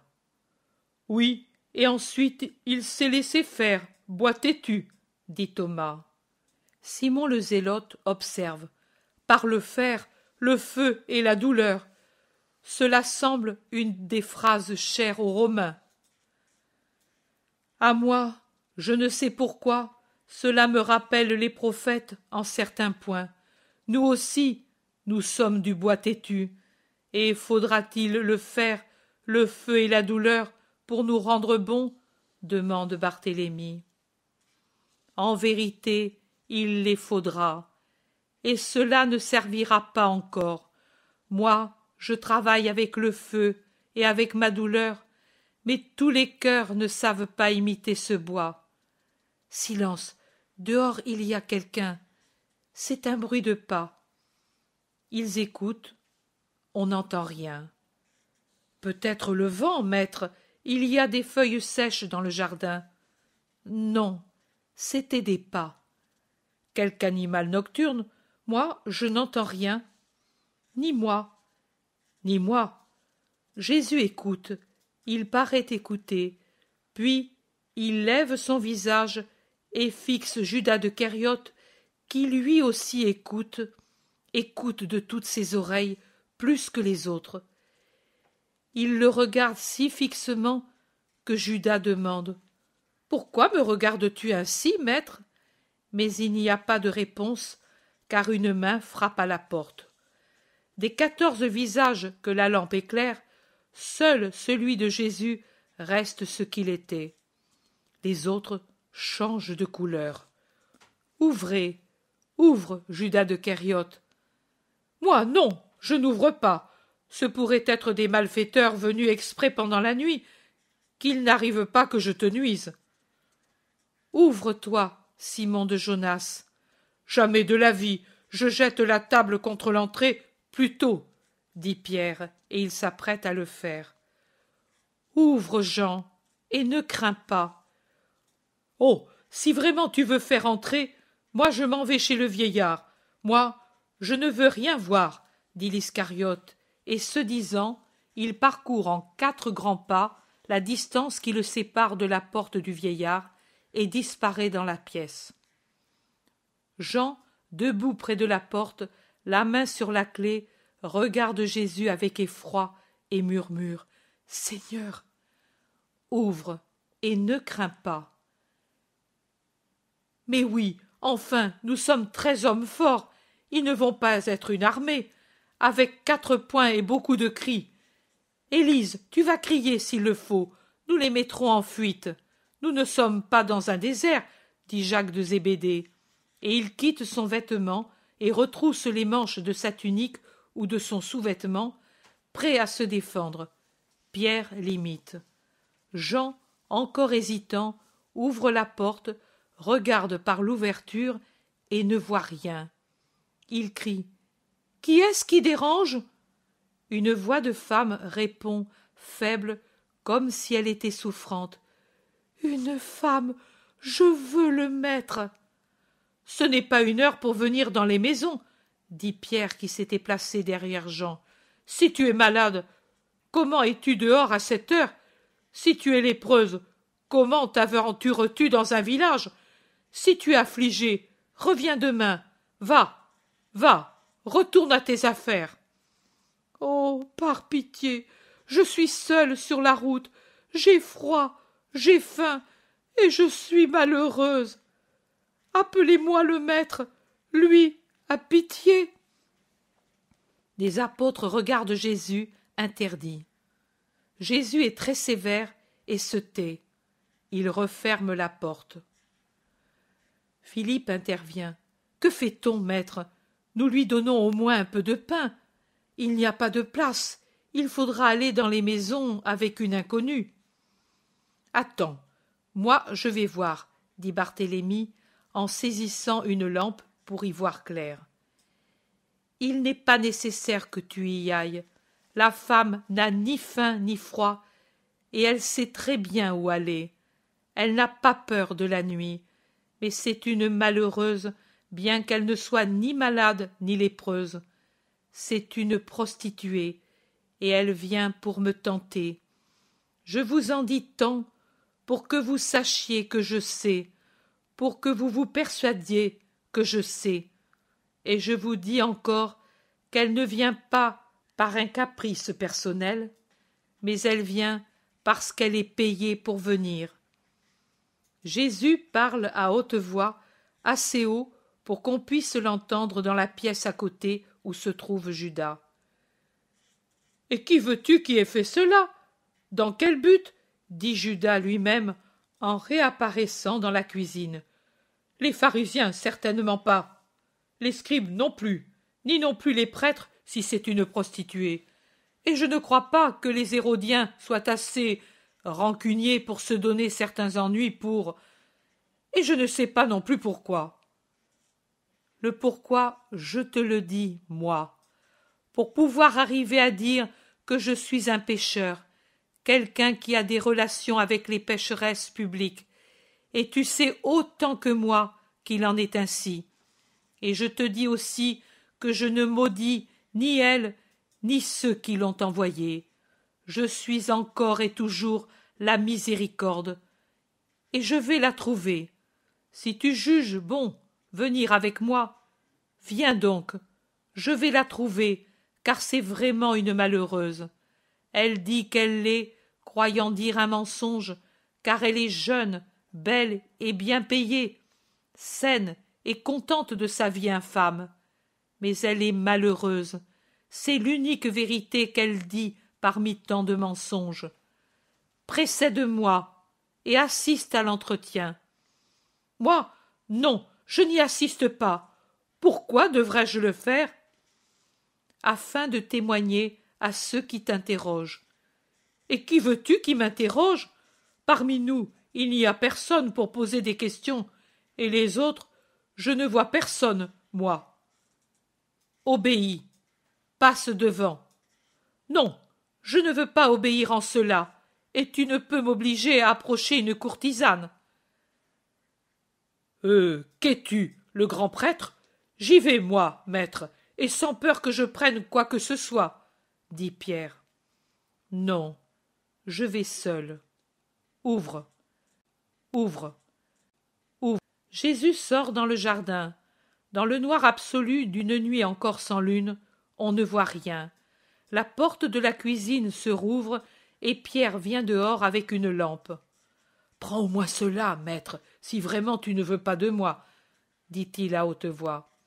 Oui, et ensuite il s'est laissé faire, bois tu dit Thomas. Simon le zélote observe. Par le fer, le feu et la douleur. Cela semble une des phrases chères aux Romains. À moi, je ne sais pourquoi, cela me rappelle les prophètes en certains points. Nous aussi, nous sommes du bois têtu. Et faudra-t-il le faire, le feu et la douleur, pour nous rendre bons demande Barthélemy. En vérité, il les faudra. Et cela ne servira pas encore. Moi, je travaille avec le feu et avec ma douleur, mais tous les cœurs ne savent pas imiter ce bois. Silence. Dehors il y a quelqu'un. C'est un bruit de pas. Ils écoutent. On n'entend rien. Peut-être le vent, maître. Il y a des feuilles sèches dans le jardin. Non, c'était des pas. Quelque animal nocturne. Moi, je n'entends rien. Ni moi. Ni moi. Jésus écoute. Il paraît écouter. Puis il lève son visage et fixe Judas de Kériote, qui lui aussi écoute, écoute de toutes ses oreilles plus que les autres. Il le regarde si fixement que Judas demande Pourquoi me regardes-tu ainsi, maître Mais il n'y a pas de réponse, car une main frappe à la porte. Des quatorze visages que la lampe éclaire, seul celui de Jésus reste ce qu'il était. Les autres change de couleur. Ouvrez, ouvre, Judas de Kériote. Moi, non, je n'ouvre pas. Ce pourrait être des malfaiteurs venus exprès pendant la nuit, qu'il n'arrive pas que je te nuise. Ouvre-toi, Simon de Jonas. Jamais de la vie, je jette la table contre l'entrée plutôt, dit Pierre, et il s'apprête à le faire. Ouvre, Jean, et ne crains pas. Oh. Si vraiment tu veux faire entrer, moi je m'en vais chez le vieillard. Moi, je ne veux rien voir, dit l'Iscariote, et ce disant, il parcourt en quatre grands pas la distance qui le sépare de la porte du vieillard et disparaît dans la pièce. Jean, debout près de la porte, la main sur la clef, regarde Jésus avec effroi et murmure Seigneur, ouvre et ne crains pas. Mais oui, enfin, nous sommes très hommes forts. Ils ne vont pas être une armée, avec quatre poings et beaucoup de cris. Élise, tu vas crier s'il le faut. Nous les mettrons en fuite. Nous ne sommes pas dans un désert, dit Jacques de Zébédée. Et il quitte son vêtement et retrousse les manches de sa tunique ou de son sous-vêtement, prêt à se défendre. Pierre l'imite. Jean, encore hésitant, ouvre la porte, regarde par l'ouverture et ne voit rien. Il crie Qui est-ce qui dérange Une voix de femme répond, faible, comme si elle était souffrante. Une femme Je veux le maître Ce n'est pas une heure pour venir dans les maisons, dit Pierre qui s'était placé derrière Jean. Si tu es malade, comment es-tu dehors à cette heure Si tu es lépreuse, comment taventures tu dans un village si tu es affligé, reviens demain. Va, va, retourne à tes affaires. Oh, par pitié, je suis seule sur la route, j'ai froid, j'ai faim, et je suis malheureuse. Appelez-moi le maître, lui, à pitié. Les apôtres regardent Jésus, interdit. Jésus est très sévère et se tait. Il referme la porte. Philippe intervient. Que fait-on, maître Nous lui donnons au moins un peu de pain. Il n'y a pas de place. Il faudra aller dans les maisons avec une inconnue. Attends, moi je vais voir, dit Barthélemy en saisissant une lampe pour y voir clair. Il n'est pas nécessaire que tu y ailles. La femme n'a ni faim ni froid, et elle sait très bien où aller. Elle n'a pas peur de la nuit mais c'est une malheureuse, bien qu'elle ne soit ni malade ni lépreuse. C'est une prostituée, et elle vient pour me tenter. Je vous en dis tant pour que vous sachiez que je sais, pour que vous vous persuadiez que je sais. Et je vous dis encore qu'elle ne vient pas par un caprice personnel, mais elle vient parce qu'elle est payée pour venir. Jésus parle à haute voix, assez haut pour qu'on puisse l'entendre dans la pièce à côté où se trouve Judas. Et qui veux-tu qui ait fait cela Dans quel but dit Judas lui-même en réapparaissant dans la cuisine. Les pharisiens, certainement pas. Les scribes non plus, ni non plus les prêtres si c'est une prostituée. Et je ne crois pas que les Hérodiens soient assez rancunier pour se donner certains ennuis pour et je ne sais pas non plus pourquoi. Le pourquoi, je te le dis, moi, pour pouvoir arriver à dire que je suis un pêcheur, quelqu'un qui a des relations avec les pécheresses publiques, et tu sais autant que moi qu'il en est ainsi. Et je te dis aussi que je ne maudis ni elle ni ceux qui l'ont envoyée, je suis encore et toujours la miséricorde, et je vais la trouver. Si tu juges bon venir avec moi, viens donc, je vais la trouver, car c'est vraiment une malheureuse. Elle dit qu'elle l'est, croyant dire un mensonge, car elle est jeune, belle et bien payée, saine et contente de sa vie infâme. Mais elle est malheureuse. C'est l'unique vérité qu'elle dit parmi tant de mensonges. Précède-moi et assiste à l'entretien. Moi, non, je n'y assiste pas. Pourquoi devrais-je le faire Afin de témoigner à ceux qui t'interrogent. Et qui veux-tu qui m'interroge Parmi nous, il n'y a personne pour poser des questions, et les autres, je ne vois personne, moi. Obéis. Passe devant. Non, je ne veux pas obéir en cela, et tu ne peux m'obliger à approcher une courtisane. Euh, qu'es-tu, le grand prêtre J'y vais, moi, maître, et sans peur que je prenne quoi que ce soit, dit Pierre. Non, je vais seul. Ouvre, ouvre, ouvre. Jésus sort dans le jardin. Dans le noir absolu d'une nuit encore sans lune, on ne voit rien. La porte de la cuisine se rouvre et Pierre vient dehors avec une lampe. Prends moi cela, maître, si vraiment tu ne veux pas de moi, dit-il à haute voix.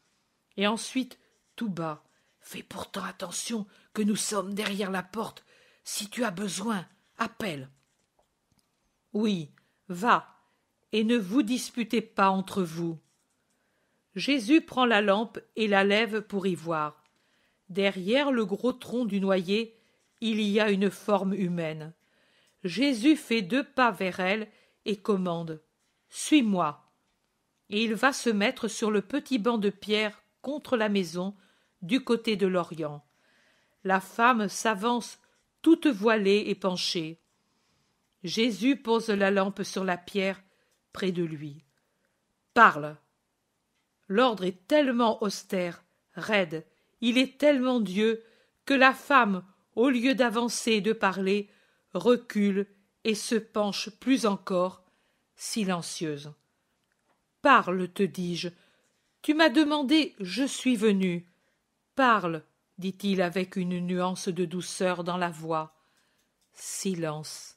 Et ensuite, tout bas, fais pourtant attention que nous sommes derrière la porte. Si tu as besoin, appelle. Oui, va, et ne vous disputez pas entre vous. Jésus prend la lampe et la lève pour y voir. Derrière le gros tronc du noyer, il y a une forme humaine. Jésus fait deux pas vers elle et commande Suis-moi. Et il va se mettre sur le petit banc de pierre contre la maison, du côté de l'Orient. La femme s'avance toute voilée et penchée. Jésus pose la lampe sur la pierre près de lui. Parle. L'ordre est tellement austère, raide, il est tellement Dieu que la femme, au lieu d'avancer et de parler, recule et se penche plus encore, silencieuse. Parle, te dis-je. Tu m'as demandé, je suis venu. Parle, dit-il avec une nuance de douceur dans la voix. Silence.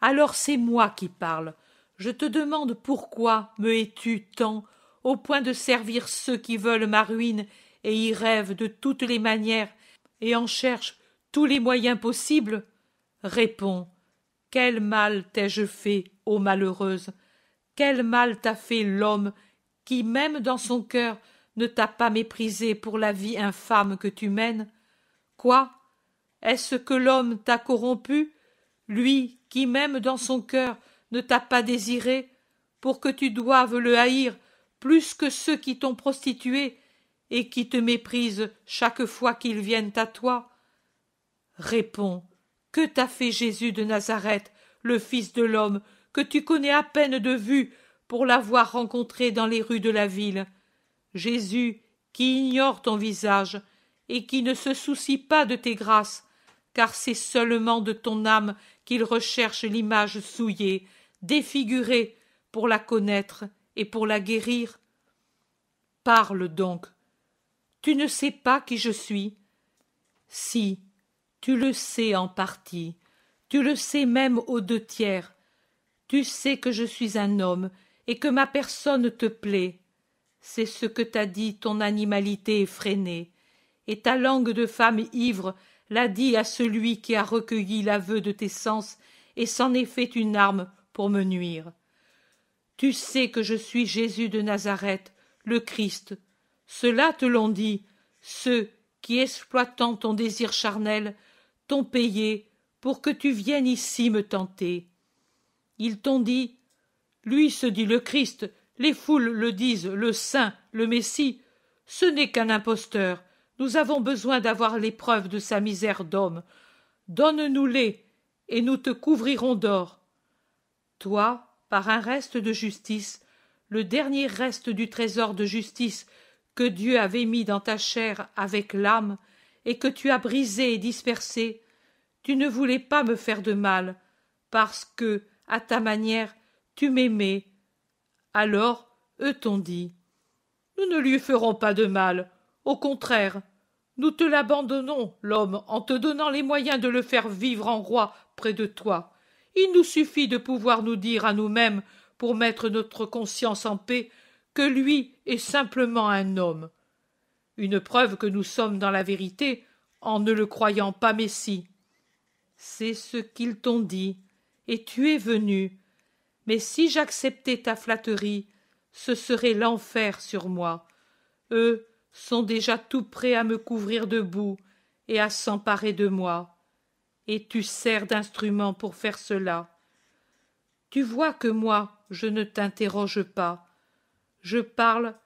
Alors c'est moi qui parle. Je te demande pourquoi me es tu tant, au point de servir ceux qui veulent ma ruine et y rêve de toutes les manières et en cherche tous les moyens possibles réponds quel mal t'ai-je fait ô malheureuse quel mal t'a fait l'homme qui même dans son cœur ne t'a pas méprisé pour la vie infâme que tu mènes quoi est-ce que l'homme t'a corrompu lui qui même dans son cœur ne t'a pas désiré pour que tu doives le haïr plus que ceux qui t'ont prostituée et qui te méprisent chaque fois qu'ils viennent à toi Réponds, que t'a fait Jésus de Nazareth, le Fils de l'homme, que tu connais à peine de vue pour l'avoir rencontré dans les rues de la ville Jésus, qui ignore ton visage et qui ne se soucie pas de tes grâces, car c'est seulement de ton âme qu'il recherche l'image souillée, défigurée, pour la connaître et pour la guérir. Parle donc, tu ne sais pas qui je suis. Si, tu le sais en partie, tu le sais même aux deux tiers. Tu sais que je suis un homme et que ma personne te plaît. C'est ce que t'a dit ton animalité effrénée, et ta langue de femme ivre l'a dit à celui qui a recueilli l'aveu de tes sens et s'en est fait une arme pour me nuire. Tu sais que je suis Jésus de Nazareth, le Christ, cela te l'ont dit, ceux qui, exploitant ton désir charnel, t'ont payé pour que tu viennes ici me tenter. Ils t'ont dit Lui se dit le Christ, les foules le disent, le Saint, le Messie. Ce n'est qu'un imposteur. Nous avons besoin d'avoir l'épreuve de sa misère d'homme. Donne-nous-les, et nous te couvrirons d'or. Toi, par un reste de justice, le dernier reste du trésor de justice que Dieu avait mis dans ta chair avec l'âme, et que tu as brisé et dispersé, tu ne voulais pas me faire de mal, parce que, à ta manière, tu m'aimais. Alors, eux t'ont dit. Nous ne lui ferons pas de mal, au contraire, nous te l'abandonnons, l'homme, en te donnant les moyens de le faire vivre en roi près de toi. Il nous suffit de pouvoir nous dire à nous-mêmes, pour mettre notre conscience en paix, que lui est simplement un homme. Une preuve que nous sommes dans la vérité en ne le croyant pas Messie. C'est ce qu'ils t'ont dit, et tu es venu. Mais si j'acceptais ta flatterie, ce serait l'enfer sur moi. Eux sont déjà tout prêts à me couvrir de boue et à s'emparer de moi. Et tu sers d'instrument pour faire cela. Tu vois que moi, je ne t'interroge pas, je parle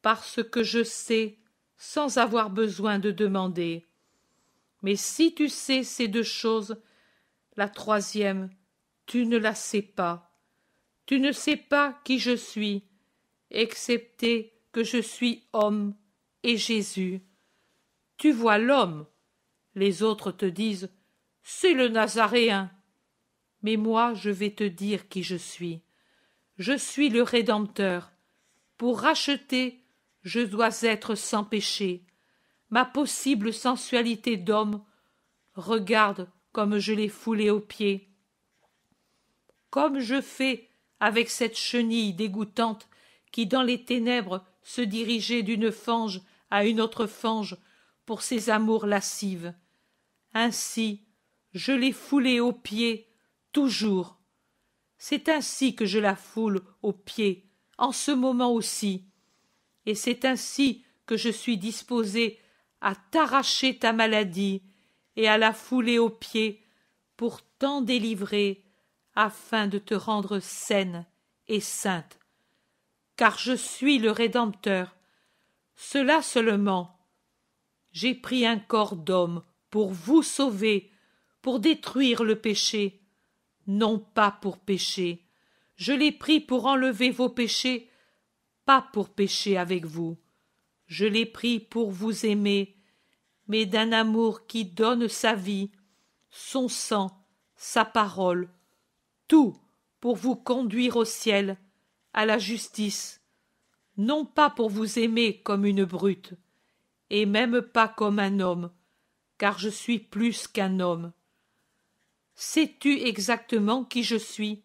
parce que je sais, sans avoir besoin de demander. Mais si tu sais ces deux choses, la troisième, tu ne la sais pas. Tu ne sais pas qui je suis, excepté que je suis homme et Jésus. Tu vois l'homme. Les autres te disent C'est le Nazaréen. Mais moi, je vais te dire qui je suis. Je suis le Rédempteur, pour racheter, je dois être sans péché. Ma possible sensualité d'homme, regarde comme je l'ai foulée aux pieds. Comme je fais avec cette chenille dégoûtante qui dans les ténèbres se dirigeait d'une fange à une autre fange pour ses amours lascives. Ainsi, je l'ai foulée aux pieds, toujours. C'est ainsi que je la foule aux pieds, en ce moment aussi. Et c'est ainsi que je suis disposé à t'arracher ta maladie et à la fouler aux pieds pour t'en délivrer afin de te rendre saine et sainte. Car je suis le Rédempteur. Cela seulement. J'ai pris un corps d'homme pour vous sauver, pour détruire le péché, non pas pour pécher, je l'ai pris pour enlever vos péchés, pas pour pécher avec vous. Je l'ai pris pour vous aimer, mais d'un amour qui donne sa vie, son sang, sa parole, tout pour vous conduire au ciel, à la justice, non pas pour vous aimer comme une brute, et même pas comme un homme, car je suis plus qu'un homme. Sais-tu exactement qui je suis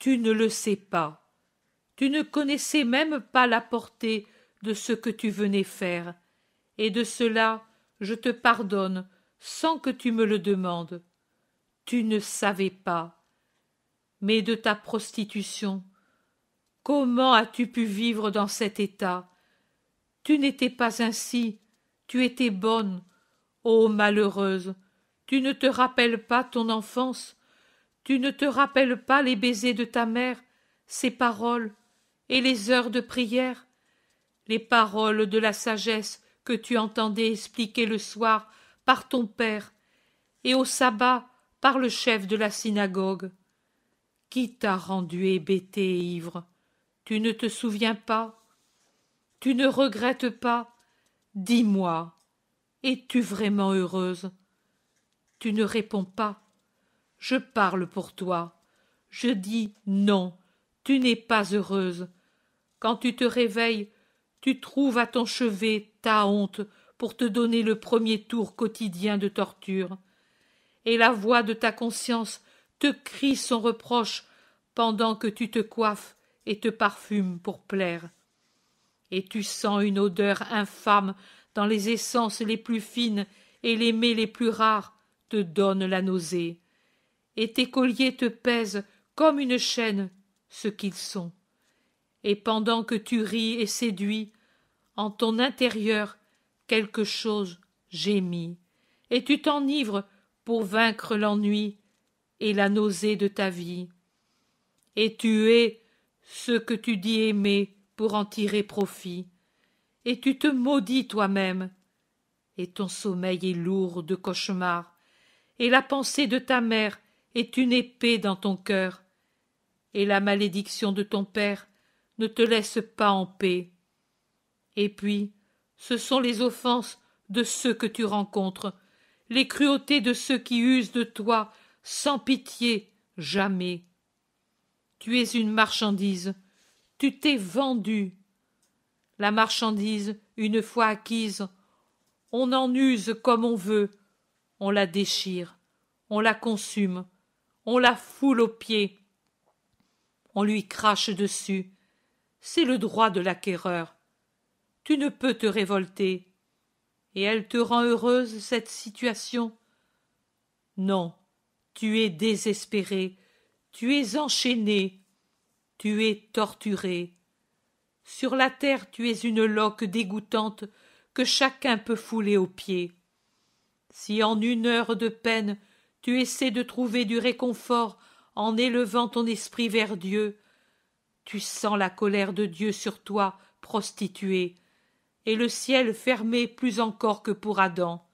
tu ne le sais pas. Tu ne connaissais même pas la portée de ce que tu venais faire, et de cela je te pardonne sans que tu me le demandes. Tu ne savais pas. Mais de ta prostitution, comment as-tu pu vivre dans cet état Tu n'étais pas ainsi, tu étais bonne. Ô malheureuse, tu ne te rappelles pas ton enfance tu ne te rappelles pas les baisers de ta mère, ses paroles, et les heures de prière, les paroles de la sagesse que tu entendais expliquer le soir par ton père, et au sabbat par le chef de la synagogue. Qui t'a rendu hébété et ivre? Tu ne te souviens pas? Tu ne regrettes pas? Dis moi. Es tu vraiment heureuse? Tu ne réponds pas je parle pour toi. Je dis non, tu n'es pas heureuse. Quand tu te réveilles, tu trouves à ton chevet ta honte pour te donner le premier tour quotidien de torture. Et la voix de ta conscience te crie son reproche pendant que tu te coiffes et te parfumes pour plaire. Et tu sens une odeur infâme dans les essences les plus fines et les mets les plus rares te donne la nausée et tes colliers te pèsent comme une chaîne ce qu'ils sont. Et pendant que tu ris et séduis, en ton intérieur quelque chose gémit, et tu t'enivres pour vaincre l'ennui et la nausée de ta vie. Et tu es ce que tu dis aimer pour en tirer profit, et tu te maudis toi-même, et ton sommeil est lourd de cauchemars, et la pensée de ta mère est une épée dans ton cœur, et la malédiction de ton père ne te laisse pas en paix. Et puis, ce sont les offenses de ceux que tu rencontres, les cruautés de ceux qui usent de toi sans pitié, jamais. Tu es une marchandise, tu t'es vendue. La marchandise, une fois acquise, on en use comme on veut, on la déchire, on la consume, on la foule aux pieds, on lui crache dessus. C'est le droit de l'acquéreur. Tu ne peux te révolter. Et elle te rend heureuse, cette situation Non, tu es désespéré, tu es enchaîné, tu es torturé. Sur la terre, tu es une loque dégoûtante que chacun peut fouler aux pieds. Si en une heure de peine tu essaies de trouver du réconfort en élevant ton esprit vers Dieu. Tu sens la colère de Dieu sur toi, prostituée, et le ciel fermé plus encore que pour Adam.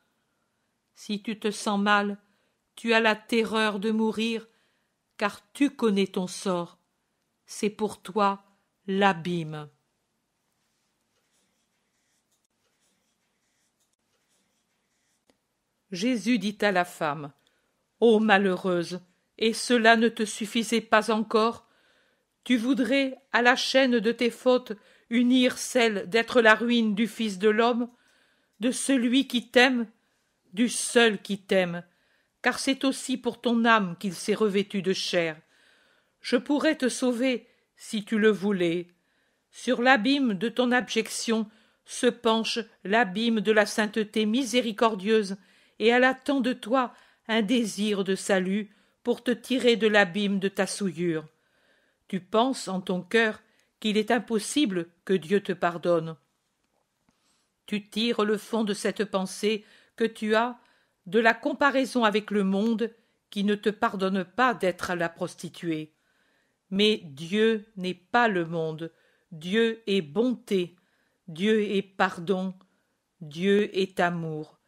Si tu te sens mal, tu as la terreur de mourir, car tu connais ton sort. C'est pour toi l'abîme. Jésus dit à la femme ô malheureuse et cela ne te suffisait pas encore tu voudrais à la chaîne de tes fautes unir celle d'être la ruine du fils de l'homme de celui qui t'aime du seul qui t'aime car c'est aussi pour ton âme qu'il s'est revêtu de chair je pourrais te sauver si tu le voulais sur l'abîme de ton abjection se penche l'abîme de la sainteté miséricordieuse et elle attend de toi un désir de salut pour te tirer de l'abîme de ta souillure. Tu penses en ton cœur qu'il est impossible que Dieu te pardonne. Tu tires le fond de cette pensée que tu as de la comparaison avec le monde qui ne te pardonne pas d'être la prostituée. Mais Dieu n'est pas le monde, Dieu est bonté, Dieu est pardon, Dieu est amour.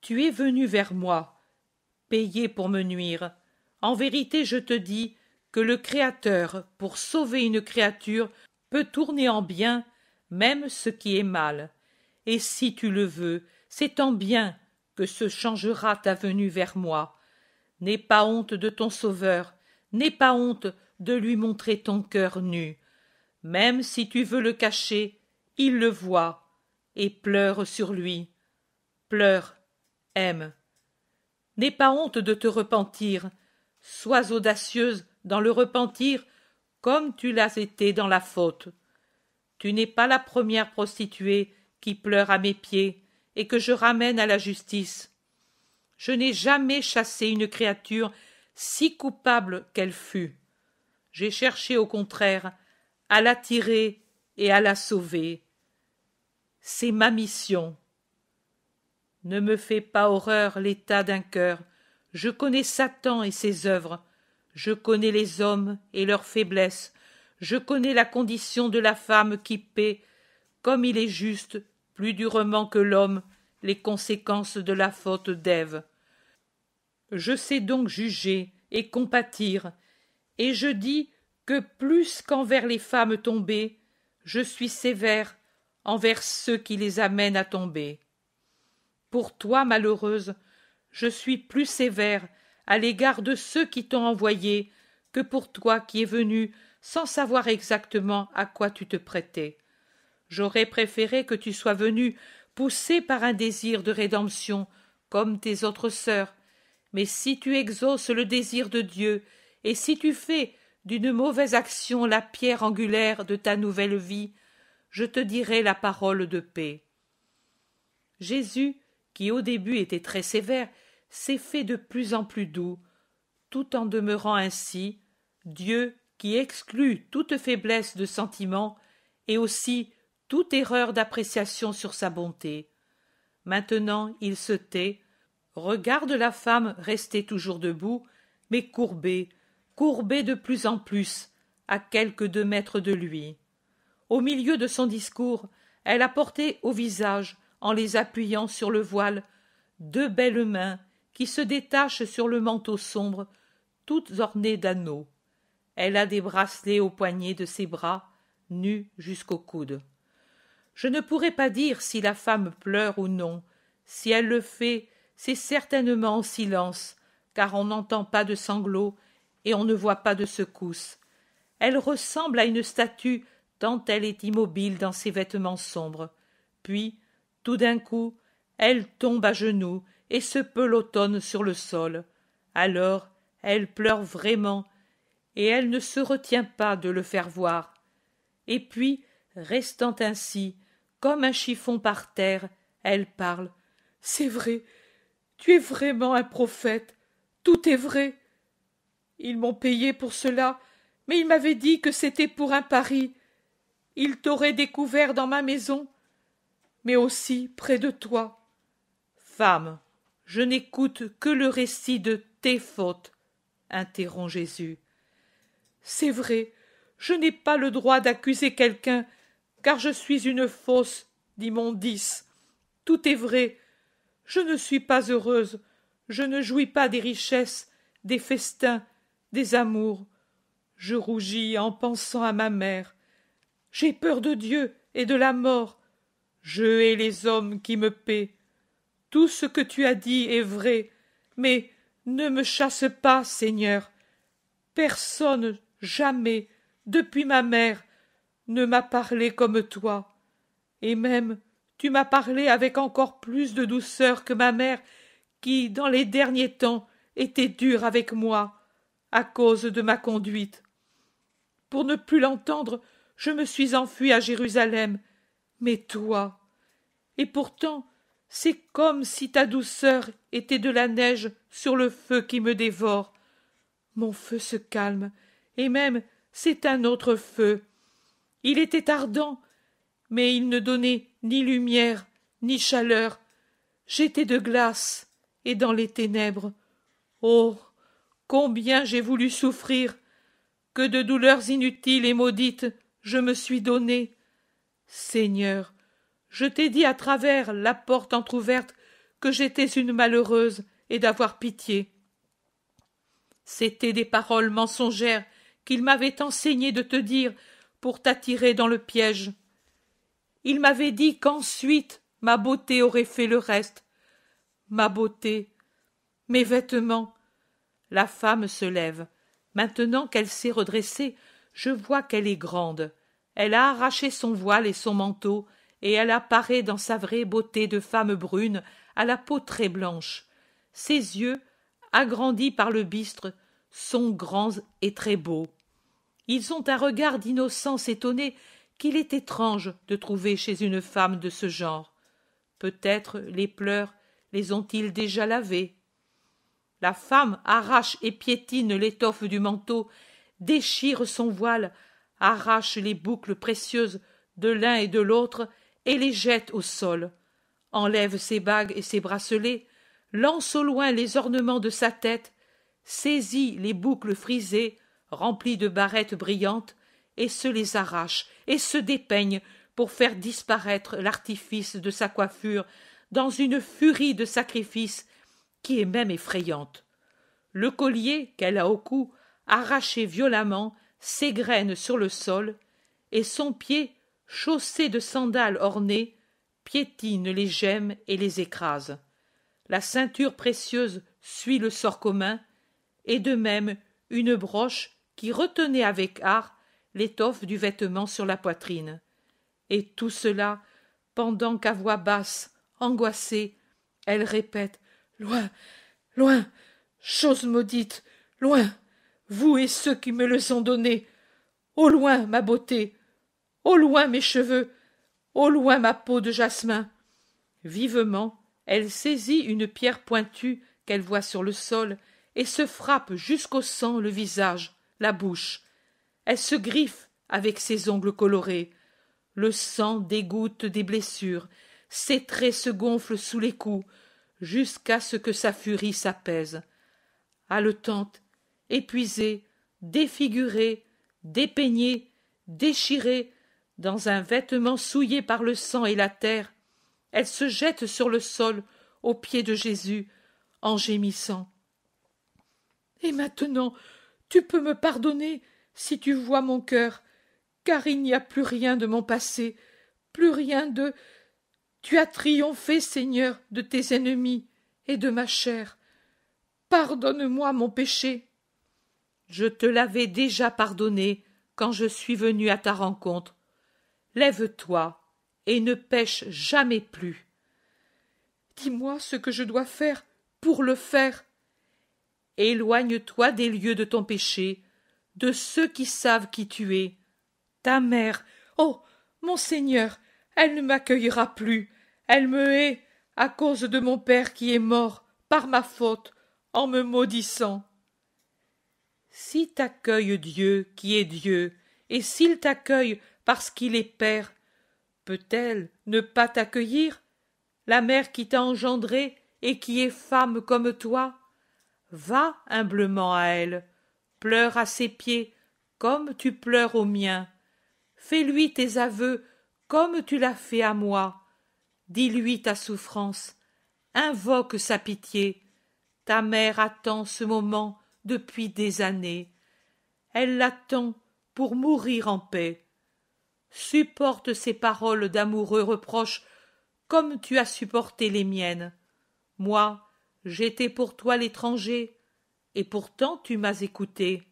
Tu es venu vers moi, payé pour me nuire. En vérité, je te dis que le Créateur, pour sauver une créature, peut tourner en bien même ce qui est mal. Et si tu le veux, c'est en bien que se changera ta venue vers moi. N'aie pas honte de ton Sauveur, n'aie pas honte de lui montrer ton cœur nu. Même si tu veux le cacher, il le voit, et pleure sur lui. Pleure, aime. N'aie pas honte de te repentir. Sois audacieuse dans le repentir comme tu l'as été dans la faute. Tu n'es pas la première prostituée qui pleure à mes pieds et que je ramène à la justice. Je n'ai jamais chassé une créature si coupable qu'elle fût. J'ai cherché au contraire à l'attirer et à la sauver. C'est ma mission. Ne me fais pas horreur l'état d'un cœur. Je connais Satan et ses œuvres. Je connais les hommes et leurs faiblesses. Je connais la condition de la femme qui paie, comme il est juste, plus durement que l'homme, les conséquences de la faute d'Ève. Je sais donc juger et compatir, et je dis que plus qu'envers les femmes tombées, je suis sévère envers ceux qui les amènent à tomber. Pour toi, malheureuse, je suis plus sévère à l'égard de ceux qui t'ont envoyé que pour toi qui es venue sans savoir exactement à quoi tu te prêtais. J'aurais préféré que tu sois venue poussée par un désir de rédemption, comme tes autres sœurs. Mais si tu exauces le désir de Dieu, et si tu fais d'une mauvaise action la pierre angulaire de ta nouvelle vie, je te dirai la parole de paix. Jésus qui au début était très sévère, s'est fait de plus en plus doux, tout en demeurant ainsi, Dieu qui exclut toute faiblesse de sentiment et aussi toute erreur d'appréciation sur sa bonté. Maintenant il se tait, regarde la femme restée toujours debout, mais courbée, courbée de plus en plus, à quelques deux mètres de lui. Au milieu de son discours, elle a porté au visage en les appuyant sur le voile, deux belles mains qui se détachent sur le manteau sombre, toutes ornées d'anneaux. Elle a des bracelets aux poignets de ses bras, nus jusqu'aux coudes. Je ne pourrais pas dire si la femme pleure ou non. Si elle le fait, c'est certainement en silence, car on n'entend pas de sanglots et on ne voit pas de secousses. Elle ressemble à une statue tant elle est immobile dans ses vêtements sombres. Puis, tout d'un coup elle tombe à genoux et se pelotonne sur le sol alors elle pleure vraiment et elle ne se retient pas de le faire voir et puis restant ainsi comme un chiffon par terre elle parle c'est vrai tu es vraiment un prophète tout est vrai ils m'ont payé pour cela mais ils m'avaient dit que c'était pour un pari ils t'auraient découvert dans ma maison mais aussi près de toi. Femme, je n'écoute que le récit de tes fautes, interrompt Jésus. C'est vrai, je n'ai pas le droit d'accuser quelqu'un, car je suis une fausse d'immondice. Tout est vrai. Je ne suis pas heureuse, je ne jouis pas des richesses, des festins, des amours. Je rougis en pensant à ma mère. J'ai peur de Dieu et de la mort, je hais les hommes qui me paient. Tout ce que tu as dit est vrai, mais ne me chasse pas, Seigneur. Personne, jamais, depuis ma mère, ne m'a parlé comme toi. Et même, tu m'as parlé avec encore plus de douceur que ma mère, qui, dans les derniers temps, était dure avec moi, à cause de ma conduite. Pour ne plus l'entendre, je me suis enfui à Jérusalem, mais toi. Et pourtant c'est comme si ta douceur était de la neige sur le feu qui me dévore. Mon feu se calme, et même c'est un autre feu. Il était ardent, mais il ne donnait ni lumière, ni chaleur. J'étais de glace, et dans les ténèbres. Oh. Combien j'ai voulu souffrir. Que de douleurs inutiles et maudites je me suis donnée Seigneur, je t'ai dit à travers la porte entr'ouverte que j'étais une malheureuse et d'avoir pitié. C'étaient des paroles mensongères qu'il m'avait enseigné de te dire pour t'attirer dans le piège. Il m'avait dit qu'ensuite ma beauté aurait fait le reste. Ma beauté, mes vêtements. La femme se lève. Maintenant qu'elle s'est redressée, je vois qu'elle est grande. Elle a arraché son voile et son manteau, et elle apparaît dans sa vraie beauté de femme brune, à la peau très blanche. Ses yeux, agrandis par le bistre, sont grands et très beaux. Ils ont un regard d'innocence étonné qu'il est étrange de trouver chez une femme de ce genre. Peut-être les pleurs les ont-ils déjà lavés. La femme arrache et piétine l'étoffe du manteau, déchire son voile, arrache les boucles précieuses de l'un et de l'autre et les jette au sol, enlève ses bagues et ses bracelets, lance au loin les ornements de sa tête, saisit les boucles frisées remplies de barrettes brillantes et se les arrache et se dépeigne pour faire disparaître l'artifice de sa coiffure dans une furie de sacrifice qui est même effrayante. Le collier qu'elle a au cou, arraché violemment, s'égrène sur le sol, et son pied, chaussé de sandales ornées, piétine les gemmes et les écrase. La ceinture précieuse suit le sort commun, et de même une broche qui retenait avec art l'étoffe du vêtement sur la poitrine. Et tout cela pendant qu'à voix basse, angoissée, elle répète Loin, loin, chose maudite, loin vous et ceux qui me les ont donnés. Au loin ma beauté, au loin mes cheveux, au loin ma peau de jasmin. Vivement, elle saisit une pierre pointue qu'elle voit sur le sol et se frappe jusqu'au sang le visage, la bouche. Elle se griffe avec ses ongles colorés. Le sang dégoutte des blessures, ses traits se gonflent sous les coups, jusqu'à ce que sa furie s'apaise. Haletante, Épuisée, défigurée, dépeignée, déchirée dans un vêtement souillé par le sang et la terre, elle se jette sur le sol aux pieds de Jésus en gémissant. Et maintenant, tu peux me pardonner si tu vois mon cœur, car il n'y a plus rien de mon passé, plus rien de. Tu as triomphé, Seigneur, de tes ennemis et de ma chair. Pardonne-moi mon péché. Je te l'avais déjà pardonné quand je suis venu à ta rencontre. Lève-toi et ne pêche jamais plus. Dis-moi ce que je dois faire pour le faire. Éloigne-toi des lieux de ton péché, de ceux qui savent qui tu es. Ta mère, oh mon Seigneur, elle ne m'accueillera plus. Elle me hait à cause de mon père qui est mort par ma faute en me maudissant si t'accueille Dieu qui est Dieu, et s'il t'accueille parce qu'il est Père, peut-elle ne pas t'accueillir La mère qui t'a engendré et qui est femme comme toi Va humblement à elle, pleure à ses pieds comme tu pleures aux miens. Fais-lui tes aveux comme tu l'as fait à moi. Dis-lui ta souffrance, invoque sa pitié. Ta mère attend ce moment depuis des années. Elle l'attend pour mourir en paix. Supporte ses paroles d'amoureux reproches comme tu as supporté les miennes. Moi, j'étais pour toi l'étranger, et pourtant tu m'as écouté.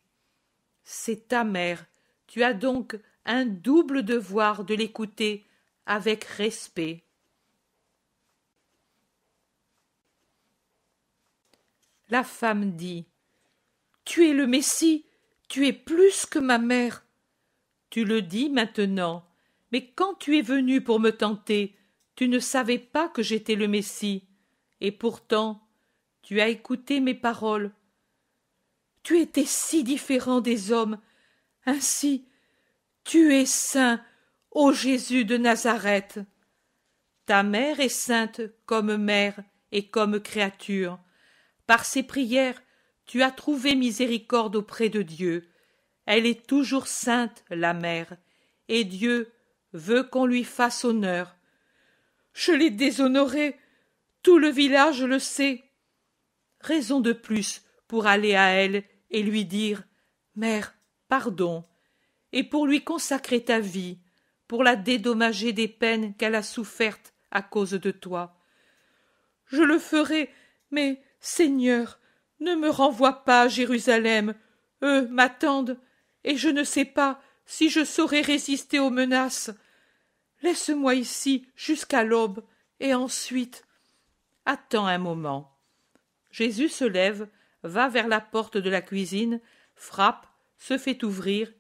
C'est ta mère, tu as donc un double devoir de l'écouter avec respect. La femme dit tu es le Messie, tu es plus que ma mère. Tu le dis maintenant, mais quand tu es venu pour me tenter, tu ne savais pas que j'étais le Messie, et pourtant tu as écouté mes paroles. Tu étais si différent des hommes, ainsi tu es saint, ô Jésus de Nazareth. Ta mère est sainte comme mère et comme créature. Par ses prières, tu as trouvé miséricorde auprès de Dieu. Elle est toujours sainte, la mère, et Dieu veut qu'on lui fasse honneur. Je l'ai déshonorée. Tout le village le sait. Raison de plus pour aller à elle et lui dire Mère, pardon, et pour lui consacrer ta vie, pour la dédommager des peines qu'elle a souffertes à cause de toi. Je le ferai, mais, Seigneur, ne me renvoie pas, Jérusalem. Eux m'attendent, et je ne sais pas si je saurai résister aux menaces. Laisse-moi ici jusqu'à l'aube, et ensuite. Attends un moment. Jésus se lève, va vers la porte de la cuisine, frappe, se fait ouvrir.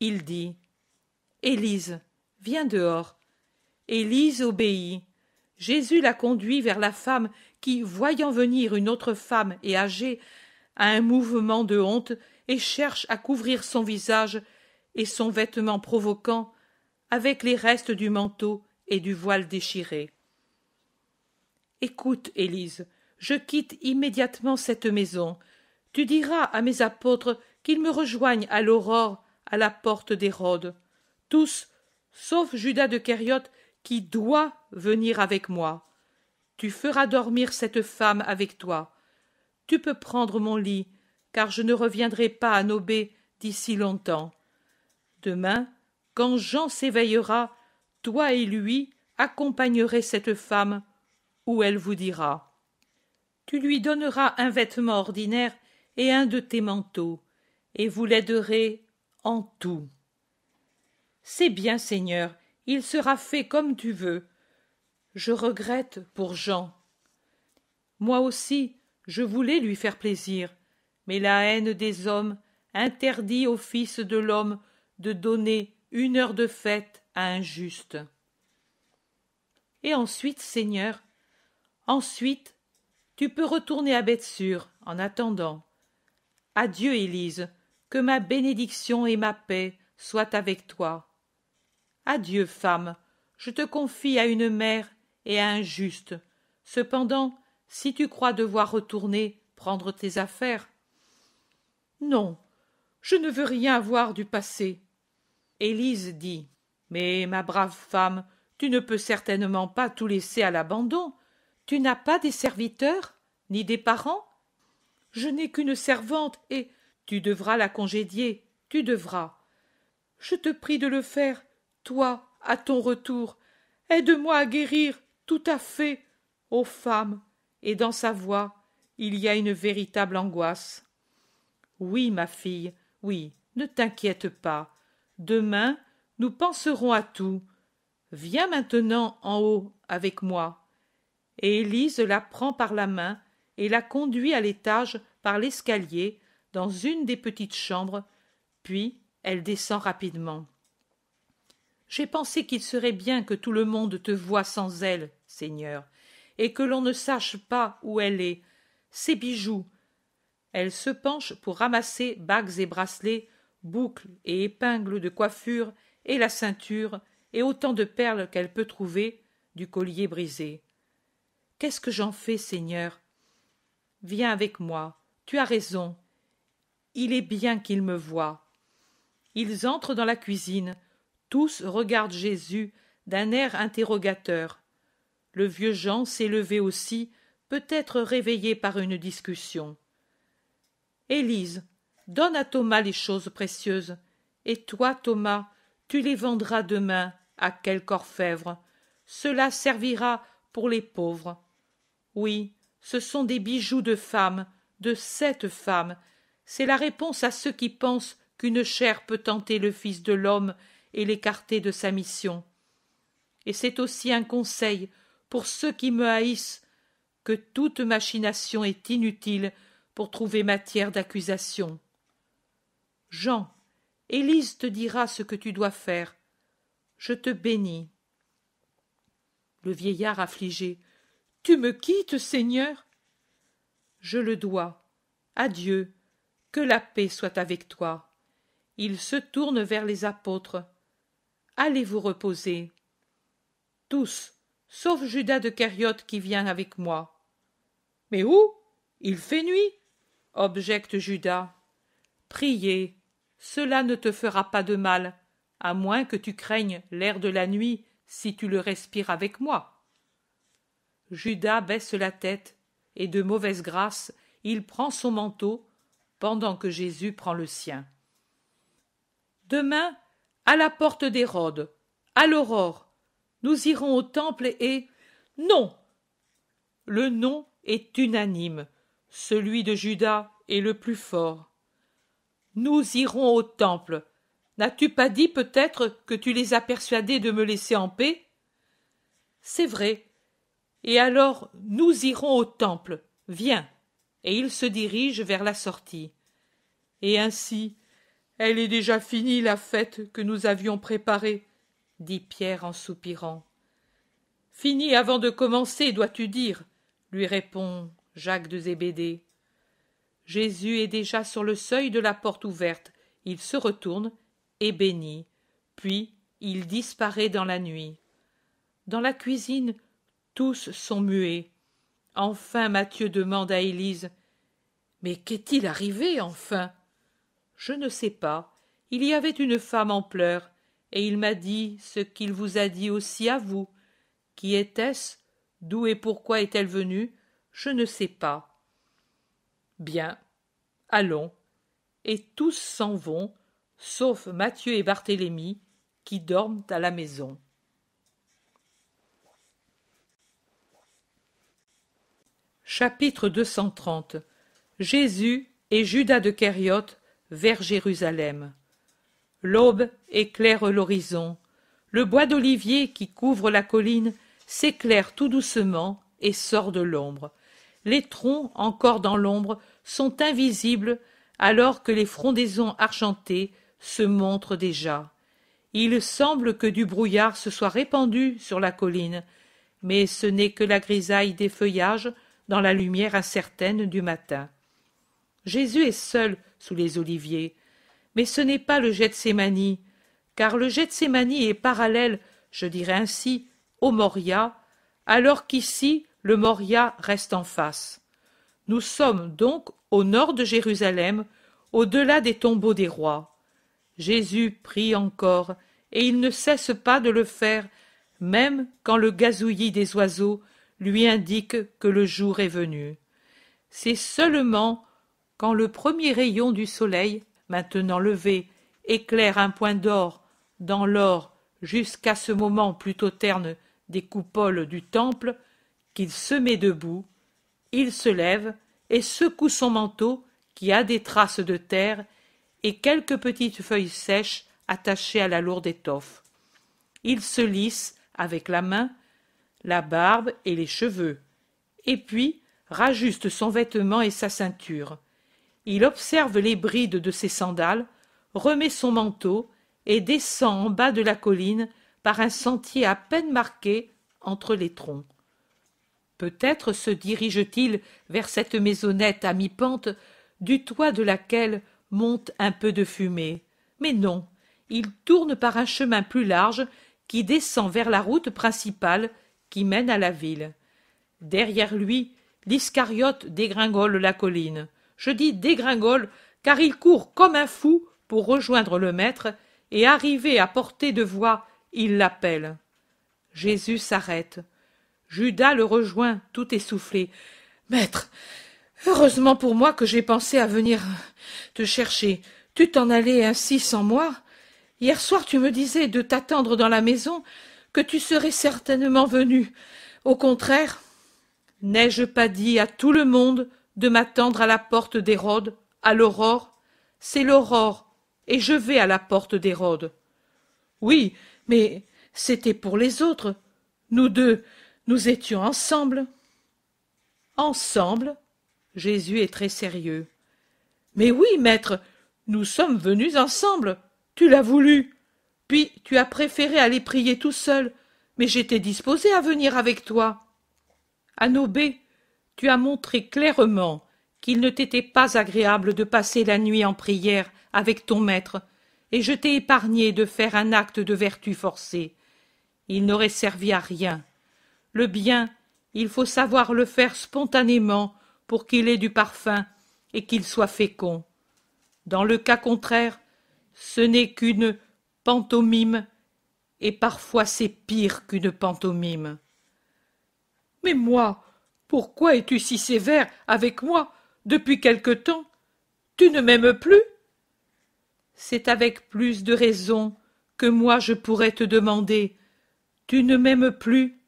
Il dit Élise, viens dehors. Élise obéit. Jésus la conduit vers la femme qui, voyant venir une autre femme et âgée, a un mouvement de honte et cherche à couvrir son visage et son vêtement provoquant avec les restes du manteau et du voile déchiré. Écoute, Élise, je quitte immédiatement cette maison. Tu diras à mes apôtres qu'ils me rejoignent à l'aurore, à la porte d'Hérode. Tous, sauf Judas de Kériot, qui doit venir avec moi. Tu feras dormir cette femme avec toi. Tu peux prendre mon lit, car je ne reviendrai pas à Nobé d'ici longtemps. Demain, quand Jean s'éveillera, toi et lui accompagnerez cette femme où elle vous dira. Tu lui donneras un vêtement ordinaire et un de tes manteaux, et vous l'aiderez en tout. C'est bien, Seigneur, il sera fait comme tu veux, je regrette pour Jean. Moi aussi, je voulais lui faire plaisir, mais la haine des hommes interdit au Fils de l'homme de donner une heure de fête à un juste. Et ensuite, Seigneur, ensuite, tu peux retourner à Bethsure en attendant. Adieu, Élise, que ma bénédiction et ma paix soient avec toi. Adieu, femme, je te confie à une mère et injuste. Cependant, si tu crois devoir retourner prendre tes affaires. Non, je ne veux rien voir du passé. Élise dit. Mais, ma brave femme, tu ne peux certainement pas tout laisser à l'abandon. Tu n'as pas des serviteurs, ni des parents? Je n'ai qu'une servante, et tu devras la congédier, tu devras. Je te prie de le faire, toi, à ton retour. Aide moi à guérir tout à fait ô femmes, et dans sa voix il y a une véritable angoisse. Oui, ma fille, oui, ne t'inquiète pas. Demain, nous penserons à tout. Viens maintenant en haut avec moi. Et Élise la prend par la main et la conduit à l'étage par l'escalier dans une des petites chambres, puis elle descend rapidement. J'ai pensé qu'il serait bien que tout le monde te voie sans elle, Seigneur, et que l'on ne sache pas où elle est. Ses bijoux. Elle se penche pour ramasser bagues et bracelets, boucles et épingles de coiffure, et la ceinture, et autant de perles qu'elle peut trouver, du collier brisé. Qu'est-ce que j'en fais, Seigneur Viens avec moi, tu as raison. Il est bien qu'ils me voient. Ils entrent dans la cuisine, tous regardent Jésus d'un air interrogateur le vieux Jean levé aussi, peut-être réveillé par une discussion. Élise, donne à Thomas les choses précieuses, et toi, Thomas, tu les vendras demain à quelque orfèvre. Cela servira pour les pauvres. Oui, ce sont des bijoux de femme, de cette femme. C'est la réponse à ceux qui pensent qu'une chair peut tenter le Fils de l'homme et l'écarter de sa mission. Et c'est aussi un conseil pour ceux qui me haïssent, que toute machination est inutile pour trouver matière d'accusation. Jean, Élise te dira ce que tu dois faire. Je te bénis. Le vieillard affligé. Tu me quittes, Seigneur? Je le dois. Adieu. Que la paix soit avec toi. Il se tourne vers les apôtres. Allez vous reposer. Tous, sauf Judas de Cariote qui vient avec moi. Mais où Il fait nuit, objecte Judas. Priez, cela ne te fera pas de mal, à moins que tu craignes l'air de la nuit si tu le respires avec moi. Judas baisse la tête, et de mauvaise grâce, il prend son manteau, pendant que Jésus prend le sien. Demain, à la porte d'Hérode, à l'aurore, nous irons au temple et. Non. Le non est unanime. Celui de Judas est le plus fort. Nous irons au temple. N'as-tu pas dit peut-être que tu les as persuadés de me laisser en paix C'est vrai. Et alors nous irons au temple. Viens. Et il se dirige vers la sortie. Et ainsi, elle est déjà finie la fête que nous avions préparée dit Pierre en soupirant. Fini avant de commencer, dois-tu dire lui répond Jacques de Zébédée. Jésus est déjà sur le seuil de la porte ouverte. Il se retourne et bénit. Puis il disparaît dans la nuit. Dans la cuisine, tous sont muets. Enfin, Mathieu demande à Élise Mais qu'est-il arrivé, enfin Je ne sais pas. Il y avait une femme en pleurs et il m'a dit ce qu'il vous a dit aussi à vous. Qui était-ce D'où et pourquoi est-elle venue Je ne sais pas. Bien, allons. Et tous s'en vont, sauf Matthieu et Barthélemy, qui dorment à la maison. Chapitre 230 Jésus et Judas de Kériote vers Jérusalem. L'aube éclaire l'horizon. Le bois d'olivier qui couvre la colline s'éclaire tout doucement et sort de l'ombre. Les troncs, encore dans l'ombre, sont invisibles alors que les frondaisons argentées se montrent déjà. Il semble que du brouillard se soit répandu sur la colline, mais ce n'est que la grisaille des feuillages dans la lumière incertaine du matin. Jésus est seul sous les oliviers. Mais ce n'est pas le Gethsemane, car le Gethsemane est parallèle, je dirais ainsi, au Moria, alors qu'ici le Moria reste en face. Nous sommes donc au nord de Jérusalem, au-delà des tombeaux des rois. Jésus prie encore, et il ne cesse pas de le faire, même quand le gazouillis des oiseaux lui indique que le jour est venu. C'est seulement quand le premier rayon du soleil maintenant levé, éclaire un point d'or dans l'or jusqu'à ce moment plutôt terne des coupoles du temple, qu'il se met debout, il se lève et secoue son manteau qui a des traces de terre et quelques petites feuilles sèches attachées à la lourde étoffe. Il se lisse avec la main la barbe et les cheveux, et puis rajuste son vêtement et sa ceinture. Il observe les brides de ses sandales, remet son manteau et descend en bas de la colline par un sentier à peine marqué entre les troncs. Peut-être se dirige-t-il vers cette maisonnette à mi-pente, du toit de laquelle monte un peu de fumée. Mais non, il tourne par un chemin plus large qui descend vers la route principale qui mène à la ville. Derrière lui, l'Iscariote dégringole la colline je dis dégringole, car il court comme un fou pour rejoindre le maître, et arrivé à portée de voix, il l'appelle. Jésus s'arrête. Judas le rejoint, tout essoufflé. Maître, heureusement pour moi que j'ai pensé à venir te chercher. Tu t'en allais ainsi sans moi. Hier soir tu me disais de t'attendre dans la maison, que tu serais certainement venu. Au contraire, n'ai je pas dit à tout le monde de m'attendre à la porte d'Hérode, à l'aurore. C'est l'aurore, et je vais à la porte d'Hérode. Oui, mais c'était pour les autres. Nous deux, nous étions ensemble. Ensemble Jésus est très sérieux. Mais oui, maître, nous sommes venus ensemble. Tu l'as voulu. Puis tu as préféré aller prier tout seul, mais j'étais disposé à venir avec toi. À tu as montré clairement qu'il ne t'était pas agréable de passer la nuit en prière avec ton maître, et je t'ai épargné de faire un acte de vertu forcée. Il n'aurait servi à rien. Le bien, il faut savoir le faire spontanément pour qu'il ait du parfum et qu'il soit fécond. Dans le cas contraire, ce n'est qu'une pantomime, et parfois c'est pire qu'une pantomime. Mais moi, pourquoi es-tu si sévère avec moi depuis quelque temps Tu ne m'aimes plus C'est avec plus de raison que moi je pourrais te demander. Tu ne m'aimes plus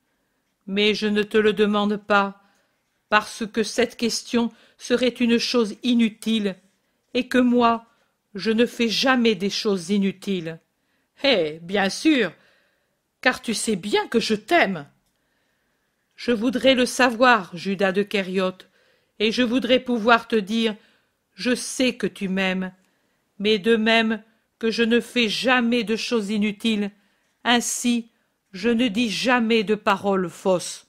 Mais je ne te le demande pas, parce que cette question serait une chose inutile, et que moi, je ne fais jamais des choses inutiles. Eh, bien sûr, car tu sais bien que je t'aime. Je voudrais le savoir, Judas de Kériote, et je voudrais pouvoir te dire Je sais que tu m'aimes, mais de même que je ne fais jamais de choses inutiles, ainsi je ne dis jamais de paroles fausses.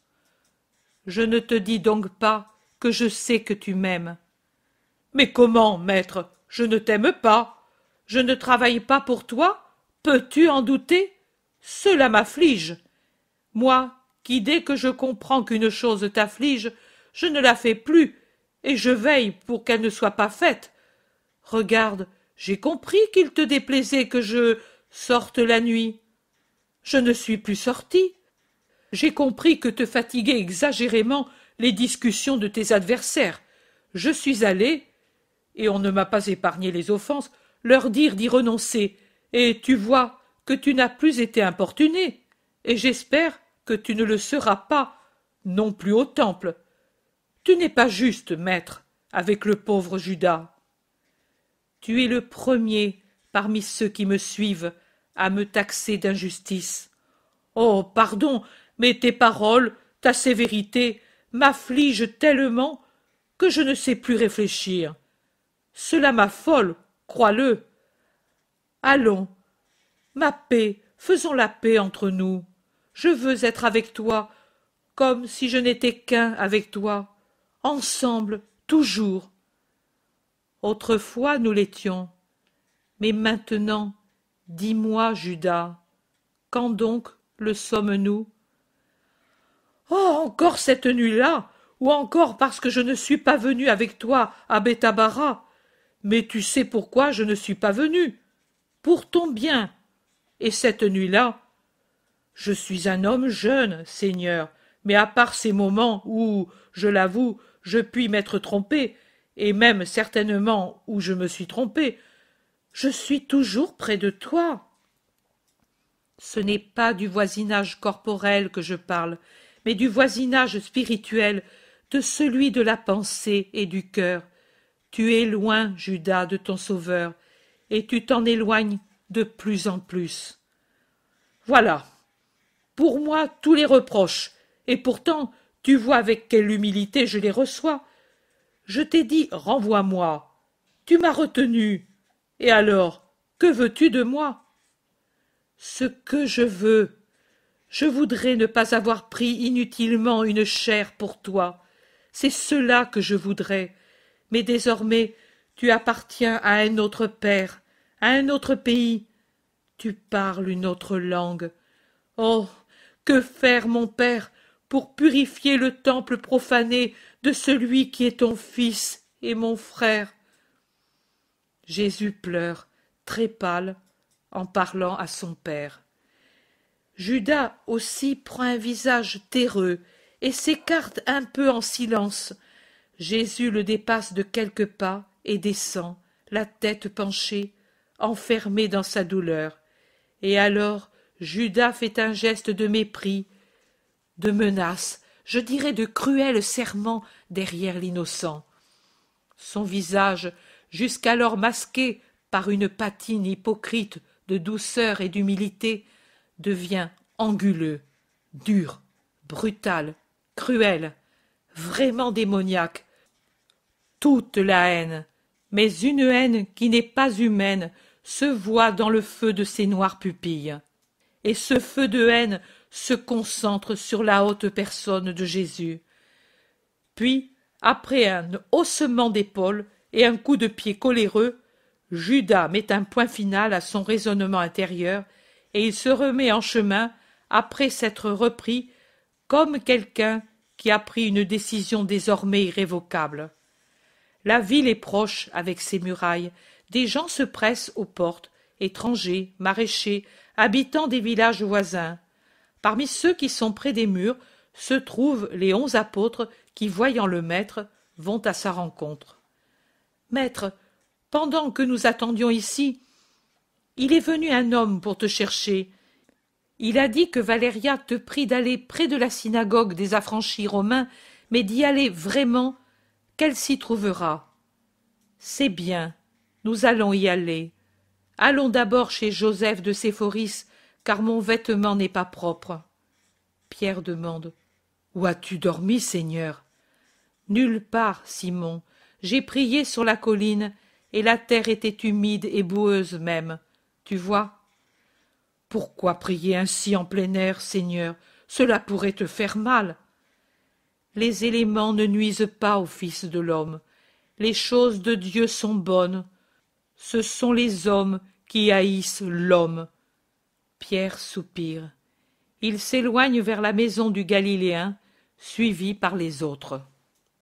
Je ne te dis donc pas que je sais que tu m'aimes. Mais comment, maître, je ne t'aime pas. Je ne travaille pas pour toi. Peux-tu en douter Cela m'afflige. Moi qui, dès que je comprends qu'une chose t'afflige, je ne la fais plus, et je veille pour qu'elle ne soit pas faite. Regarde, j'ai compris qu'il te déplaisait que je sorte la nuit. Je ne suis plus sorti. J'ai compris que te fatiguaient exagérément les discussions de tes adversaires. Je suis allé, et on ne m'a pas épargné les offenses, leur dire d'y renoncer, et tu vois que tu n'as plus été importuné. et j'espère que tu ne le seras pas non plus au temple. Tu n'es pas juste, maître, avec le pauvre Judas. Tu es le premier parmi ceux qui me suivent à me taxer d'injustice. Oh, pardon, mais tes paroles, ta sévérité m'affligent tellement que je ne sais plus réfléchir. Cela m'affole, crois-le. Allons, ma paix, faisons la paix entre nous. Je veux être avec toi, comme si je n'étais qu'un avec toi, ensemble, toujours. Autrefois nous l'étions, mais maintenant, dis-moi, Judas, quand donc le sommes-nous Oh, encore cette nuit-là, ou encore parce que je ne suis pas venu avec toi à Bétabara. Mais tu sais pourquoi je ne suis pas venu Pour ton bien. Et cette nuit-là, je suis un homme jeune, Seigneur, mais à part ces moments où, je l'avoue, je puis m'être trompé, et même certainement où je me suis trompé, je suis toujours près de toi. Ce n'est pas du voisinage corporel que je parle, mais du voisinage spirituel, de celui de la pensée et du cœur. Tu es loin, Judas, de ton Sauveur, et tu t'en éloignes de plus en plus. Voilà, pour moi tous les reproches, et pourtant tu vois avec quelle humilité je les reçois. Je t'ai dit renvoie-moi. Tu m'as retenu. Et alors, que veux-tu de moi Ce que je veux. Je voudrais ne pas avoir pris inutilement une chair pour toi. C'est cela que je voudrais. Mais désormais, tu appartiens à un autre père, à un autre pays. Tu parles une autre langue. Oh que faire, mon père, pour purifier le temple profané de celui qui est ton fils et mon frère Jésus pleure, très pâle, en parlant à son père. Judas aussi prend un visage terreux et s'écarte un peu en silence. Jésus le dépasse de quelques pas et descend, la tête penchée, enfermé dans sa douleur. Et alors Judas fait un geste de mépris, de menace, je dirais de cruel serment derrière l'innocent. Son visage, jusqu'alors masqué par une patine hypocrite de douceur et d'humilité, devient anguleux, dur, brutal, cruel, vraiment démoniaque. Toute la haine, mais une haine qui n'est pas humaine, se voit dans le feu de ses noires pupilles et ce feu de haine se concentre sur la haute personne de Jésus. Puis, après un haussement d'épaules et un coup de pied coléreux, Judas met un point final à son raisonnement intérieur et il se remet en chemin après s'être repris comme quelqu'un qui a pris une décision désormais irrévocable. La ville est proche avec ses murailles, des gens se pressent aux portes, étrangers, maraîchers, habitants des villages voisins. Parmi ceux qui sont près des murs se trouvent les onze apôtres qui, voyant le maître, vont à sa rencontre. Maître, pendant que nous attendions ici, il est venu un homme pour te chercher. Il a dit que Valéria te prie d'aller près de la synagogue des affranchis romains, mais d'y aller vraiment, qu'elle s'y trouvera. C'est bien, nous allons y aller. Allons d'abord chez Joseph de Séphoris, car mon vêtement n'est pas propre. Pierre demande. Où as-tu dormi, Seigneur Nulle part, Simon. J'ai prié sur la colline, et la terre était humide et boueuse même. Tu vois Pourquoi prier ainsi en plein air, Seigneur Cela pourrait te faire mal. Les éléments ne nuisent pas au Fils de l'homme. Les choses de Dieu sont bonnes, ce sont les hommes qui haïssent l'homme. Pierre soupire. Il s'éloigne vers la maison du Galiléen, suivi par les autres.